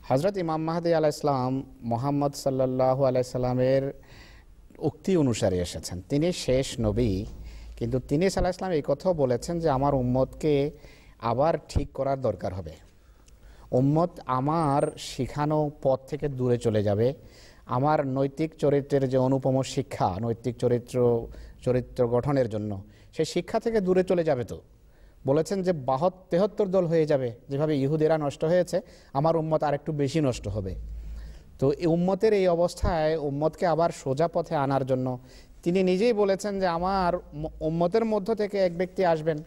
Speaker 4: হজরত ইমাম মাহাদি আলাহ ইসলাম মোহাম্মদ সাল্লাহ আলাইসাল্লামের উক্তি অনুসারে এসেছেন তিনি শেষ নবী কিন্তু তিনি সাল্লাহ ইসলাম এই কথাও বলেছেন যে আমার উম্মতকে আবার ঠিক করার দরকার হবে উম্মত আমার শিখানো পথ থেকে দূরে চলে যাবে আমার নৈতিক চরিত্রের যে অনুপম শিক্ষা নৈতিক চরিত্র চরিত্র গঠনের জন্য সেই শিক্ষা থেকে দূরে চলে যাবে তো বলেছেন যে বাহত তেহত্তর দল হয়ে যাবে যেভাবে ইহুদেরা নষ্ট হয়েছে আমার উম্মত আর একটু বেশি নষ্ট হবে তো উম্মতের এই অবস্থায় উম্মতকে আবার সোজা পথে আনার জন্য তিনি নিজেই বলেছেন যে আমার উম্মতের মধ্য থেকে এক ব্যক্তি আসবেন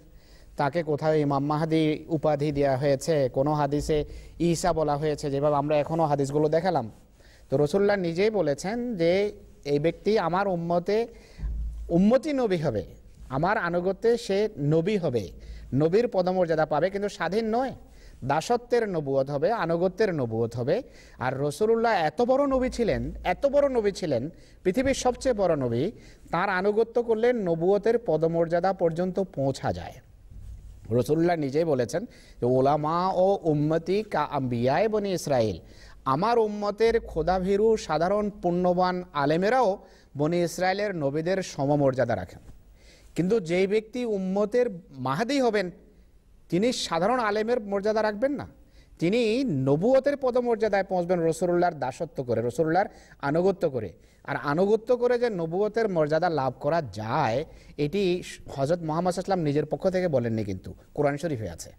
Speaker 4: তাকে কোথাও ইমাম মাহাদি উপাধি দেওয়া হয়েছে কোনো হাদিসে ইসা বলা হয়েছে যেভাবে আমরা এখনও হাদিসগুলো দেখালাম তো রসুল্লাহ নিজেই বলেছেন যে এই ব্যক্তি আমার উম্মতে উম্মতি নবী হবে আমার আনুগত্যে সে নবী হবে নবীর পদমর্যাদা পাবে কিন্তু স্বাধীন নয় দাসত্বের নবুয়ত হবে আনুগত্যের নবুয়ত হবে আর রসুল্লাহ এত বড় নবী ছিলেন এত বড় নবী ছিলেন পৃথিবীর সবচেয়ে বড় নবী তার আনুগত্য করলে নবুয়তের পদমর্যাদা পর্যন্ত পৌঁছা যায় রসুল্লাহ নিজেই বলেছেন যে ওলামা ও উম্মতি কা আম্বিয়ায় বনি ইসরায়েল আমার উম্মতের খোদাভীরু সাধারণ পুণ্যবান আলেমেরাও বনি ইসরায়েলের নবীদের সমমর্যাদা রাখেন কিন্তু যেই ব্যক্তি উম্মতের মাহাদি হবেন তিনি সাধারণ আলেমের মর্যাদা রাখবেন না তিনি নবুয়তের পদমর্যাদায় পৌঁছবেন রসুল্লাহর দাসত্ব করে রসুল্লাহর আনুগত্য করে আর আনুগত্য করে যে নবুয়তের মর্যাদা লাভ করা যায় এটি হজরত মোহাম্মদ ইসলাম নিজের পক্ষ থেকে বলেননি কিন্তু কোরআন শরীফে আছে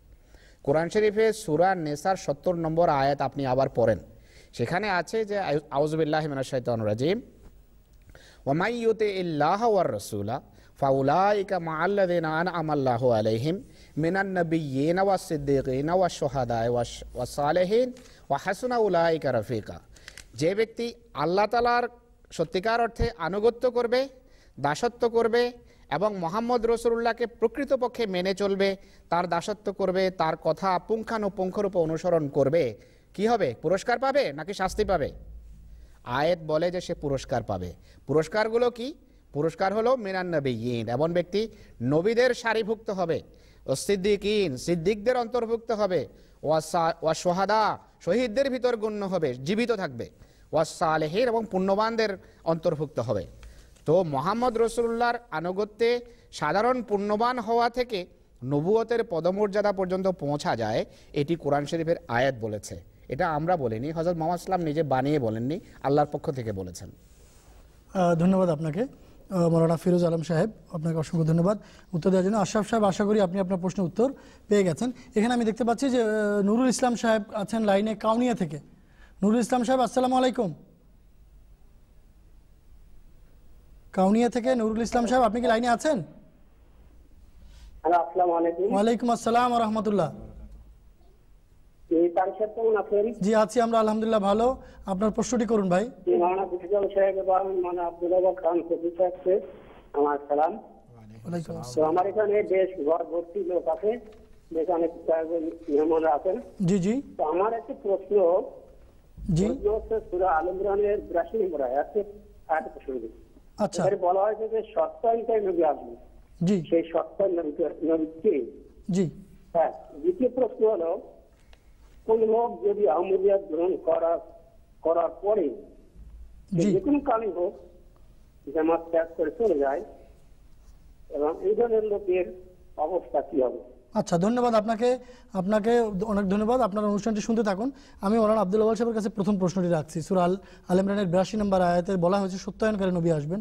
Speaker 4: কোরআন শরীফে সুরা নেসার সত্তর নম্বর আয়াত আপনি আবার পড়েন সেখানে আছে যে আউজবিল্লাহ মিনাশাইতান রাজিম ওমাইয়তে ইল্লাহ ওয়ার রসুলা ফাউলাইকা মাআল্লাযিনা আনআমা আল্লাহু আলাইহিম মিনান নবী ওয়াস সিদ্দিকিনা সিদ্দিক শুহাদা ওয়াস সালেহিন ওয়া ওয়া হাসুনা উলাইকা রফিকা যে ব্যক্তি আল্লাহ তাআলার সত্যিকার অর্থে আনুগত্য করবে দাসত্ব করবে এবং মোহাম্মদ রসুল্লাহকে প্রকৃতপক্ষে মেনে চলবে তার দাসত্ব করবে তার কথা পুঙ্খানুপুঙ্খরূপে অনুসরণ করবে কি হবে পুরস্কার পাবে নাকি শাস্তি পাবে আয়েত বলে যে সে পুরস্কার পাবে পুরস্কারগুলো কি পুরস্কার হলো ইন এমন ব্যক্তি নবীদের সারিভুক্ত হবে ও ইন সিদ্দিকদের অন্তর্ভুক্ত হবে ওয়া সোহাদা শহীদদের ভিতর গণ্য হবে জীবিত থাকবে ওয়াসালেহের এবং পুণ্যবানদের অন্তর্ভুক্ত হবে তো মোহাম্মদ রসুল্লাহর আনুগত্যে সাধারণ পুণ্যবান হওয়া থেকে নবুয়তের পদমর্যাদা পর্যন্ত পৌঁছা যায় এটি কোরআন শরীফের আয়াত বলেছে এটা আমরা বলিনি হজরত মোহাম্মদ ইসলাম নিজে বানিয়ে বলেননি আল্লাহর পক্ষ থেকে বলেছেন
Speaker 1: ধন্যবাদ আপনাকে মৌলানা ফিরোজ আলম সাহেব আপনাকে অসংখ্য ধন্যবাদ উত্তর দেওয়ার জন্য আশরাফ সাহেব আশা করি আপনি আপনার প্রশ্নের উত্তর পেয়ে গেছেন এখানে আমি দেখতে পাচ্ছি যে নুরুল ইসলাম সাহেব আছেন লাইনে কাউনিয়া থেকে নুরুল ইসলাম সাহেব আসসালামু আলাইকুম কাউনিয়া থেকে নুরুল ইসলাম সাহেব আপনি কি লাইনে আছেন ওয়ালাইকুম আসসালাম রহমতুল্লাহ জি আছি আমরা আলহামদুলিল্লাহ ভালো আপনার প্রশ্নটি করুন ভাই
Speaker 6: আমার এখানে বেশ ঘর ভর্তি লোক আছে বেশ অনেক মেহমানরা আছেন জি জি আমার একটা প্রশ্ন আল ইমরানের বিরাশি নম্বর আয়াত আয়াত প্রসঙ্গে আচ্ছা। বলা হয়েছে যে সত্তায়িতাই নবী আসবে জি সেই সত্তার নবীকে জি হ্যাঁ দ্বিতীয় প্রশ্ন হলো কোন লোক যদি আহমদিয়া গ্রহণ করার করার পরে যে কোনো কারণে হোক জামাত ত্যাগ করে চলে যায় এবং এই ধরনের লোকের অবস্থা কি হবে
Speaker 1: আচ্ছা ধন্যবাদ আপনাকে আপনাকে অনেক ধন্যবাদ আপনার অনুষ্ঠানটি শুনতে থাকুন আমি মৌলানা আব্দুল আবাল সাহেবের কাছে প্রথম প্রশ্নটি রাখছি সুরাল আল ইমরানের বিরাশি নম্বর আয়াতে বলা হয়েছে সত্যায়নকারী নবী আসবেন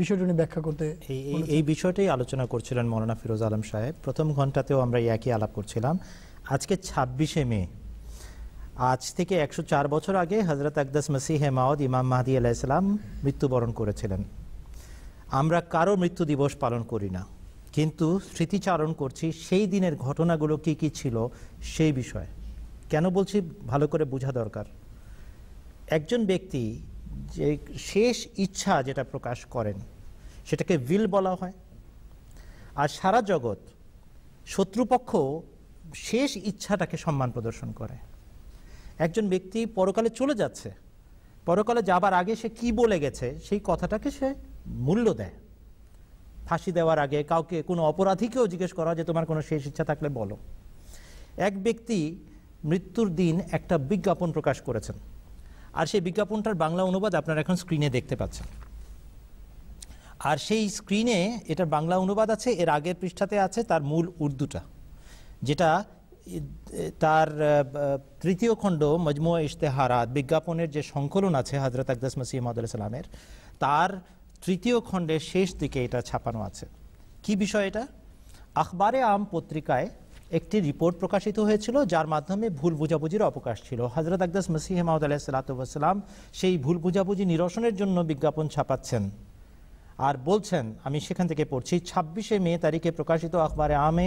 Speaker 1: বিষয়টি উনি ব্যাখ্যা করতে এই এই
Speaker 2: বিষয়টাই আলোচনা করছিলেন মৌলানা ফিরোজ আলম সাহেব প্রথম ঘন্টাতেও আমরা একই আলাপ করছিলাম আজকে ছাব্বিশে মে আজ থেকে একশো চার বছর আগে হজরত আকদাস মসিহ হেমাওদ ইমাম মাহাদি আলাহিসাম মৃত্যুবরণ করেছিলেন আমরা কারো মৃত্যু দিবস পালন করি না কিন্তু স্মৃতিচারণ করছি সেই দিনের ঘটনাগুলো কি কি ছিল সেই বিষয়ে কেন বলছি ভালো করে বোঝা দরকার একজন ব্যক্তি যে শেষ ইচ্ছা যেটা প্রকাশ করেন সেটাকে উইল বলা হয় আর সারা জগৎ শত্রুপক্ষ শেষ ইচ্ছাটাকে সম্মান প্রদর্শন করে একজন ব্যক্তি পরকালে চলে যাচ্ছে পরকালে যাবার আগে সে কি বলে গেছে সেই কথাটাকে সে মূল্য দেয় ফাঁসি দেওয়ার আগে কাউকে কোনো অপরাধীকেও জিজ্ঞেস করা যে তোমার কোনো শেষ ইচ্ছা থাকলে বলো এক ব্যক্তি মৃত্যুর দিন একটা বিজ্ঞাপন প্রকাশ করেছেন আর সেই বিজ্ঞাপনটার বাংলা অনুবাদ আপনারা এখন স্ক্রিনে দেখতে পাচ্ছেন আর সেই স্ক্রিনে এটার বাংলা অনুবাদ আছে এর আগের পৃষ্ঠাতে আছে তার মূল উর্দুটা যেটা তার তৃতীয় খণ্ড মজমুয়া ইশতেহারাত বিজ্ঞাপনের যে সংকলন আছে হজরত আকদাস মসিহ মদুল্লাহ সালামের তার তৃতীয় খণ্ডের শেষ দিকে এটা ছাপানো আছে কি বিষয় এটা আখবারে আম পত্রিকায় একটি রিপোর্ট প্রকাশিত হয়েছিল যার মাধ্যমে ভুল বুঝাবুঝির অবকাশ ছিল হজরত আকদাস মসিহ মাহমুদ আলাহ সালাতাম সেই ভুল বুঝাবুঝি নিরসনের জন্য বিজ্ঞাপন ছাপাচ্ছেন আর বলছেন আমি সেখান থেকে পড়ছি ছাব্বিশে মে তারিখে প্রকাশিত আখবারে আমে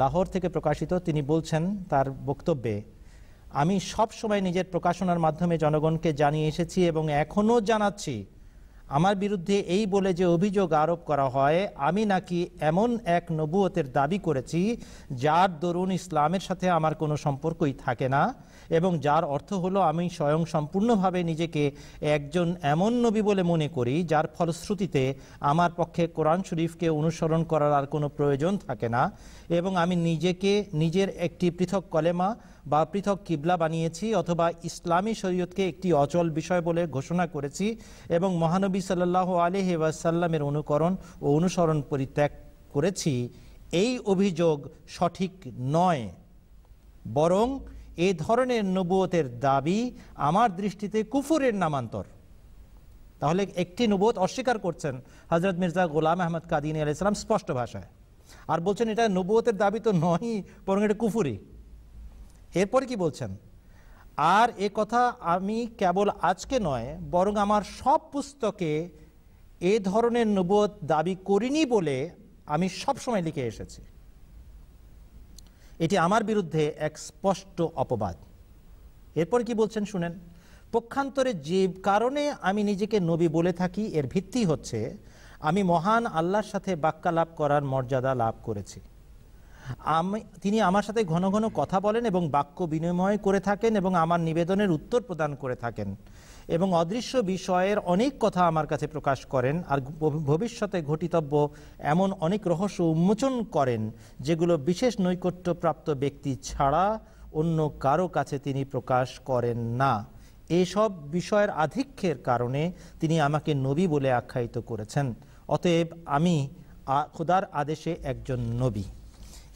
Speaker 2: লাহোর থেকে প্রকাশিত তিনি বলছেন তার বক্তব্যে আমি সব সময় নিজের প্রকাশনার মাধ্যমে জনগণকে জানিয়ে এসেছি এবং এখনও জানাচ্ছি আমার বিরুদ্ধে এই বলে যে অভিযোগ আরোপ করা হয় আমি নাকি এমন এক নবুয়তের দাবি করেছি যার দরুন ইসলামের সাথে আমার কোনো সম্পর্কই থাকে না এবং যার অর্থ হলো আমি স্বয়ং সম্পূর্ণভাবে নিজেকে একজন এমন নবী বলে মনে করি যার ফলশ্রুতিতে আমার পক্ষে কোরআন শরীফকে অনুসরণ করার আর কোনো প্রয়োজন থাকে না এবং আমি নিজেকে নিজের একটি পৃথক কলেমা বা পৃথক কিবলা বানিয়েছি অথবা ইসলামী শরীয়তকে একটি অচল বিষয় বলে ঘোষণা করেছি এবং মহানবী সাল্লাহ আলহি ওয়াসাল্লামের অনুকরণ ও অনুসরণ পরিত্যাগ করেছি এই অভিযোগ সঠিক নয় বরং এ ধরনের নবুয়তের দাবি আমার দৃষ্টিতে কুফুরের নামান্তর তাহলে একটি নবুয়ত অস্বীকার করছেন হজরত মির্জা গোলাম আহমদ কাদিনী আলি ইসলাম স্পষ্ট ভাষায় আর বলছেন এটা নবুয়তের দাবি তো নয় বরং এটা কুফুরি এরপরে কি বলছেন আর এ কথা আমি কেবল আজকে নয় বরং আমার সব পুস্তকে এ ধরনের নবুয়ত দাবি করিনি বলে আমি সব সময় লিখে এসেছি এটি আমার বিরুদ্ধে এক স্পষ্ট অপবাদ এরপর কি বলছেন শুনেন পক্ষান্তরে যে কারণে আমি নিজেকে নবী বলে থাকি এর ভিত্তি হচ্ছে আমি মহান আল্লাহর সাথে বাক্যালাপ করার মর্যাদা লাভ করেছি আমি তিনি আমার সাথে ঘন ঘন কথা বলেন এবং বাক্য বিনিময় করে থাকেন এবং আমার নিবেদনের উত্তর প্রদান করে থাকেন এবং অদৃশ্য বিষয়ের অনেক কথা আমার কাছে প্রকাশ করেন আর ভবিষ্যতে ঘটিতব্য এমন অনেক রহস্য উন্মোচন করেন যেগুলো বিশেষ নৈকট্যপ্রাপ্ত ব্যক্তি ছাড়া অন্য কারো কাছে তিনি প্রকাশ করেন না এসব বিষয়ের আধিক্যের কারণে তিনি আমাকে নবী বলে আখ্যায়িত করেছেন অতএব আমি খোদার আদেশে একজন নবী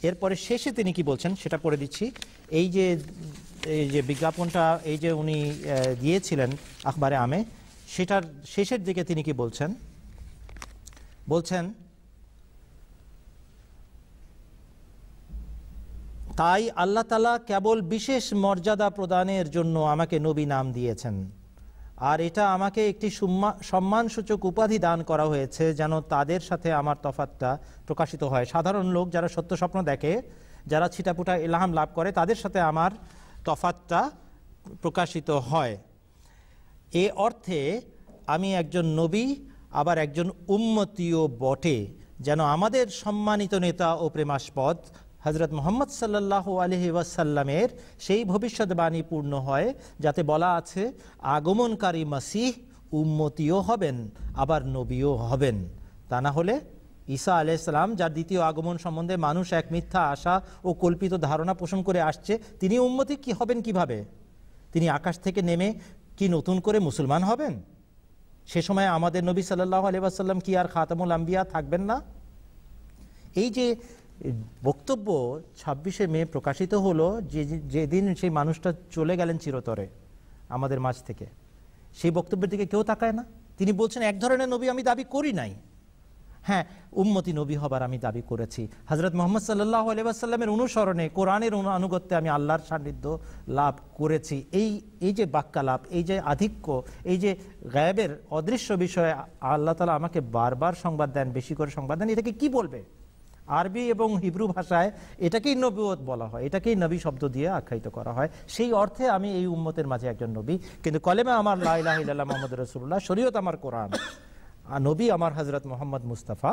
Speaker 2: এরপরে শেষে তিনি কি বলছেন সেটা পড়ে দিচ্ছি এই যে এই যে বিজ্ঞাপনটা এই যে উনি দিয়েছিলেন আখবারে আমে সেটার শেষের দিকে তিনি কি বলছেন বলছেন তাই আল্লাহ তালা কেবল বিশেষ মর্যাদা প্রদানের জন্য আমাকে নবী নাম দিয়েছেন আর এটা আমাকে একটি সম্মানসূচক উপাধি দান করা হয়েছে যেন তাদের সাথে আমার তফাতটা প্রকাশিত হয় সাধারণ লোক যারা সত্য স্বপ্ন দেখে যারা ছিটাপুটা ইলাহাম লাভ করে তাদের সাথে আমার তফাতটা প্রকাশিত হয় এ অর্থে আমি একজন নবী আবার একজন উম্মতীয় বটে যেন আমাদের সম্মানিত নেতা ও প্রেমাস্পদ হজরত মোহাম্মদ সাল্লাহ আলহি ওয়াসাল্লামের সেই ভবিষ্যৎবাণী পূর্ণ হয় যাতে বলা আছে আগমনকারী মাসিহ উম্মতীও হবেন আবার নবীও হবেন তা না হলে ঈসা আলাইসালাম যার দ্বিতীয় আগমন সম্বন্ধে মানুষ এক মিথ্যা আশা ও কল্পিত ধারণা পোষণ করে আসছে তিনি উন্মতি কি হবেন কিভাবে তিনি আকাশ থেকে নেমে কি নতুন করে মুসলমান হবেন সে সময় আমাদের নবী সাল্লাহ আলিবাসাল্লাম কি আর খাতামুল আম্বিয়া থাকবেন না এই যে বক্তব্য ছাব্বিশে মে প্রকাশিত হলো যে যেদিন সেই মানুষটা চলে গেলেন চিরতরে আমাদের মাঝ থেকে সেই বক্তব্যের দিকে কেউ তাকায় না তিনি বলছেন এক ধরনের নবী আমি দাবি করি নাই হ্যাঁ উম্মতি নবী হবার আমি দাবি করেছি হজরত মোহাম্মদ সাল্লাহ আলিবাসাল্লামের অনুসরণে কোরআনের আনুগত্যে আমি আল্লাহর সান্নিধ্য লাভ করেছি এই এই যে বাক্যালাপ এই যে আধিক্য এই যে গায়েবের অদৃশ্য বিষয়ে আল্লাহ তালা আমাকে বারবার সংবাদ দেন বেশি করে সংবাদ দেন এটাকে কি বলবে আরবি এবং হিব্রু ভাষায় এটাকেই নবীয়ত বলা হয় এটাকেই নবী শব্দ দিয়ে আখ্যায়িত করা হয় সেই অর্থে আমি এই উম্মতের মাঝে একজন নবী কিন্তু কলেমা আমার লাইলাহ মোহাম্মদ রসুল্লাহ শরীয়ত আমার কোরআন নবী আমার হজরত মোহাম্মদ মুস্তাফা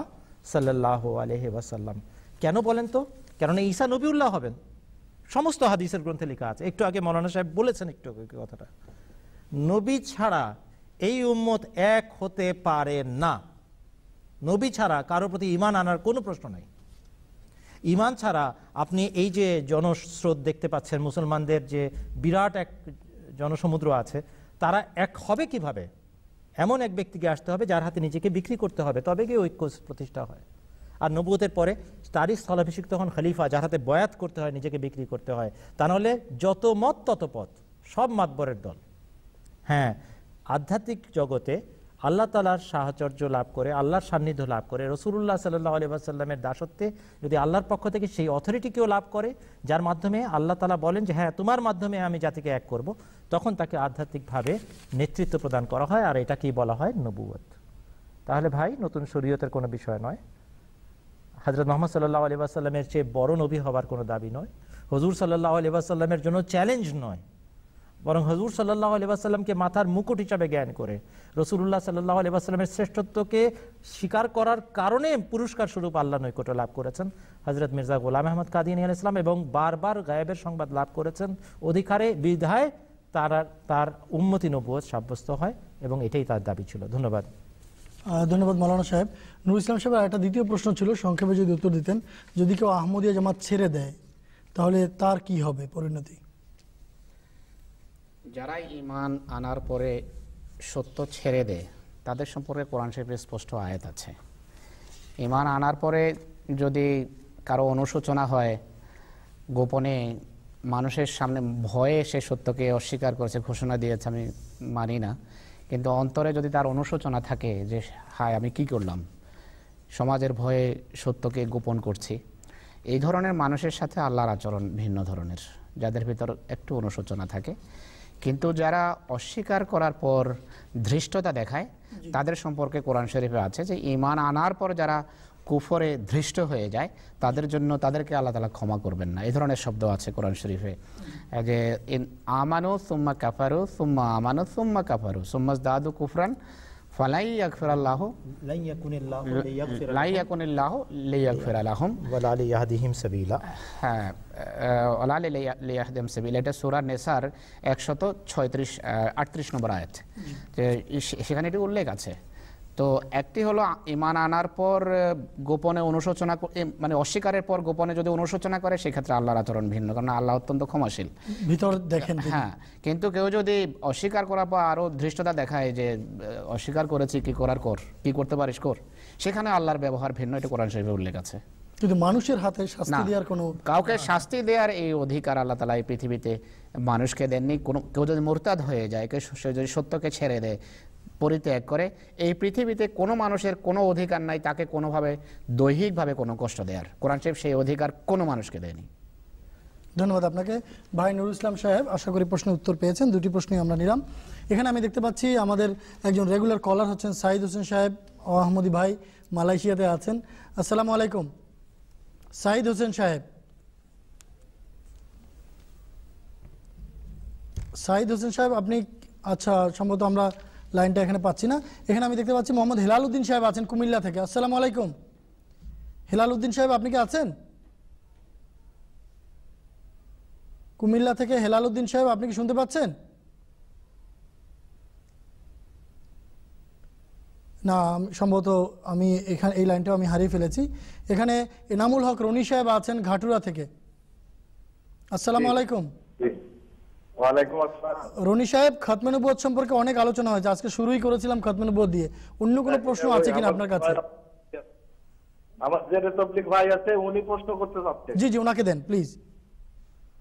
Speaker 2: সাল্লাহ আলহি ওয়াসাল্লাম কেন বলেন তো কেননা ঈসা নবীউল্লাহ হবেন সমস্ত হাদিসের গ্রন্থে লেখা আছে একটু আগে মৌলানা সাহেব বলেছেন একটু কথাটা নবী ছাড়া এই উম্মত এক হতে পারে না নবী ছাড়া কারোর প্রতি ইমান আনার কোনো প্রশ্ন নাই ইমান ছাড়া আপনি এই যে জনস্রোত দেখতে পাচ্ছেন মুসলমানদের যে বিরাট এক জনসমুদ্র আছে তারা এক হবে কিভাবে। এমন এক ব্যক্তিকে আসতে হবে যার হাতে নিজেকে বিক্রি করতে হবে তবে গিয়ে ঐক্য প্রতিষ্ঠা হয় আর নবুতের পরে তারই স্থলাভিষিক্ত হন খালিফা যার হাতে বয়াত করতে হয় নিজেকে বিক্রি করতে হয় তা নাহলে যত মত তত পথ সব মাতবরের দল হ্যাঁ আধ্যাত্মিক জগতে আল্লাহ তালার সাহচর্য লাভ করে আল্লাহর সান্নিধ্য লাভ করে রসুল্লাহ সাল্লাহ আলিবাসাল্লামের দাসত্বে যদি আল্লাহর পক্ষ থেকে সেই অথরিটিকেও লাভ করে যার মাধ্যমে আল্লাহ তালা বলেন যে হ্যাঁ তোমার মাধ্যমে আমি জাতিকে এক করব তখন তাকে আধ্যাত্মিকভাবে নেতৃত্ব প্রদান করা হয় আর এটাকেই বলা হয় নবুয়ত তাহলে ভাই নতুন শরীয়তের কোনো বিষয় নয় হজরত মোহাম্মদ সাল্লাহ আলিবাসাল্লামের চেয়ে বড় নবী হবার কোনো দাবি নয় হজুর সাল্লাহ আলিবাসাল্লামের জন্য চ্যালেঞ্জ নয় বরং হজুর সাল্লাহ আলাইসাল্লামকে মাথার মুকুট হিসাবে জ্ঞান করে রসুল্লাহ সাল্লাহ আলাইসাল্লামের শ্রেষ্ঠত্বকে স্বীকার করার কারণে পুরস্কার স্বরূপ আল্লাহ নৈকট লাভ করেছেন হজরত মির্জা গোলাম আহমদ কাদিন ইসলাম এবং বারবার গায়েবের সংবাদ লাভ করেছেন অধিকারে বিধায় তারা তার উন্মতি নবুয় সাব্যস্ত হয় এবং এটাই তার দাবি ছিল ধন্যবাদ
Speaker 1: ধন্যবাদ মালানা সাহেব নুর ইসলাম সাহেব একটা দ্বিতীয় প্রশ্ন ছিল সংক্ষেপে যদি উত্তর দিতেন যদি কেউ আহমদিয়া জামাত ছেড়ে দেয় তাহলে তার কি হবে পরিণতি
Speaker 4: যারা ইমান আনার পরে সত্য ছেড়ে দেয় তাদের সম্পর্কে কোরআন শরীফের স্পষ্ট আয়াত আছে ইমান আনার পরে যদি কারো অনুশোচনা হয় গোপনে মানুষের সামনে ভয়ে সে সত্যকে অস্বীকার করেছে ঘোষণা দিয়েছে আমি মানি না কিন্তু অন্তরে যদি তার অনুশোচনা থাকে যে হায় আমি কি করলাম সমাজের ভয়ে সত্যকে গোপন করছি এই ধরনের মানুষের সাথে আল্লাহর আচরণ ভিন্ন ধরনের যাদের ভিতর একটু অনুশোচনা থাকে কিন্তু যারা অস্বীকার করার পর ধৃষ্টতা দেখায় তাদের সম্পর্কে কোরআন শরীফে আছে যে ইমান আনার পর যারা কুফরে ধৃষ্ট হয়ে যায় তাদের জন্য তাদেরকে আল্লাহ তালা ক্ষমা করবেন না এই ধরনের শব্দ আছে কোরআন শরীফে যে আমানো সুম্মা কাফারু সুম্মা আমানো সুম্মা কাফারু সুম্মাজ দাদু কুফরান फ़लाई यकफ़िर
Speaker 2: लाई
Speaker 4: यकुन लेकफिरहम सबीला হ্যাঁ ওলালিয়াহদিম সিবিল এটা সুরা নেসার একশত ছয়ত্রিশ আটত্রিশ নম্বর আয়াত সেখানে এটি উল্লেখ আছে তো একটি হলো ইমান আনার পর গোপনে অনুশোচনা মানে অস্বীকারের পর গোপনে যদি অনুশোচনা করে সেক্ষেত্রে আল্লাহর আচরণ ভিন্ন কারণ আল্লাহ অত্যন্ত ক্ষমাশীল
Speaker 1: ভিতর দেখেন হ্যাঁ
Speaker 4: কিন্তু কেউ যদি অস্বীকার করার পর আরও ধৃষ্টতা দেখায় যে অস্বীকার করেছি কি করার কর কি করতে পারিস কর সেখানে আল্লাহর ব্যবহার ভিন্ন এটা কোরআন শরীফে উল্লেখ আছে
Speaker 1: কিন্তু মানুষের হাতে শাস্তি দেওয়ার কোনো কাউকে শাস্তি দেওয়ার এই
Speaker 4: অধিকার আল্লাহ তালা এই পৃথিবীতে মানুষকে দেননি কোনো কেউ যদি মোরতাদ হয়ে যায় কেউ সে যদি সত্যকে ছেড়ে দেয় পরিত্যাগ করে এই পৃথিবীতে কোনো মানুষের কোনো অধিকার নাই তাকে কোনোভাবে দৈহিকভাবে কোনো কষ্ট দেওয়ার কোরআন সাহেব সেই অধিকার কোনো মানুষকে দেয়নি
Speaker 1: ধন্যবাদ আপনাকে ভাই নুরুল ইসলাম সাহেব আশা করি প্রশ্নের উত্তর পেয়েছেন দুটি প্রশ্নই আমরা নিলাম এখানে আমি দেখতে পাচ্ছি আমাদের একজন রেগুলার কলার হচ্ছেন সাইদ হোসেন সাহেব আহমদি ভাই মালয়েশিয়াতে আছেন আসসালামু আলাইকুম সাইদ হোসেন সাহেব সাইদ হোসেন সাহেব আপনি আচ্ছা সম্ভবত আমরা লাইনটা এখানে পাচ্ছি না এখানে আমি দেখতে পাচ্ছি মোহাম্মদ হেলালুদ্দিন সাহেব আছেন কুমিল্লা থেকে আসসালামু আলাইকুম হেলালুদ্দিন সাহেব আপনি কি আছেন কুমিল্লা থেকে হেলালুদ্দিন সাহেব আপনি কি শুনতে পাচ্ছেন না সম্ভবত আমি এখানে এই লাইনটাও আমি হারিয়ে ফেলেছি এখানে এনামুল হক রনি সাহেব আছেন ঘাটুরা থেকে আসসালামু আলাইকুম রনি সাহেব সম্পর্কে অনেক আলোচনা হয়েছে আজকে শুরুই করেছিলাম দিয়ে অন্য কোনো হ্যাঁ, প্রশ্ন হ্যাঁ, আছে কিনা আপনার কাছে
Speaker 6: আমার যে ভাই আছে উনি প্রশ্ন করতে জি জি
Speaker 1: ওনাকে দেন প্লিজ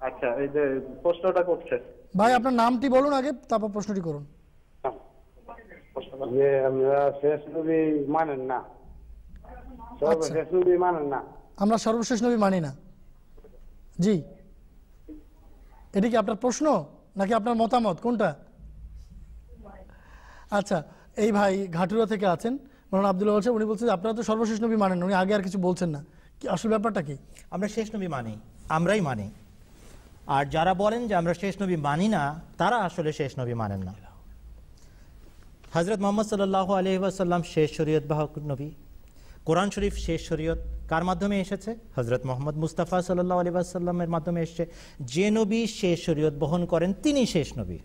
Speaker 6: আচ্ছা এই যে প্রশ্নটা করছে
Speaker 1: ভাই আপনার নামটি বলুন আগে তারপর প্রশ্নটি করুন
Speaker 6: যে ইয়ে, আমরা শেষ নবী মানেন না আচ্ছা। সর্বশেষ নবী মানেন না
Speaker 1: আমরা সর্বশেষ নবী মানি না জি এটি কি আপনার প্রশ্ন নাকি আপনার মতামত কোনটা আচ্ছা এই ভাই ঘাটুরা থেকে আছেন মোলানা আবদুল্লাহ বলছেন উনি বলছেন আপনারা তো সর্বশেষ নবী মানেন উনি আগে আর কিছু বলছেন না কি আসল ব্যাপারটা কি আমরা শেষ নবী মানি আমরাই মানি
Speaker 2: আর যারা বলেন যে আমরা শেষ নবী মানি না তারা আসলে শেষ নবী মানেন না হজরত মোহাম্মদ সাল্লাহ আলহিবাসাল্লাম শেষ শরীয়ত বাহক নবী কোরআন শরীফ শেষ শরীয়ত কার মাধ্যমে এসেছে হজরত মোহাম্মদ মুস্তাফা সাল্লাহ আলী আসাল্লামের মাধ্যমে এসছে যে নবী শেষ শরীয়ত বহন করেন তিনি শেষ নবী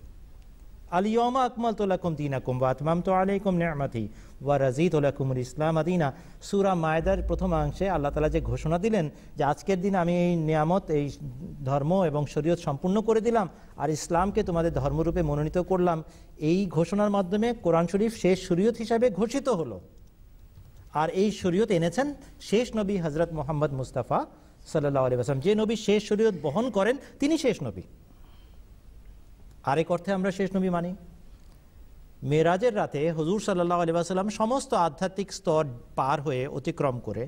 Speaker 2: আলিয়মা আকমাল তোলাকুম দিনাকুম বা আতমাম তো আলাইকুম নেয়ামাতি ওয়া রাজিদ ওলাকুমুল ইসলাম আদিনা সুরা মায়দার প্রথমাংশে আল্লাহ তালা যে ঘোষণা দিলেন যে আজকের দিন আমি এই নিয়ামত এই ধর্ম এবং শরীয়ত সম্পূর্ণ করে দিলাম আর ইসলামকে তোমাদের ধর্মরূপে মনোনীত করলাম এই ঘোষণার মাধ্যমে কোরআন শরীফ শেষ শরীয়ত হিসাবে ঘোষিত হলো আর এই শরীয়ত এনেছেন শেষ নবী হজরত মোহাম্মদ মুস্তাফা সাল্লাম যে নবী শেষ শরীয়ত বহন করেন তিনি শেষ নবী আরেক অর্থে আমরা শেষ নবী মানি মেরাজের রাতে হজুর সাল্লাহ আলী আসাল্লাম সমস্ত আধ্যাত্মিক স্তর পার হয়ে অতিক্রম করে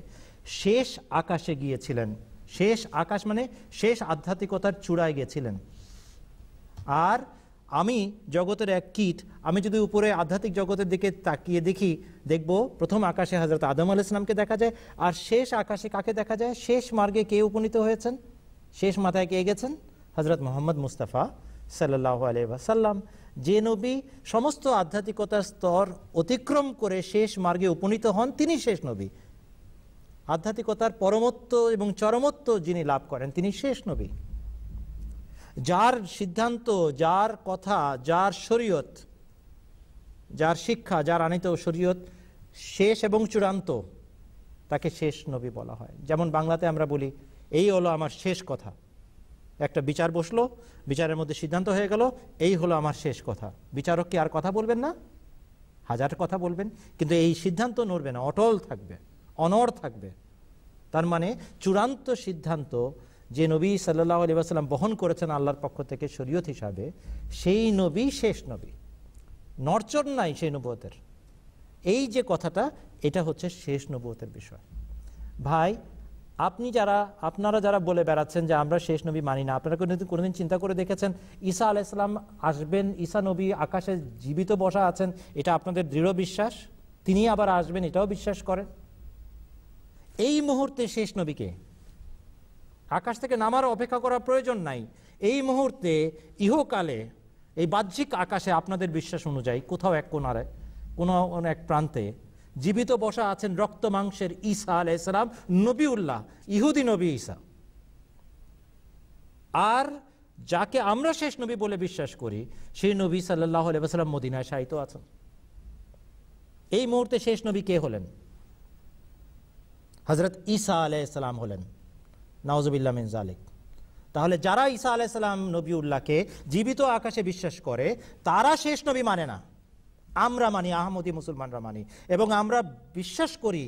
Speaker 2: শেষ আকাশে গিয়েছিলেন শেষ আকাশ মানে শেষ আধ্যাত্মিকতার চূড়ায় গেছিলেন আর আমি জগতের এক কীট আমি যদি উপরে আধ্যাত্মিক জগতের দিকে তাকিয়ে দেখি দেখব প্রথম আকাশে হজরত আদম আল ইসলামকে দেখা যায় আর শেষ আকাশে কাকে দেখা যায় শেষ মার্গে কে উপনীত হয়েছেন শেষ মাথায় কে গেছেন হজরত মোহাম্মদ মুস্তাফা সাল্লাহ আলহাসাল্লাম যে নবী সমস্ত আধ্যাত্মিকতার স্তর অতিক্রম করে শেষ মার্গে উপনীত হন তিনি শেষ নবী আধ্যাত্মিকতার পরমত্ব এবং চরমত্ব যিনি লাভ করেন তিনি শেষ নবী যার সিদ্ধান্ত যার কথা যার শরীয়ত যার শিক্ষা যার আনিত শরীয়ত শেষ এবং চূড়ান্ত তাকে শেষ নবী বলা হয় যেমন বাংলাতে আমরা বলি এই হলো আমার শেষ কথা একটা বিচার বসলো বিচারের মধ্যে সিদ্ধান্ত হয়ে গেল এই হলো আমার শেষ কথা বিচারক কি আর কথা বলবেন না হাজার কথা বলবেন কিন্তু এই সিদ্ধান্ত নড়বে না অটল থাকবে অনর থাকবে তার মানে চূড়ান্ত সিদ্ধান্ত যে নবী সাল্লাহ আলী আসালাম বহন করেছেন আল্লাহর পক্ষ থেকে শরীয়ত হিসাবে সেই নবী শেষ নবী নরচর নাই সেই নবতের এই যে কথাটা এটা হচ্ছে শেষ নবতের বিষয় ভাই আপনি যারা আপনারা যারা বলে বেড়াচ্ছেন যে আমরা শেষ নবী মানি না আপনারা কোনোদিন কোনোদিন চিন্তা করে দেখেছেন ঈসা ইসলাম আসবেন ঈসা নবী আকাশে জীবিত বসা আছেন এটা আপনাদের দৃঢ় বিশ্বাস তিনি আবার আসবেন এটাও বিশ্বাস করেন এই মুহূর্তে শেষ নবীকে আকাশ থেকে নামার অপেক্ষা করার প্রয়োজন নাই এই মুহূর্তে ইহকালে এই বাহ্যিক আকাশে আপনাদের বিশ্বাস অনুযায়ী কোথাও এক কোনারে কোনো এক প্রান্তে জীবিত বসা আছেন রক্ত মাংসের ঈসা আলাই ইসলাম নবী উল্লাহ ইহুদি নবী ঈসা আর যাকে আমরা শেষ নবী বলে বিশ্বাস করি সেই নবী সাল্লাহ আলাইসাল্লাম মদিনায় সাহিত আছেন এই মুহূর্তে শেষ নবী কে হলেন হজরত ঈসা আলাইসালাম হলেন নওয়াজবিল্লা মিন জালিক তাহলে যারা ঈসা আলাইসাল্লাম নবীউল্লাহকে জীবিত আকাশে বিশ্বাস করে তারা শেষ নবী মানে না আমরা মানি আহমদী মুসলমানরা মানি এবং আমরা বিশ্বাস করি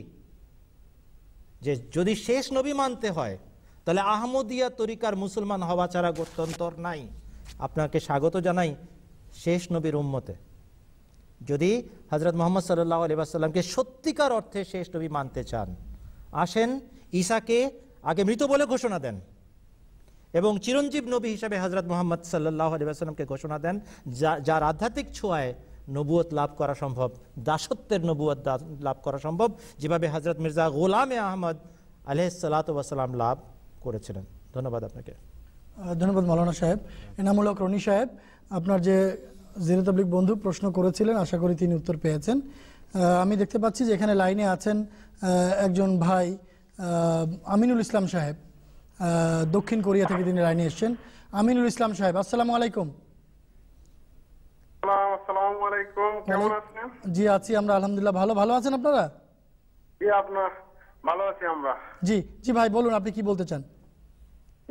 Speaker 2: যে যদি শেষ নবী মানতে হয় তাহলে আহমদিয়া তরিকার মুসলমান হওয়া ছাড়া গত্যন্তর নাই আপনাকে স্বাগত জানাই শেষ নবীর উম্মতে যদি হজরত মোহাম্মদ সাল্লাহ আলিবাসাল্লামকে সত্যিকার অর্থে শেষ নবী মানতে চান আসেন ঈশাকে আগে মৃত বলে ঘোষণা দেন এবং চিরঞ্জীব নবী হিসাবে হজরত মোহাম্মদ সাল্লাহামকে ঘোষণা দেন যা যার আধ্যাত্মিক ছোঁয়ায় নবুয়ত লাভ করা সম্ভব দাসত্বের নবুয়ত লাভ করা সম্ভব যেভাবে হজরত মির্জা গোলামে আহমদ আলহসালাতাম লাভ করেছিলেন ধন্যবাদ আপনাকে
Speaker 1: ধন্যবাদ মৌলানা সাহেব এনামূলক রনি সাহেব আপনার যে জিরে তাবলিক বন্ধু প্রশ্ন করেছিলেন আশা করি তিনি উত্তর পেয়েছেন আমি দেখতে পাচ্ছি যে এখানে লাইনে আছেন একজন ভাই আমিনুল ইসলাম সাহেব দক্ষিণ কোরিয়া থেকে তিনি লাইনে এসছেন আমিনুল ইসলাম সাহেব আসসালামু আলাইকুম জি আছি আমরা আলহামদুলিল্লাহ ভালো ভালো আছেন আপনারা
Speaker 6: ভালো আছি আমরা
Speaker 1: জি জি ভাই বলুন আপনি কি বলতে চান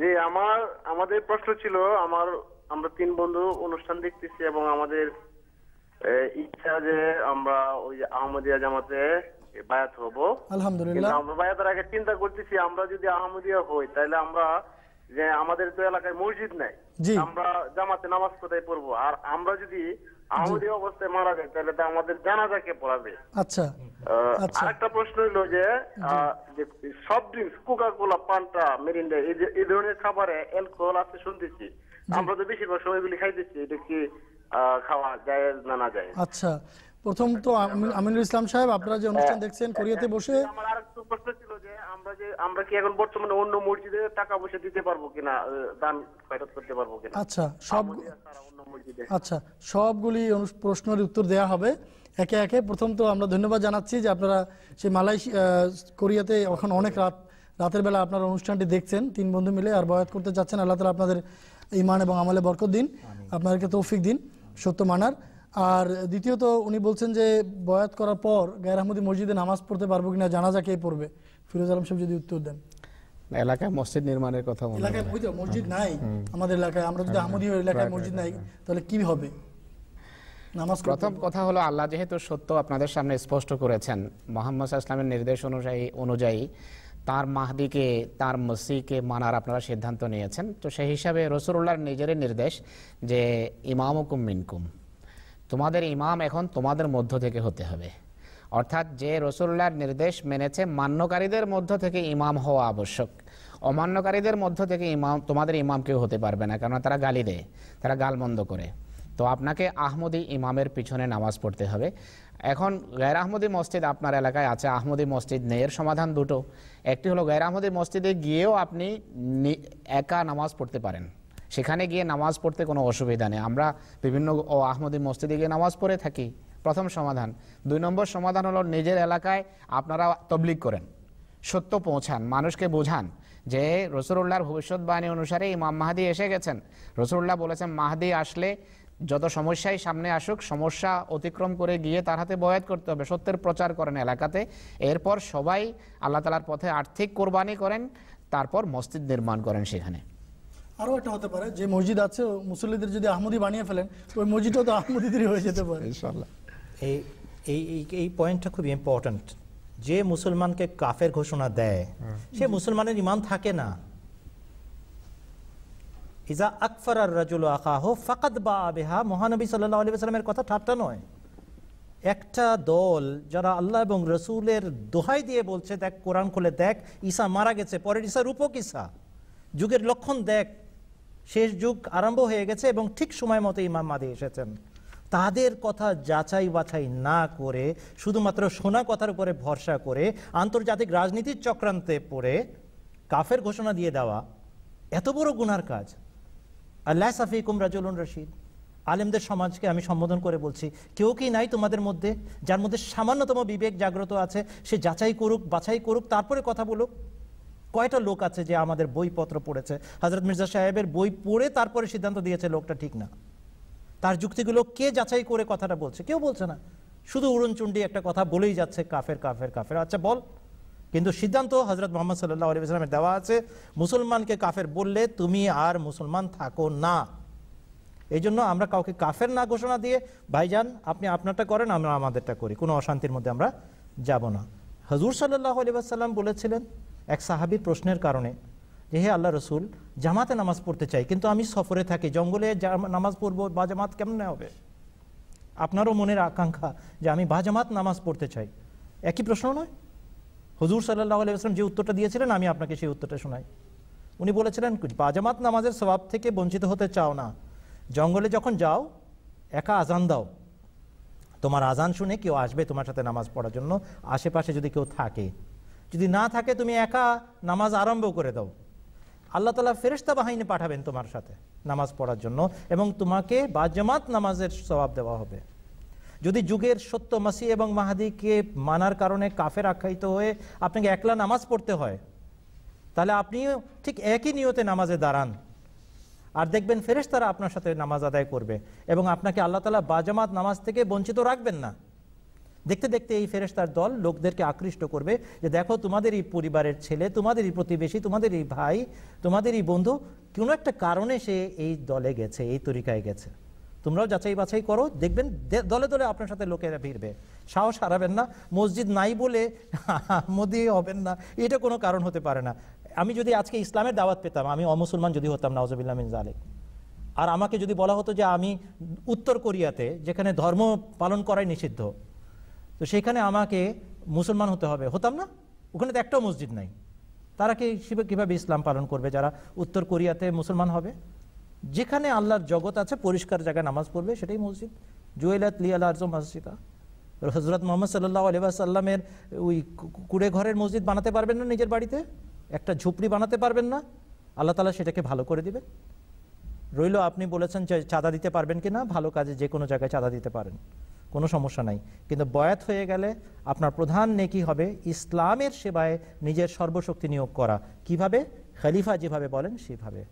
Speaker 6: জি আমার আমাদের প্রশ্ন ছিল আমার আমরা তিন বন্ধু অনুষ্ঠান দেখতেছি এবং আমাদের ইচ্ছা যে আমরা ওই আহমদিয়া জামাতে বায়াত হব আলহামদুলিল্লাহ আমরা বায়াতের আগে চিন্তা করতেছি আমরা যদি আহমদিয়া হই তাহলে আমরা যে আমাদের তো এলাকায় মসজিদ নাই আমরা জামাতে নামাজ কোথায় পড়বো আর আমরা যদি আহমদিয়া অবস্থায় মারা যায় তাহলে তো আমাদের জানাজাকে পড়াবে
Speaker 1: আচ্ছা, আচ্ছা। আরেকটা
Speaker 6: প্রশ্ন হলো যে সব ড্রিঙ্কস কোকা কোলা পান্তা মেরিন্ডা এই ধরনের খাবারে অ্যালকোহল আছে শুনতেছি আমরা তো বেশিরভাগ সময়গুলি খাইতেছি এটা কি খাওয়া যায় না না যায়
Speaker 1: আচ্ছা প্রথম তো আমিনুল ইসলাম সাহেব আপনারা যে অনুষ্ঠান হ্যাঁ। দেখছেন কোরিয়াতে বসে আমার আরেকটু প্রশ্ন
Speaker 6: ছিল যে আমরা যে আমরা কি এখন বর্তমানে অন্য মসজিদে টাকা পয়সা দিতে পারবো কিনা দান
Speaker 1: ফেরত করতে পারবো কিনা আচ্ছা সব আচ্ছা সবগুলি প্রশ্নের উত্তর দেয়া হবে একে একে প্রথম তো আমরা ধন্যবাদ জানাচ্ছি যে আপনারা সেই মালয়েশিয়া কোরিয়াতে এখন অনেক রাত রাতের বেলা আপনারা অনুষ্ঠানটি দেখছেন তিন বন্ধু মিলে আর বয়াত করতে যাচ্ছেন আল্লাহ তালা আপনাদের ইমান এবং আমলে বরকত দিন আপনাদেরকে তৌফিক দিন সত্য মানার আর দ্বিতীয়ত উনি বলছেন যে বয়াত করার পর গায়ের আহমদী মসজিদে নামাজ পড়তে পারবো কিনা জানা যাকে পড়বে ফিরোজ আলম সাহেব যদি উত্তর দেন
Speaker 4: এলাকায় মসজিদ নির্মাণের কথা এলাকায় মসজিদ হ্যাঁ। নাই
Speaker 1: আমাদের এলাকায় আমরা যদি হ্যাঁ, আহমদী হ্যাঁ। এলাকায় মসজিদ নাই তাহলে কি হবে প্রথম
Speaker 4: কথা হলো আল্লাহ যেহেতু সত্য আপনাদের সামনে স্পষ্ট করেছেন মোহাম্মদ ইসলামের নির্দেশ অনুযায়ী অনুযায়ী তার মাহদিকে তার মসিকে মানার আপনারা সিদ্ধান্ত নিয়েছেন তো সেই হিসাবে রসুল্লাহর নিজেরই নির্দেশ যে ইমামকুম মিনকুম তোমাদের ইমাম এখন তোমাদের মধ্য থেকে হতে হবে অর্থাৎ যে রসুল্লার নির্দেশ মেনেছে মান্যকারীদের মধ্য থেকে ইমাম হওয়া আবশ্যক অমান্যকারীদের মধ্য থেকে ইমাম তোমাদের ইমাম কেউ হতে পারবে না কেননা তারা গালি দেয় তারা গালমন্দ করে তো আপনাকে আহমদি ইমামের পিছনে নামাজ পড়তে হবে এখন গায়ের আহমদি মসজিদ আপনার এলাকায় আছে আহমদি মসজিদ নেয়ের এর সমাধান দুটো একটি হলো গায়ের আহমদি মসজিদে গিয়েও আপনি একা নামাজ পড়তে পারেন সেখানে গিয়ে নামাজ পড়তে কোনো অসুবিধা নেই আমরা বিভিন্ন ও আহমদী মসজিদে গিয়ে নামাজ পড়ে থাকি প্রথম সমাধান দুই নম্বর সমাধান হলো নিজের এলাকায় আপনারা তবলিক করেন সত্য পৌঁছান মানুষকে বোঝান যে রসুল্লাহর ভবিষ্যৎবাণী অনুসারে ইমাম মাহাদি এসে গেছেন রসুল্লাহ বলেছেন মাহাদি আসলে যত সমস্যাই সামনে আসুক সমস্যা অতিক্রম করে গিয়ে তার হাতে বয়াত করতে হবে সত্যের প্রচার করেন এলাকাতে এরপর সবাই আল্লাহ তালার পথে আর্থিক কোরবানি করেন তারপর মসজিদ নির্মাণ
Speaker 1: করেন সেখানে আরও একটা হতে পারে যে মসজিদ আছে মুসল্লিদের যদি আহমদি বানিয়ে ফেলেন তো ওই মসজিদটাও তো আহমদিদেরই হয়ে যেতে পারে ইনশাল্লাহ
Speaker 2: এই এই এই পয়েন্টটা খুব ইম্পর্ট্যান্ট যে মুসলমানকে কাফের ঘোষণা দেয় সে মুসলমানের ইমান থাকে না ইজা আকফার আর রাজুল আকাহ ফাকাত বা আবেহা মহানবী সাল্লাহ আলী সাল্লামের কথা ঠাট্টা নয় একটা দল যারা আল্লাহ এবং রসুলের দোহাই দিয়ে বলছে দেখ কোরআন খুলে দেখ ঈসা মারা গেছে পরের ঈসা রূপক ঈসা যুগের লক্ষণ দেখ শেষ যুগ আরম্ভ হয়ে গেছে এবং ঠিক সময় মতো ইমাম মাদি এসেছেন তাদের কথা যাচাই বাছাই না করে শুধুমাত্র শোনা কথার উপরে ভরসা করে আন্তর্জাতিক রাজনীতির চক্রান্তে পড়ে কাফের ঘোষণা দিয়ে দেওয়া এত বড় গুনার কাজ আল্লাহ সাফিকুম রাজুলুন রশিদ আলেমদের সমাজকে আমি সম্বোধন করে বলছি কেউ কি নাই তোমাদের মধ্যে যার মধ্যে সামান্যতম বিবেক জাগ্রত আছে সে যাচাই করুক বাছাই করুক তারপরে কথা বলুক কয়টা লোক আছে যে আমাদের বইপত্র পড়েছে হজরত মির্জা সাহেবের বই পড়ে তারপরে সিদ্ধান্ত দিয়েছে লোকটা ঠিক না তার যুক্তিগুলো কে যাচাই করে কথাটা বলছে কেউ বলছে না শুধু উড়নচুন্ডি একটা কথা বলেই যাচ্ছে কাফের কাফের কাফের আচ্ছা বল কিন্তু সিদ্ধান্ত হজরত মোহাম্মদ সাল্লাহ আলী ইসলামের দেওয়া আছে মুসলমানকে কাফের বললে তুমি আর মুসলমান থাকো না এই জন্য আমরা কাউকে কাফের না ঘোষণা দিয়ে ভাইজান আপনি আপনারটা করেন আমরা আমাদেরটা করি কোনো অশান্তির মধ্যে আমরা যাব না হজুর সাল্লাহ আলী সাল্লাম বলেছিলেন এক সাহাবি প্রশ্নের কারণে যে হে আল্লাহ রসুল জামাতে নামাজ পড়তে চাই কিন্তু আমি সফরে থাকি জঙ্গলে নামাজ পড়বো বা জামাত কেমনে হবে আপনারও মনের আকাঙ্ক্ষা যে আমি বাজামাত নামাজ পড়তে চাই একই প্রশ্ন নয় হজুর সাল্লাহ আলাইসলাম যে উত্তরটা দিয়েছিলেন আমি আপনাকে সেই উত্তরটা শোনাই উনি বলেছিলেন বাজামাত নামাজের স্বভাব থেকে বঞ্চিত হতে চাও না জঙ্গলে যখন যাও একা আজান দাও তোমার আজান শুনে কেউ আসবে তোমার সাথে নামাজ পড়ার জন্য আশেপাশে যদি কেউ থাকে যদি না থাকে তুমি একা নামাজ আরম্ভ করে দাও আল্লাহ তালা ফেরেস্তা বাহিনী পাঠাবেন তোমার সাথে নামাজ পড়ার জন্য এবং তোমাকে বাজমাত নামাজের স্বভাব দেওয়া হবে যদি যুগের সত্য মাসি এবং মাহাদিকে মানার কারণে কাফের আখ্যায়িত হয়ে আপনাকে একলা নামাজ পড়তে হয় তাহলে আপনিও ঠিক একই নিয়তে নামাজে দাঁড়ান আর দেখবেন তারা আপনার সাথে নামাজ আদায় করবে এবং আপনাকে আল্লাহ তালা বাজামাত নামাজ থেকে বঞ্চিত রাখবেন না দেখতে দেখতে এই ফেরেস্তার দল লোকদেরকে আকৃষ্ট করবে যে দেখো তোমাদেরই পরিবারের ছেলে তোমাদেরই প্রতিবেশী তোমাদের এই ভাই তোমাদেরই বন্ধু কোনো একটা কারণে সে এই দলে গেছে এই তরিকায় গেছে তোমরাও যাচাই বাছাই করো দেখবেন দলে দলে আপনার সাথে লোকেরা ভিড়বে সাহস হারাবেন না মসজিদ নাই বলে *laughs* মোদি হবেন না এটা কোনো কারণ হতে পারে না আমি যদি আজকে ইসলামের দাওয়াত পেতাম আমি অমুসলমান যদি হতাম নওয়াজবিল্লা মিন জালেক আর আমাকে যদি বলা হতো যে আমি উত্তর কোরিয়াতে যেখানে ধর্ম পালন করাই নিষিদ্ধ তো সেখানে আমাকে মুসলমান হতে হবে হতাম না ওখানে তো একটাও মসজিদ নাই তারা কি কীভাবে ইসলাম পালন করবে যারা উত্তর কোরিয়াতে মুসলমান হবে যেখানে আল্লাহর জগৎ আছে পরিষ্কার জায়গায় নামাজ পড়বে সেটাই মসজিদ জুয়েলাত লিয়াল আর্য মসজিদা হজরত মোহাম্মদ সাল্লাহ আলিবাসাল্লামের ওই কুড়ে ঘরের মসজিদ বানাতে পারবেন না নিজের বাড়িতে একটা ঝুপড়ি বানাতে পারবেন না আল্লাহ তালা সেটাকে ভালো করে দিবেন রইল আপনি বলেছেন যে চাঁদা দিতে পারবেন কি না ভালো কাজে যে কোনো জায়গায় চাঁদা দিতে পারেন কোনো সমস্যা নাই কিন্তু বয়াত হয়ে গেলে আপনার প্রধান নেকি হবে ইসলামের সেবায় নিজের সর্বশক্তি নিয়োগ করা কিভাবে খালিফা যেভাবে বলেন সেভাবে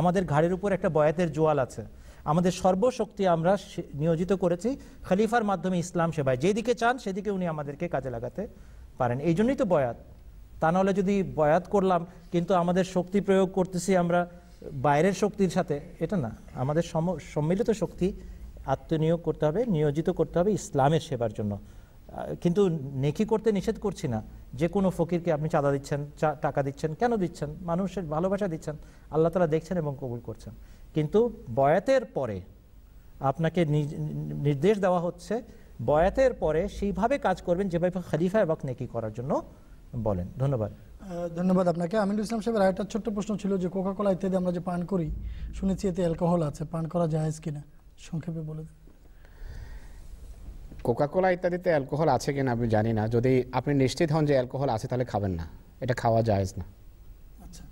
Speaker 2: আমাদের ঘাড়ের উপর একটা বয়াতের জোয়াল আছে আমাদের সর্বশক্তি আমরা নিয়োজিত করেছি খালিফার মাধ্যমে ইসলাম সেবায় যেদিকে চান সেদিকে উনি আমাদেরকে কাজে লাগাতে পারেন এই জন্যই তো বয়াত তা নাহলে যদি বয়াত করলাম কিন্তু আমাদের শক্তি প্রয়োগ করতেছি আমরা বাইরের শক্তির সাথে এটা না আমাদের সম্মিলিত শক্তি আত্মনিয়োগ করতে হবে নিয়োজিত করতে হবে ইসলামের সেবার জন্য কিন্তু নেকি করতে নিষেধ করছি না যে কোনো ফকিরকে আপনি চাঁদা দিচ্ছেন টাকা দিচ্ছেন কেন দিচ্ছেন মানুষের ভালোবাসা দিচ্ছেন আল্লাহ তালা দেখছেন এবং কবুল করছেন কিন্তু বয়াতের পরে আপনাকে নির্দেশ দেওয়া হচ্ছে বয়াতের পরে সেইভাবে কাজ করবেন যেভাবে খালিফা এবং নেকি করার জন্য বলেন ধন্যবাদ
Speaker 1: ধন্যবাদ আপনাকে আমিনুল ইসলাম সাহেবের আরেকটা ছোট্ট প্রশ্ন ছিল যে কোকাকোলা ইত্যাদি আমরা যে পান করি শুনেছি এতে অ্যালকোহল আছে পান করা যায় কিনা সংক্ষেপে বলে দিন
Speaker 4: কোকাকোলা ইত্যাদিতে অ্যালকোহল আছে কিনা আমি জানি না যদি আপনি নিশ্চিত হন যে অ্যালকোহল আছে তাহলে খাবেন না এটা খাওয়া যায় না আচ্ছা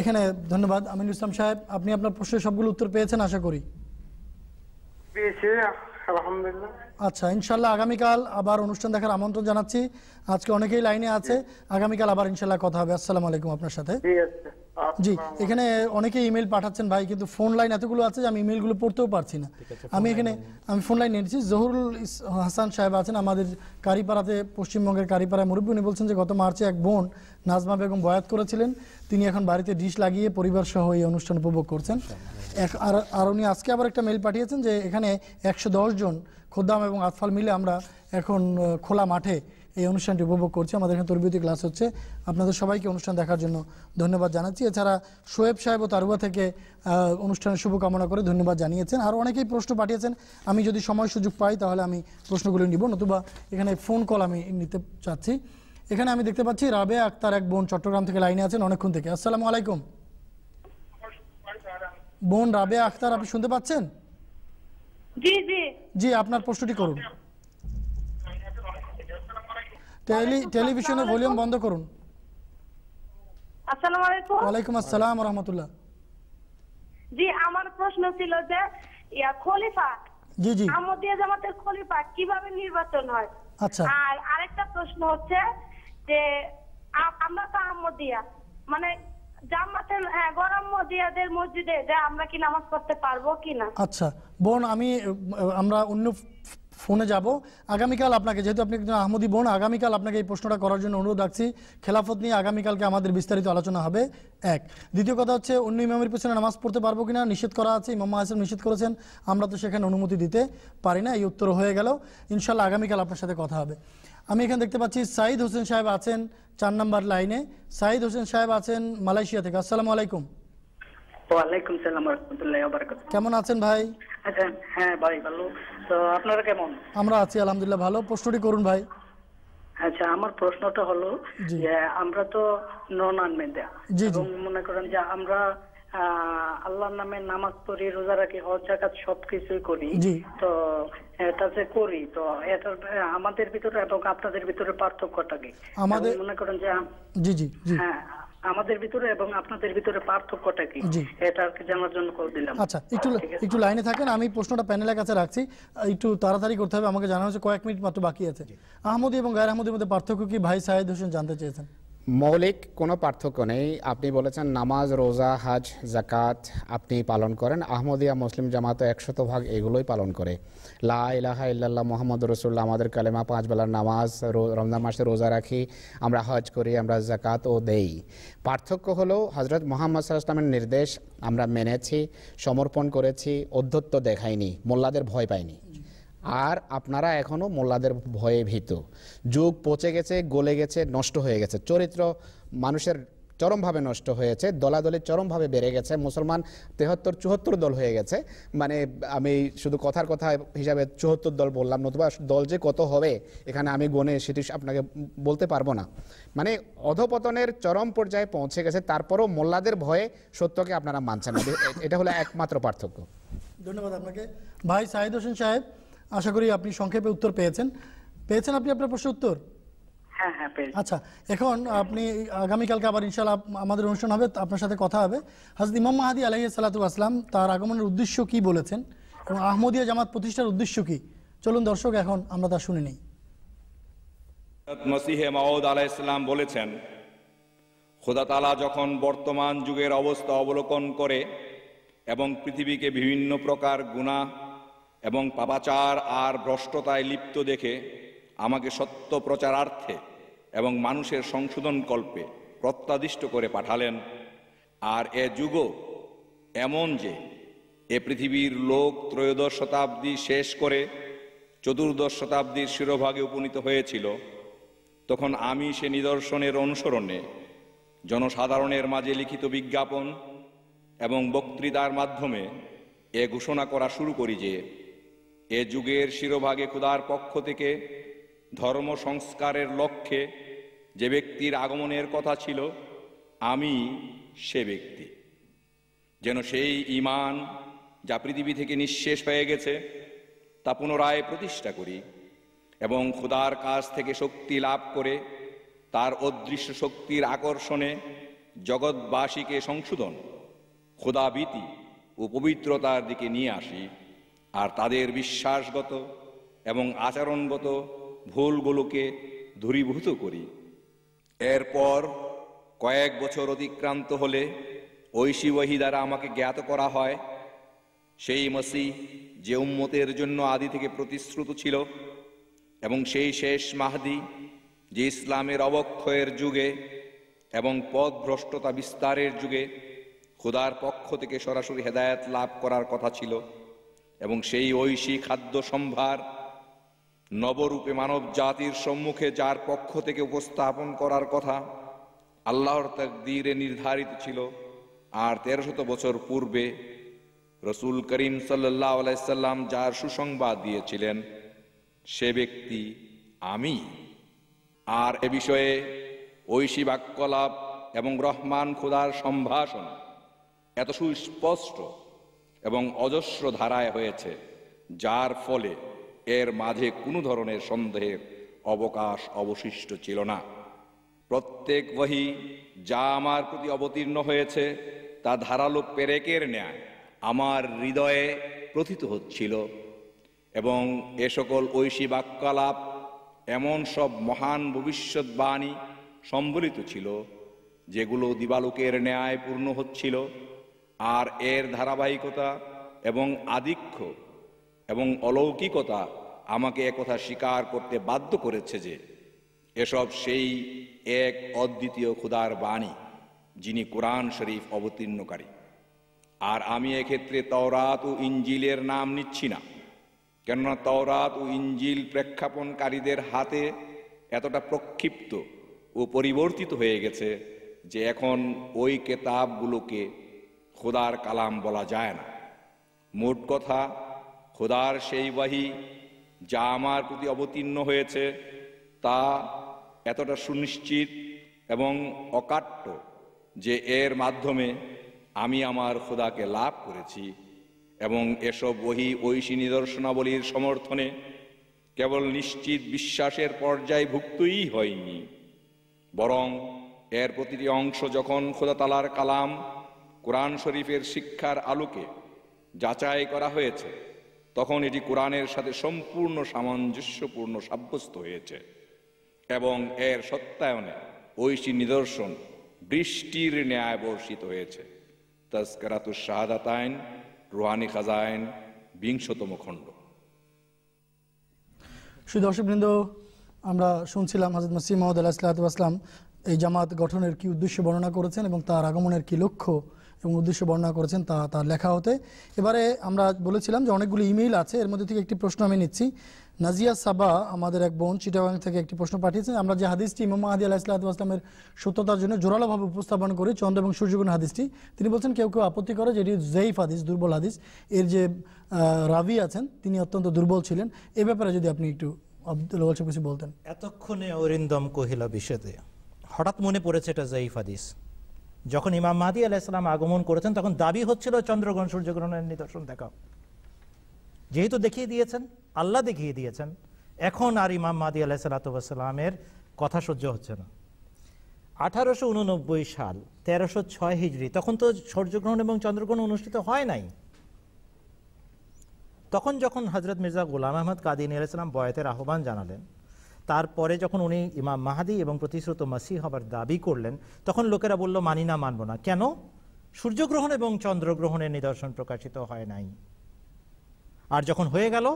Speaker 1: এখানে ধন্যবাদ আমিনুল ইসলাম সাহেব আপনি আপনার প্রশ্নের সবগুলো উত্তর পেয়েছেন আশা করি আলহামদুলিল্লাহ আচ্ছা ইনশাল্লাহ আগামীকাল আবার অনুষ্ঠান দেখার আমন্ত্রণ জানাচ্ছি আজকে অনেকেই লাইনে আছে আগামীকাল আবার ইনশাল্লাহ কথা হবে আসসালাম আলাইকুম আপনার সাথে জি আচ্ছা। এখানে অনেকে ইমেল পাঠাচ্ছেন ভাই কিন্তু ফোন লাইন এতগুলো আছে যে আমি ইমেলগুলো পড়তেও পারছি না আমি এখানে আমি ফোন লাইন এনেছি জহুরুল হাসান সাহেব আছেন আমাদের কারিপাড়াতে পশ্চিমবঙ্গের কারিপাড়ায় মুরব্বী উনি বলছেন যে গত মার্চে এক বোন নাজমা বেগম বয়াত করেছিলেন তিনি এখন বাড়িতে ডিশ লাগিয়ে পরিবার সহ এই অনুষ্ঠান উপভোগ করছেন আর উনি আজকে আবার একটা মেল পাঠিয়েছেন যে এখানে একশো জন খোদ্দাম এবং আতফাল মিলে আমরা এখন খোলা মাঠে এই অনুষ্ঠানটি উপভোগ করছি আমাদের এখানে তরবিয়তি ক্লাস হচ্ছে আপনাদের সবাইকে অনুষ্ঠান দেখার জন্য ধন্যবাদ জানাচ্ছি এছাড়া সোয়েব সাহেব ও তারুয়া থেকে অনুষ্ঠানের শুভকামনা করে ধন্যবাদ জানিয়েছেন আর অনেকেই প্রশ্ন পাঠিয়েছেন আমি যদি সময় সুযোগ পাই তাহলে আমি প্রশ্নগুলি নিব নতুবা এখানে ফোন কল আমি নিতে চাচ্ছি এখানে আমি দেখতে পাচ্ছি রাবে আক্তার এক বোন চট্টগ্রাম থেকে লাইনে আছেন অনেকক্ষণ থেকে আসসালামু আলাইকুম বোন রাবে আখতার আপনি শুনতে পাচ্ছেন জি জি জি আপনার প্রশ্নটি করুন টেলিভিশনের ভলিউম বন্ধ করুন আসসালামু আলাইকুম ওয়ালাইকুম আসসালাম ওয়া রাহমাতুল্লাহ
Speaker 5: জি আমার প্রশ্ন ছিল যে ইয়া খলিফা জি জি আমাদের জামাতের খলিফা কিভাবে নির্বাচন হয় আচ্ছা আর আরেকটা প্রশ্ন হচ্ছে যে আমরা তো আমদিয়া মানে জামাতের হ্যাঁ, গরম মজিয়াদের মসজিদে যে আমরা কি নামাজ পড়তে পারবো কিনা
Speaker 1: আচ্ছা বোন আমি আমরা অন্য ফোনে যাব আগামীকাল আপনাকে যেহেতু আপনি একজন আহমদি বোন আগামীকাল আপনাকে এই প্রশ্নটা করার জন্য অনুরোধ রাখছি খেলাফত নিয়ে আগামীকালকে আমাদের বিস্তারিত আলোচনা হবে এক দ্বিতীয় কথা হচ্ছে অন্য ইমামের পিছনে নামাজ পড়তে পারবো কিনা নিষেধ করা আছে ইমাম মাহাসিম নিষেধ করেছেন আমরা তো সেখানে অনুমতি দিতে পারি না এই উত্তর হয়ে গেল ইনশাল্লাহ আগামীকাল আপনার সাথে কথা হবে আমি এখানে দেখতে পাচ্ছি সাইদ হোসেন সাহেব আছেন চার নম্বর লাইনে সাইদ হোসেন সাহেব আছেন মালয়েশিয়া থেকে আসসালামু আলাইকুম
Speaker 5: ওয়ালাইকুম সালাম রহমতুল্লাহ
Speaker 1: কেমন আছেন ভাই
Speaker 5: আচ্ছা, হ্যাঁ ভাই ভালো তো আপনারা কেমন
Speaker 1: আমরা আছি আলহামদুলিল্লাহ ভালো প্রশ্নটি করুন ভাই
Speaker 5: আচ্ছা আমার প্রশ্নটা হলো যে আমরা তো নন আনমেদা এবং মনে করেন যে আমরা আল্লাহর নামে নামাজ পড়ি রোজা রাখি হজ জাকাত সবকিছুই করি তো এটা যে করি তো এটা আমাদের ভিতরে এবং আপনাদের ভিতরে পার্থক্যটা কি আমাদের মনে করেন
Speaker 1: যে জি জি হ্যাঁ
Speaker 5: আমাদের ভিতরে এবং আপনাদের ভিতরে পার্থক্যটা কি এটা আর কি জানার
Speaker 1: জন্য কল দিলাম আচ্ছা একটু একটু লাইনে থাকেন আমি প্রশ্নটা প্যানেলের কাছে রাখছি একটু তাড়াতাড়ি করতে হবে আমাকে জানা হচ্ছে কয়েক মিনিট মাত্র বাকি আছে আহমদি এবং গায়ের আহমদের মধ্যে পার্থক্য কি ভাই সাহেদ হোসেন জানতে চেয়েছেন
Speaker 4: মৌলিক কোনো পার্থক্য নেই আপনি বলেছেন নামাজ রোজা হাজ জাকাত আপনি পালন করেন আহমদিয়া মুসলিম জামাত একশত ভাগ এগুলোই পালন করে লা ইলাহা ইল্লাল্লাহ মোহাম্মদ রসুল্লাহ আমাদের কালেমা পাঁচ বেলার নামাজ রমজান মাসে রোজা রাখি আমরা হজ করি আমরা জাকাতও দেই পার্থক্য হলো হজরত মোহাম্মদ সাল্লাহামের নির্দেশ আমরা মেনেছি সমর্পণ করেছি অধ্যত্ত দেখাইনি মোল্লাদের ভয় পাইনি আর আপনারা এখনও মোল্লাদের ভয়ে ভীত যুগ পচে গেছে গলে গেছে নষ্ট হয়ে গেছে চরিত্র মানুষের চরমভাবে নষ্ট হয়েছে দলাদলে চরমভাবে বেড়ে গেছে মুসলমান তেহাত্তর চুহাত্তর দল হয়ে গেছে মানে আমি শুধু কথার কথা হিসাবে চুহাত্তর দল বললাম নতুবা দল যে কত হবে এখানে আমি গণে সেটি আপনাকে বলতে পারবো না মানে অধপতনের চরম পর্যায়ে পৌঁছে গেছে তারপরও মোল্লাদের ভয়ে সত্যকে আপনারা মানছেন না এটা
Speaker 1: হলো একমাত্র পার্থক্য ধন্যবাদ আপনাকে ভাই সাহিদ হোসেন সাহেব আশা করি আপনি সংক্ষেপে উত্তর পেয়েছেন পেয়েছেন আপনি আপনার প্রশ্নের উত্তর হ্যাঁ, হ্যাঁ, আচ্ছা এখন আপনি আগামীকালকে আবার ইনশাল্লাহ আমাদের অনুষ্ঠান হবে আপনার সাথে কথা হবে হাজর ইমাম মাহাদি আলহি সালাতু আসলাম তার আগমনের উদ্দেশ্য কি বলেছেন এবং আহমদিয়া জামাত প্রতিষ্ঠার উদ্দেশ্য কি চলুন দর্শক এখন আমরা তা শুনে নিই
Speaker 10: মসিহে মাউদ আলাইসাল্লাম বলেছেন খোদাতালা যখন বর্তমান যুগের অবস্থা অবলোকন করে এবং পৃথিবীকে বিভিন্ন প্রকার গুণা এবং পাপাচার আর ভ্রষ্টতায় লিপ্ত দেখে আমাকে সত্য প্রচারার্থে এবং মানুষের সংশোধন কল্পে প্রত্যাদিষ্ট করে পাঠালেন আর এ যুগ এমন যে এ পৃথিবীর লোক ত্রয়োদশ শতাব্দী শেষ করে চতুর্দশ শতাব্দীর শিরোভাগে উপনীত হয়েছিল তখন আমি সে নিদর্শনের অনুসরণে জনসাধারণের মাঝে লিখিত বিজ্ঞাপন এবং বক্তৃতার মাধ্যমে এ ঘোষণা করা শুরু করি যে এ যুগের শিরোভাগে খুদার পক্ষ থেকে ধর্ম সংস্কারের লক্ষ্যে যে ব্যক্তির আগমনের কথা ছিল আমি সে ব্যক্তি যেন সেই ইমান যা পৃথিবী থেকে নিঃশেষ হয়ে গেছে তা পুনরায় প্রতিষ্ঠা করি এবং খুদার কাছ থেকে শক্তি লাভ করে তার অদৃশ্য শক্তির আকর্ষণে জগৎবাসীকে সংশোধন খুদাবীতি ও পবিত্রতার দিকে নিয়ে আসি আর তাদের বিশ্বাসগত এবং আচরণগত ভুলগুলোকে দূরীভূত করি এরপর কয়েক বছর অতিক্রান্ত হলে ঐশী ওহি দ্বারা আমাকে জ্ঞাত করা হয় সেই মসি যে উম্মতের জন্য আদি থেকে প্রতিশ্রুত ছিল এবং সেই শেষ মাহাদি যে ইসলামের অবক্ষয়ের যুগে এবং পথভ্রষ্টতা বিস্তারের যুগে খোদার পক্ষ থেকে সরাসরি হেদায়ত লাভ করার কথা ছিল এবং সেই ঐশী খাদ্য সম্ভার নবরূপে মানব জাতির সম্মুখে যার পক্ষ থেকে উপস্থাপন করার কথা আল্লাহর তাকদীরে নির্ধারিত ছিল আর তেরোশত বছর পূর্বে রসুল করিম সাল্লাহ আলাইসাল্লাম যার সুসংবাদ দিয়েছিলেন সে ব্যক্তি আমি আর এ বিষয়ে ঐশী বাক্যলাপ এবং রহমান খোদার সম্ভাষণ এত সুস্পষ্ট এবং অজস্র ধারায় হয়েছে যার ফলে এর মাঝে কোনো ধরনের সন্দেহের অবকাশ অবশিষ্ট ছিল না প্রত্যেক বহি যা আমার প্রতি অবতীর্ণ হয়েছে তা ধারালো পেরেকের ন্যায় আমার হৃদয়ে প্রথিত হচ্ছিল এবং এ সকল ঐশী বাক্যালাপ এমন সব মহান ভবিষ্যৎবাণী সম্বলিত ছিল যেগুলো দিবালোকের ন্যায় পূর্ণ হচ্ছিল আর এর ধারাবাহিকতা এবং আধিক্য এবং অলৌকিকতা আমাকে একথা স্বীকার করতে বাধ্য করেছে যে এসব সেই এক অদ্বিতীয় ক্ষুদার বাণী যিনি কোরআন শরীফ অবতীর্ণকারী আর আমি এক্ষেত্রে তওরাত ও ইঞ্জিলের নাম নিচ্ছি না কেননা তওরাত ও ইঞ্জিল প্রেক্ষাপনকারীদের হাতে এতটা প্রক্ষিপ্ত ও পরিবর্তিত হয়ে গেছে যে এখন ওই কেতাবগুলোকে খোদার কালাম বলা যায় না মোট কথা খোদার সেই বাহি যা আমার প্রতি অবতীর্ণ হয়েছে তা এতটা সুনিশ্চিত এবং অকাট্য যে এর মাধ্যমে আমি আমার খোদাকে লাভ করেছি এবং এসব বহি ঐশী নিদর্শনাবলীর সমর্থনে কেবল নিশ্চিত বিশ্বাসের পর্যায়ে ভুক্তই হয়নি বরং এর প্রতিটি অংশ যখন খোদাতালার কালাম কোরআন শরীফের শিক্ষার আলোকে যাচাই করা হয়েছে তখন এটি কোরআনের সাথে সম্পূর্ণ সামঞ্জস্যপূর্ণ সাব্যস্ত হয়েছে এবং এর সত্যায়নে ঐশী নিদর্শন বৃষ্টির ন্যায় বর্ষিত হয়েছে তস্করাতুস আইন রুহানি খাজাইন বিংশতম খণ্ড
Speaker 1: সুদর্শকবৃন্দ আমরা শুনছিলাম হাজর মসিম মহমদ আল্লাহ ইসলাতাম এই জামাত গঠনের কি উদ্দেশ্য বর্ণনা করেছেন এবং তার আগমনের কি লক্ষ্য এবং উদ্দেশ্য বর্ণনা করেছেন তা তার লেখা হতে এবারে আমরা বলেছিলাম যে অনেকগুলি ইমেইল আছে এর মধ্যে থেকে একটি প্রশ্ন আমি নিচ্ছি নাজিয়া সাবা আমাদের এক বোন চিটাগাং থেকে একটি প্রশ্ন পাঠিয়েছেন আমরা যে হাদিসটি ইমাম মাহাদি আলাহ আসলামের সত্যতার জন্য জোরালোভাবে উপস্থাপন করি চন্দ্র এবং সূর্যগুণ হাদিসটি তিনি বলছেন কেউ কেউ আপত্তি করে যেটি জয়ীফ হাদিস দুর্বল হাদিস এর যে রাবি আছেন তিনি অত্যন্ত দুর্বল ছিলেন এ ব্যাপারে যদি আপনি একটু কিছু বলতেন
Speaker 2: এতক্ষণে অরিন্দম কহিলা বিষেতে হঠাৎ মনে পড়েছে এটা জয়ীফ হাদিস যখন ইমাম মাহাদি আলাইসালাম আগমন করেছেন তখন দাবি হচ্ছিল চন্দ্রগ্রহণ সূর্যগ্রহণের নিদর্শন দেখাও যেহেতু দেখিয়ে দিয়েছেন আল্লাহ দেখিয়ে দিয়েছেন এখন আর ইমাম মাহাদি আলাহ সালাতামের কথা সহ্য হচ্ছে না আঠারোশো উননব্বই সাল তেরোশো ছয় হিজড়ি তখন তো সূর্যগ্রহণ এবং চন্দ্রগ্রহণ অনুষ্ঠিত হয় নাই তখন যখন হজরত মির্জা গোলাম আহমদ কাদিন আলাইসালাম বয়াতের আহ্বান জানালেন তারপরে যখন উনি ইমাম মাহাদি এবং প্রতিশ্রুত মাসি হবার দাবি করলেন তখন লোকেরা বলল মানি না মানব না কেন সূর্যগ্রহণ এবং চন্দ্রগ্রহণের নিদর্শন প্রকাশিত হয় নাই আর যখন হয়ে গেল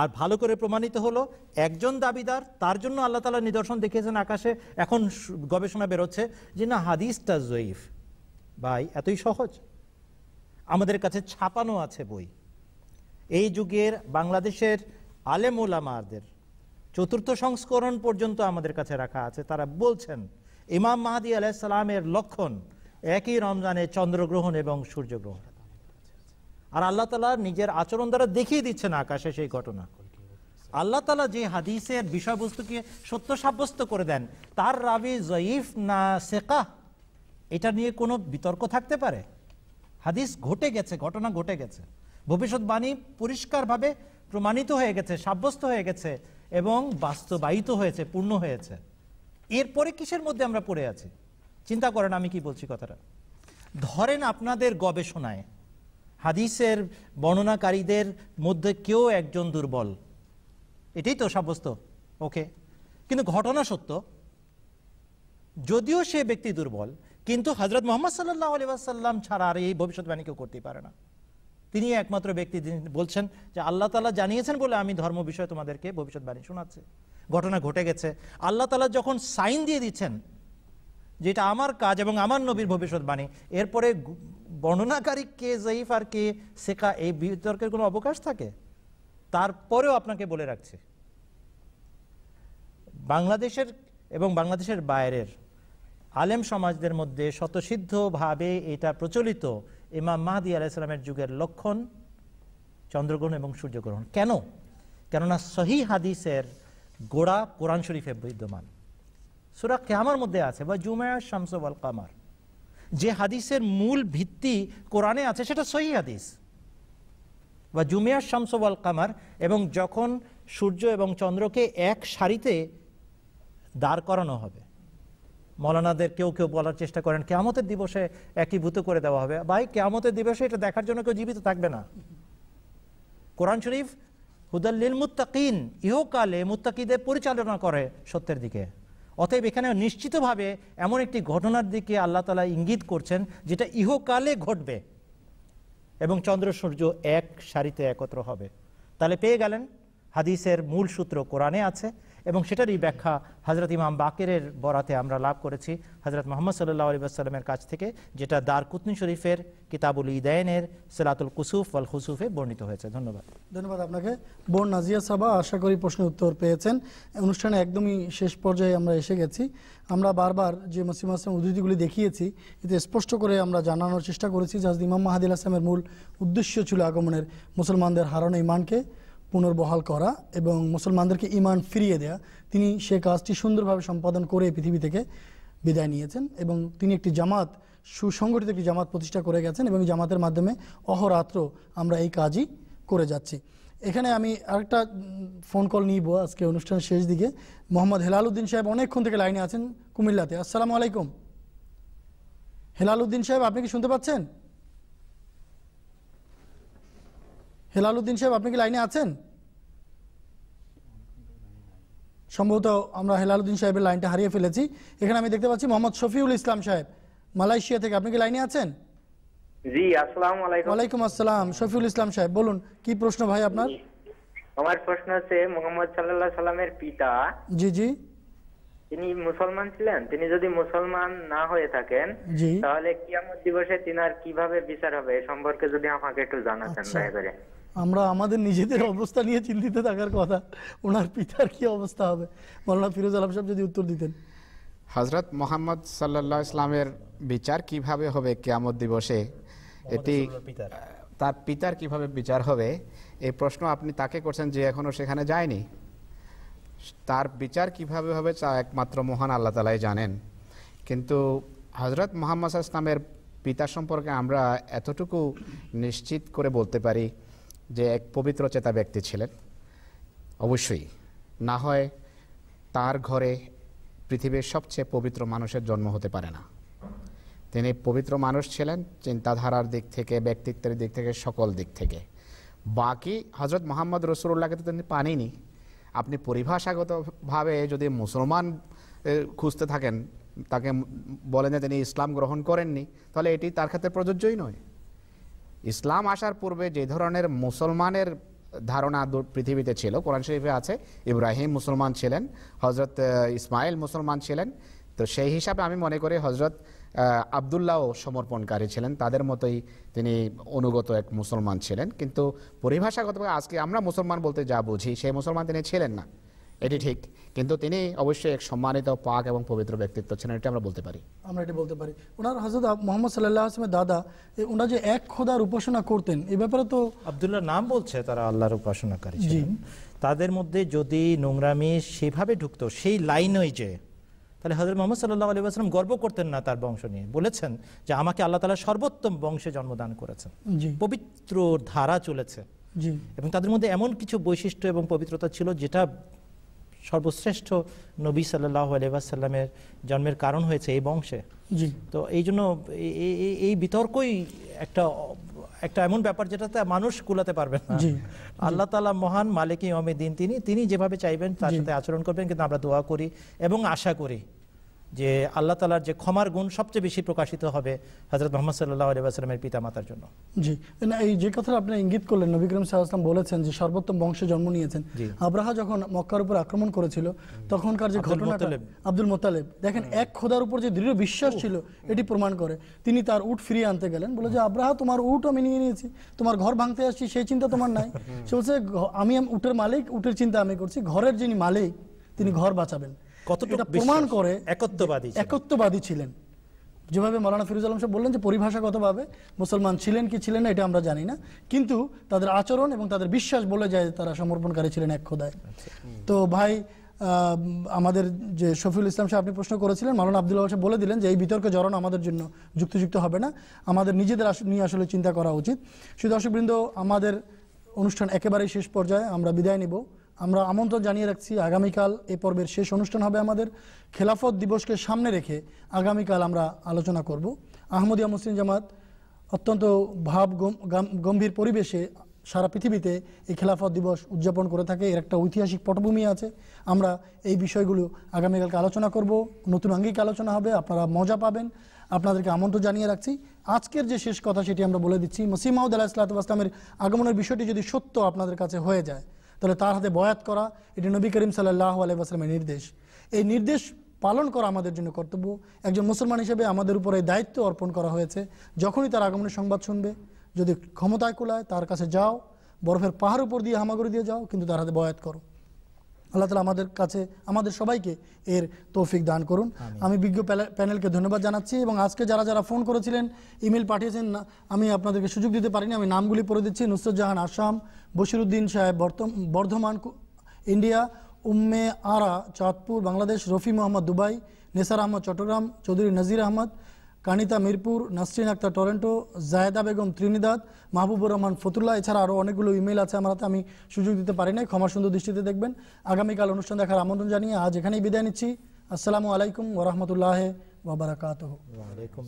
Speaker 2: আর ভালো করে প্রমাণিত হলো একজন দাবিদার তার জন্য আল্লাহ তালা নিদর্শন দেখিয়েছেন আকাশে এখন গবেষণা বেরোচ্ছে যে না হাদিসটা জয়ীফ ভাই এতই সহজ আমাদের কাছে ছাপানো আছে বই এই যুগের বাংলাদেশের আলেম চতুর্থ সংস্করণ পর্যন্ত আমাদের কাছে রাখা আছে তারা বলছেন ইমাম মাহাদি আলাইসালামের লক্ষণ একই রমজানে চন্দ্রগ্রহণ এবং সূর্যগ্রহণ আর আল্লাহ তালা নিজের আচরণ দ্বারা দেখিয়ে দিচ্ছেন আকাশে সেই ঘটনা আল্লাহ তালা যে হাদিসের বিষয়বস্তুকে সত্য সাব্যস্ত করে দেন তার রাবি জয়ীফ না সেকাহ এটা নিয়ে কোনো বিতর্ক থাকতে পারে হাদিস ঘটে গেছে ঘটনা ঘটে গেছে ভবিষ্যৎবাণী পরিষ্কারভাবে প্রমাণিত হয়ে গেছে সাব্যস্ত হয়ে গেছে এবং বাস্তবায়িত হয়েছে পূর্ণ হয়েছে এরপরে কিসের মধ্যে আমরা পড়ে আছি চিন্তা করেন আমি কি বলছি কথাটা ধরেন আপনাদের গবেষণায় হাদিসের বর্ণনাকারীদের মধ্যে কেউ একজন দুর্বল এটাই তো সাব্যস্ত ওকে কিন্তু ঘটনা সত্য যদিও সে ব্যক্তি দুর্বল কিন্তু হজরত মোহাম্মদ সাল্লাহ আলী ছাড়া আর এই ভবিষ্যৎবাণী কেউ করতেই পারে না তিনি একমাত্র ব্যক্তি বলছেন যে আল্লাহ তালা জানিয়েছেন বলে আমি ধর্ম বিষয়ে তোমাদেরকে ভবিষ্যৎবাণী শোনাচ্ছি ঘটনা ঘটে গেছে আল্লাহ তালা যখন সাইন দিয়ে দিচ্ছেন যেটা আমার কাজ এবং আমার নবীর ভবিষ্যৎবাণী এরপরে বর্ণনাকারী কে জয়ীফ আর কে শেখা এই বিতর্কের কোনো অবকাশ থাকে তারপরেও আপনাকে বলে রাখছি বাংলাদেশের এবং বাংলাদেশের বাইরের আলেম সমাজদের মধ্যে স্বতসিদ্ধভাবে এটা প্রচলিত ইমাম মাহাদি আলাইসালামের যুগের লক্ষণ চন্দ্রগ্রহণ এবং সূর্যগ্রহণ কেন কেননা সহি হাদিসের গোড়া কোরআন শরীফে বিদ্যমান সুরা কেহামার মধ্যে আছে বা জুমায়া শামসবাল কামার যে হাদিসের মূল ভিত্তি কোরআনে আছে সেটা সহি হাদিস বা জুমিয়া শামসবাল কামার এবং যখন সূর্য এবং চন্দ্রকে এক সারিতে দাঁড় করানো হবে মৌলানাদের কেউ কেউ বলার চেষ্টা করেন কেয়ামতের দিবসে একীভূত করে দেওয়া হবে ভাই কেয়ামতের দিবসে এটা দেখার জন্য কেউ জীবিত থাকবে না কোরআন শরীফ হুদাল্লিল মুত্তাকিন ইহকালে মুত্তাকিদের পরিচালনা করে সত্যের দিকে অতএব এখানে নিশ্চিতভাবে এমন একটি ঘটনার দিকে আল্লাহ তালা ইঙ্গিত করছেন যেটা ইহকালে ঘটবে এবং চন্দ্র সূর্য এক সারিতে একত্র হবে তাহলে পেয়ে গেলেন হাদিসের মূল সূত্র কোরআনে আছে এবং সেটারই ব্যাখ্যা হজরত ইমাম বাকেরের বরাতে আমরা লাভ করেছি হজরত মোহাম্মদ সাল্লাহ আলিবাসাল্লামের কাছ থেকে যেটা কুতনি শরীফের কিতাবুল ইদায়নের সেলাতুল কুসুফ আল হুসুফে বর্ণিত হয়েছে ধন্যবাদ
Speaker 1: ধন্যবাদ আপনাকে বোন নাজিয়া সাবা আশা করি প্রশ্নের উত্তর পেয়েছেন অনুষ্ঠানে একদমই শেষ পর্যায়ে আমরা এসে গেছি আমরা বারবার যে মসিম আসলাম উদ্ধৃতিগুলি দেখিয়েছি এতে স্পষ্ট করে আমরা জানানোর চেষ্টা করেছি যে ইমাম মাহাদিল আসলামের মূল উদ্দেশ্য ছিল আগমনের মুসলমানদের হারানো ইমানকে পুনর্বহাল করা এবং মুসলমানদেরকে ইমান ফিরিয়ে দেয়া তিনি সে কাজটি সুন্দরভাবে সম্পাদন করে পৃথিবী থেকে বিদায় নিয়েছেন এবং তিনি একটি জামাত সুসংগঠিত একটি জামাত প্রতিষ্ঠা করে গেছেন এবং জামাতের মাধ্যমে অহরাত্র আমরা এই কাজই করে যাচ্ছি এখানে আমি আরেকটা ফোন কল নিব আজকে অনুষ্ঠানের শেষ দিকে মোহাম্মদ হেলাল উদ্দিন সাহেব অনেকক্ষণ থেকে লাইনে আছেন কুমিল্লাতে আসসালামু আলাইকুম হেলাল উদ্দিন সাহেব আপনি কি শুনতে পাচ্ছেন হেলাল উদ্দিন সাহেব আপনি কি লাইনে আছেন সম্ভবত আমরা হেলাল উদ্দিন সাহেবের লাইনটা হারিয়ে ফেলেছি এখানে আমি দেখতে পাচ্ছি মোহাম্মদ শফিউল ইসলাম সাহেব মালয়েশিয়া থেকে আপনি কি লাইনে আছেন
Speaker 7: জি আসসালাম আলাইকুম ওয়ালাইকুম
Speaker 1: আসসালাম শফিউল ইসলাম সাহেব বলুন কি প্রশ্ন ভাই আপনার
Speaker 6: আমার প্রশ্ন হচ্ছে মোহাম্মদ সাল্লাল্লাহু সাল্লামের পিতা জি জি তিনি মুসলমান ছিলেন তিনি যদি মুসলমান না হয়ে থাকেন তাহলে কিয়ামত দিবসে তিনার কিভাবে বিচার হবে এ সম্পর্কে যদি আমাকে একটু জানাতেন আচ্ছা। দয়া করে
Speaker 1: আমরা আমাদের নিজেদের অবস্থা নিয়ে চিন্তিত থাকার কথা ওনার পিতার কি অবস্থা হবে মৌলানা ফিরোজ আলম সাহেব যদি উত্তর দিতেন হজরত মোহাম্মদ
Speaker 4: সাল্লা ইসলামের বিচার কিভাবে হবে কেয়ামত দিবসে এটি তার পিতার কিভাবে বিচার হবে এই প্রশ্ন আপনি তাকে করছেন যে এখনও সেখানে যায়নি তার বিচার কিভাবে হবে তা একমাত্র মহান আল্লাহ তালাই জানেন কিন্তু হজরত মোহাম্মদ ইসলামের পিতা সম্পর্কে আমরা এতটুকু নিশ্চিত করে বলতে পারি যে এক পবিত্র চেতা ব্যক্তি ছিলেন অবশ্যই না হয় তার ঘরে পৃথিবীর সবচেয়ে পবিত্র মানুষের জন্ম হতে পারে না তিনি পবিত্র মানুষ ছিলেন চিন্তাধারার দিক থেকে ব্যক্তিত্বের দিক থেকে সকল দিক থেকে বাকি হজরত মোহাম্মদ রসুল্লাহকে তো তিনি পানিনি আপনি পরিভাষাগতভাবে যদি মুসলমান খুঁজতে থাকেন তাকে বলেন যে তিনি ইসলাম গ্রহণ করেননি তাহলে এটি তার ক্ষেত্রে প্রযোজ্যই নয় ইসলাম আসার পূর্বে যে ধরনের মুসলমানের ধারণা পৃথিবীতে ছিল কোরআন শরীফে আছে ইব্রাহিম মুসলমান ছিলেন হজরত ইসমাইল মুসলমান ছিলেন তো সেই হিসাবে আমি মনে করি হজরত আবদুল্লাহও সমর্পণকারী ছিলেন তাদের মতোই তিনি অনুগত এক মুসলমান ছিলেন কিন্তু পরিভাষাগতভাবে আজকে আমরা মুসলমান বলতে যা বুঝি সেই মুসলমান তিনি ছিলেন না এটি ঠিক কিন্তু তিনি অবশ্যই এক সম্মানিত পাক এবং পবিত্র ব্যক্তিত্ব ছিলেন এটা আমরা বলতে
Speaker 1: পারি আমরা এটি বলতে পারি ওনার হাজরত মোহাম্মদ সাল্লাহ আসলামের দাদা ওনার যে এক খোদার উপাসনা করতেন এ ব্যাপারে
Speaker 2: তো আবদুল্লাহ নাম বলছে তারা আল্লাহর উপাসনা করে তাদের মধ্যে যদি নোংরামি সেভাবে ঢুকত সেই লাইন ওই যে তাহলে হজরত মোহাম্মদ সাল্লাহ আলী আসলাম গর্ব করতেন না তার বংশ নিয়ে বলেছেন যে আমাকে আল্লাহ তালা সর্বোত্তম বংশে জন্মদান করেছেন পবিত্র ধারা চলেছে এবং তাদের মধ্যে এমন কিছু বৈশিষ্ট্য এবং পবিত্রতা ছিল যেটা সর্বশ্রেষ্ঠ নবী সাল্লাহ আলহাসাল্লামের জন্মের কারণ হয়েছে এই বংশে তো এই জন্য এই বিতর্কই একটা একটা এমন ব্যাপার যেটাতে মানুষ কুলাতে পারবে না আল্লাহ তালা মহান মালিক ইমে দিন তিনি তিনি যেভাবে চাইবেন তার সাথে আচরণ করবেন কিন্তু আমরা দোয়া করি এবং আশা করি যে আল্লাহ তালার যে ক্ষমার গুণ সবচেয়ে বেশি প্রকাশিত হবে হজরত মোহাম্মদ সাল্লাহ আলিবাস্লামের পিতা মাতার জন্য
Speaker 1: জি না এই যে কথা আপনি ইঙ্গিত করলেন নবিক্রম সাহায্লাম বলেছেন যে সর্বোত্তম বংশে জন্ম নিয়েছেন আব্রাহা যখন মক্কার উপর আক্রমণ করেছিল তখনকার যে ঘটনা আব্দুল মোতালেব দেখেন এক খোদার উপর যে দৃঢ় বিশ্বাস ছিল এটি প্রমাণ করে তিনি তার উট ফিরিয়ে আনতে গেলেন বলে যে আব্রাহা তোমার উট আমি নিয়ে নিয়েছি তোমার ঘর ভাঙতে আসছি সেই চিন্তা তোমার নাই সে বলছে আমি উটের মালিক উটের চিন্তা আমি করছি ঘরের যিনি মালিক তিনি ঘর বাঁচাবেন কতটা প্রমাণ করে একত্ববাদী একত্ববাদী ছিলেন যেভাবে মৌলানা ফিরুজ আলম সাহেব বললেন যে পরিভাষাগতভাবে মুসলমান ছিলেন কি ছিলেন না এটা আমরা জানি না কিন্তু তাদের আচরণ এবং তাদের বিশ্বাস বলে যায় তারা সমর্পণকারী ছিলেন এক খোদায় আচ্ছা। তো ভাই আমাদের যে শফিউল ইসলাম সাহেব আপনি প্রশ্ন করেছিলেন মালানা আবদুল্লাহ সাহেব বলে দিলেন যে এই বিতর্কে জড়ানো আমাদের জন্য যুক্তিযুক্ত হবে না আমাদের নিজেদের নিয়ে আসলে চিন্তা করা উচিত শুধু আমাদের অনুষ্ঠান একেবারেই শেষ পর্যায়ে আমরা বিদায় নিব আমরা আমন্ত্রণ জানিয়ে রাখছি আগামীকাল এ পর্বের শেষ অনুষ্ঠান হবে আমাদের খেলাফত দিবসকে সামনে রেখে আগামীকাল আমরা আলোচনা করব আহমদিয়া মুসলিম জামাত অত্যন্ত ভাব গম্ভীর পরিবেশে সারা পৃথিবীতে এই খেলাফত দিবস উদযাপন করে থাকে এর একটা ঐতিহাসিক পটভূমি আছে আমরা এই বিষয়গুলো আগামীকালকে আলোচনা করব নতুন আঙ্গিক আলোচনা হবে আপনারা মজা পাবেন আপনাদেরকে আমন্ত্রণ জানিয়ে রাখছি আজকের যে শেষ কথা সেটি আমরা বলে দিচ্ছি মসিমাউদ্দ আলাহ ইসলাতামের আগমনের বিষয়টি যদি সত্য আপনাদের কাছে হয়ে যায় তাহলে তার হাতে বয়াত করা এটি নবী করিম সাল্লাহ আলাইসলামের নির্দেশ এই নির্দেশ পালন করা আমাদের জন্য কর্তব্য একজন মুসলমান হিসেবে আমাদের উপরে দায়িত্ব অর্পণ করা হয়েছে যখনই তার আগমনের সংবাদ শুনবে যদি ক্ষমতায় কুলায় তার কাছে যাও বরফের পাহাড় উপর দিয়ে হামাগুড়ি দিয়ে যাও কিন্তু তার হাতে বয়াত করো আল্লাহ তালা আমাদের কাছে আমাদের সবাইকে এর তৌফিক দান করুন আমি বিজ্ঞ প্যানেলকে ধন্যবাদ জানাচ্ছি এবং আজকে যারা যারা ফোন করেছিলেন ইমেল পাঠিয়েছেন আমি আপনাদেরকে সুযোগ দিতে পারিনি আমি নামগুলি পড়ে দিচ্ছি নুসরত জাহান Assam Bashiruddin Saheb Bardhaman India Umme Ara Chandpur Bangladesh Rafi Mohammad Dubai Nesar Ahmad Chittagong Chowdhury Nazir Ahmad Kanita Mirpur Nasrin Akter Toronto Zaida Begum Trinidad Mahbubur Rahman Fatullah এছাড়া আরও অনেকগুলো ইমেল আছে আমার হাতে আমি সুযোগ দিতে পারি নাই ক্ষমা সুন্দর দৃষ্টিতে দেখবেন আগামীকাল অনুষ্ঠান দেখার আমন্ত্রণ জানিয়ে আজ এখানেই বিদায় নিচ্ছি আসসালামু আলাইকুম ওরহমতুল্লাহ وبركاته وعليكم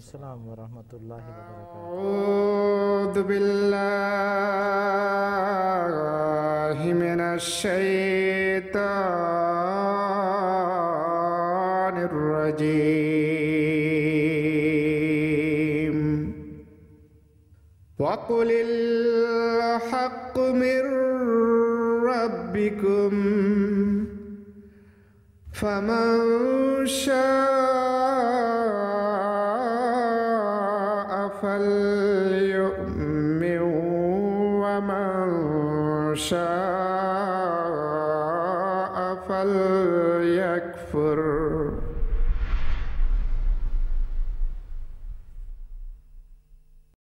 Speaker 11: وقل الحق من ربكم فمن شاء فليؤمن ومن شاء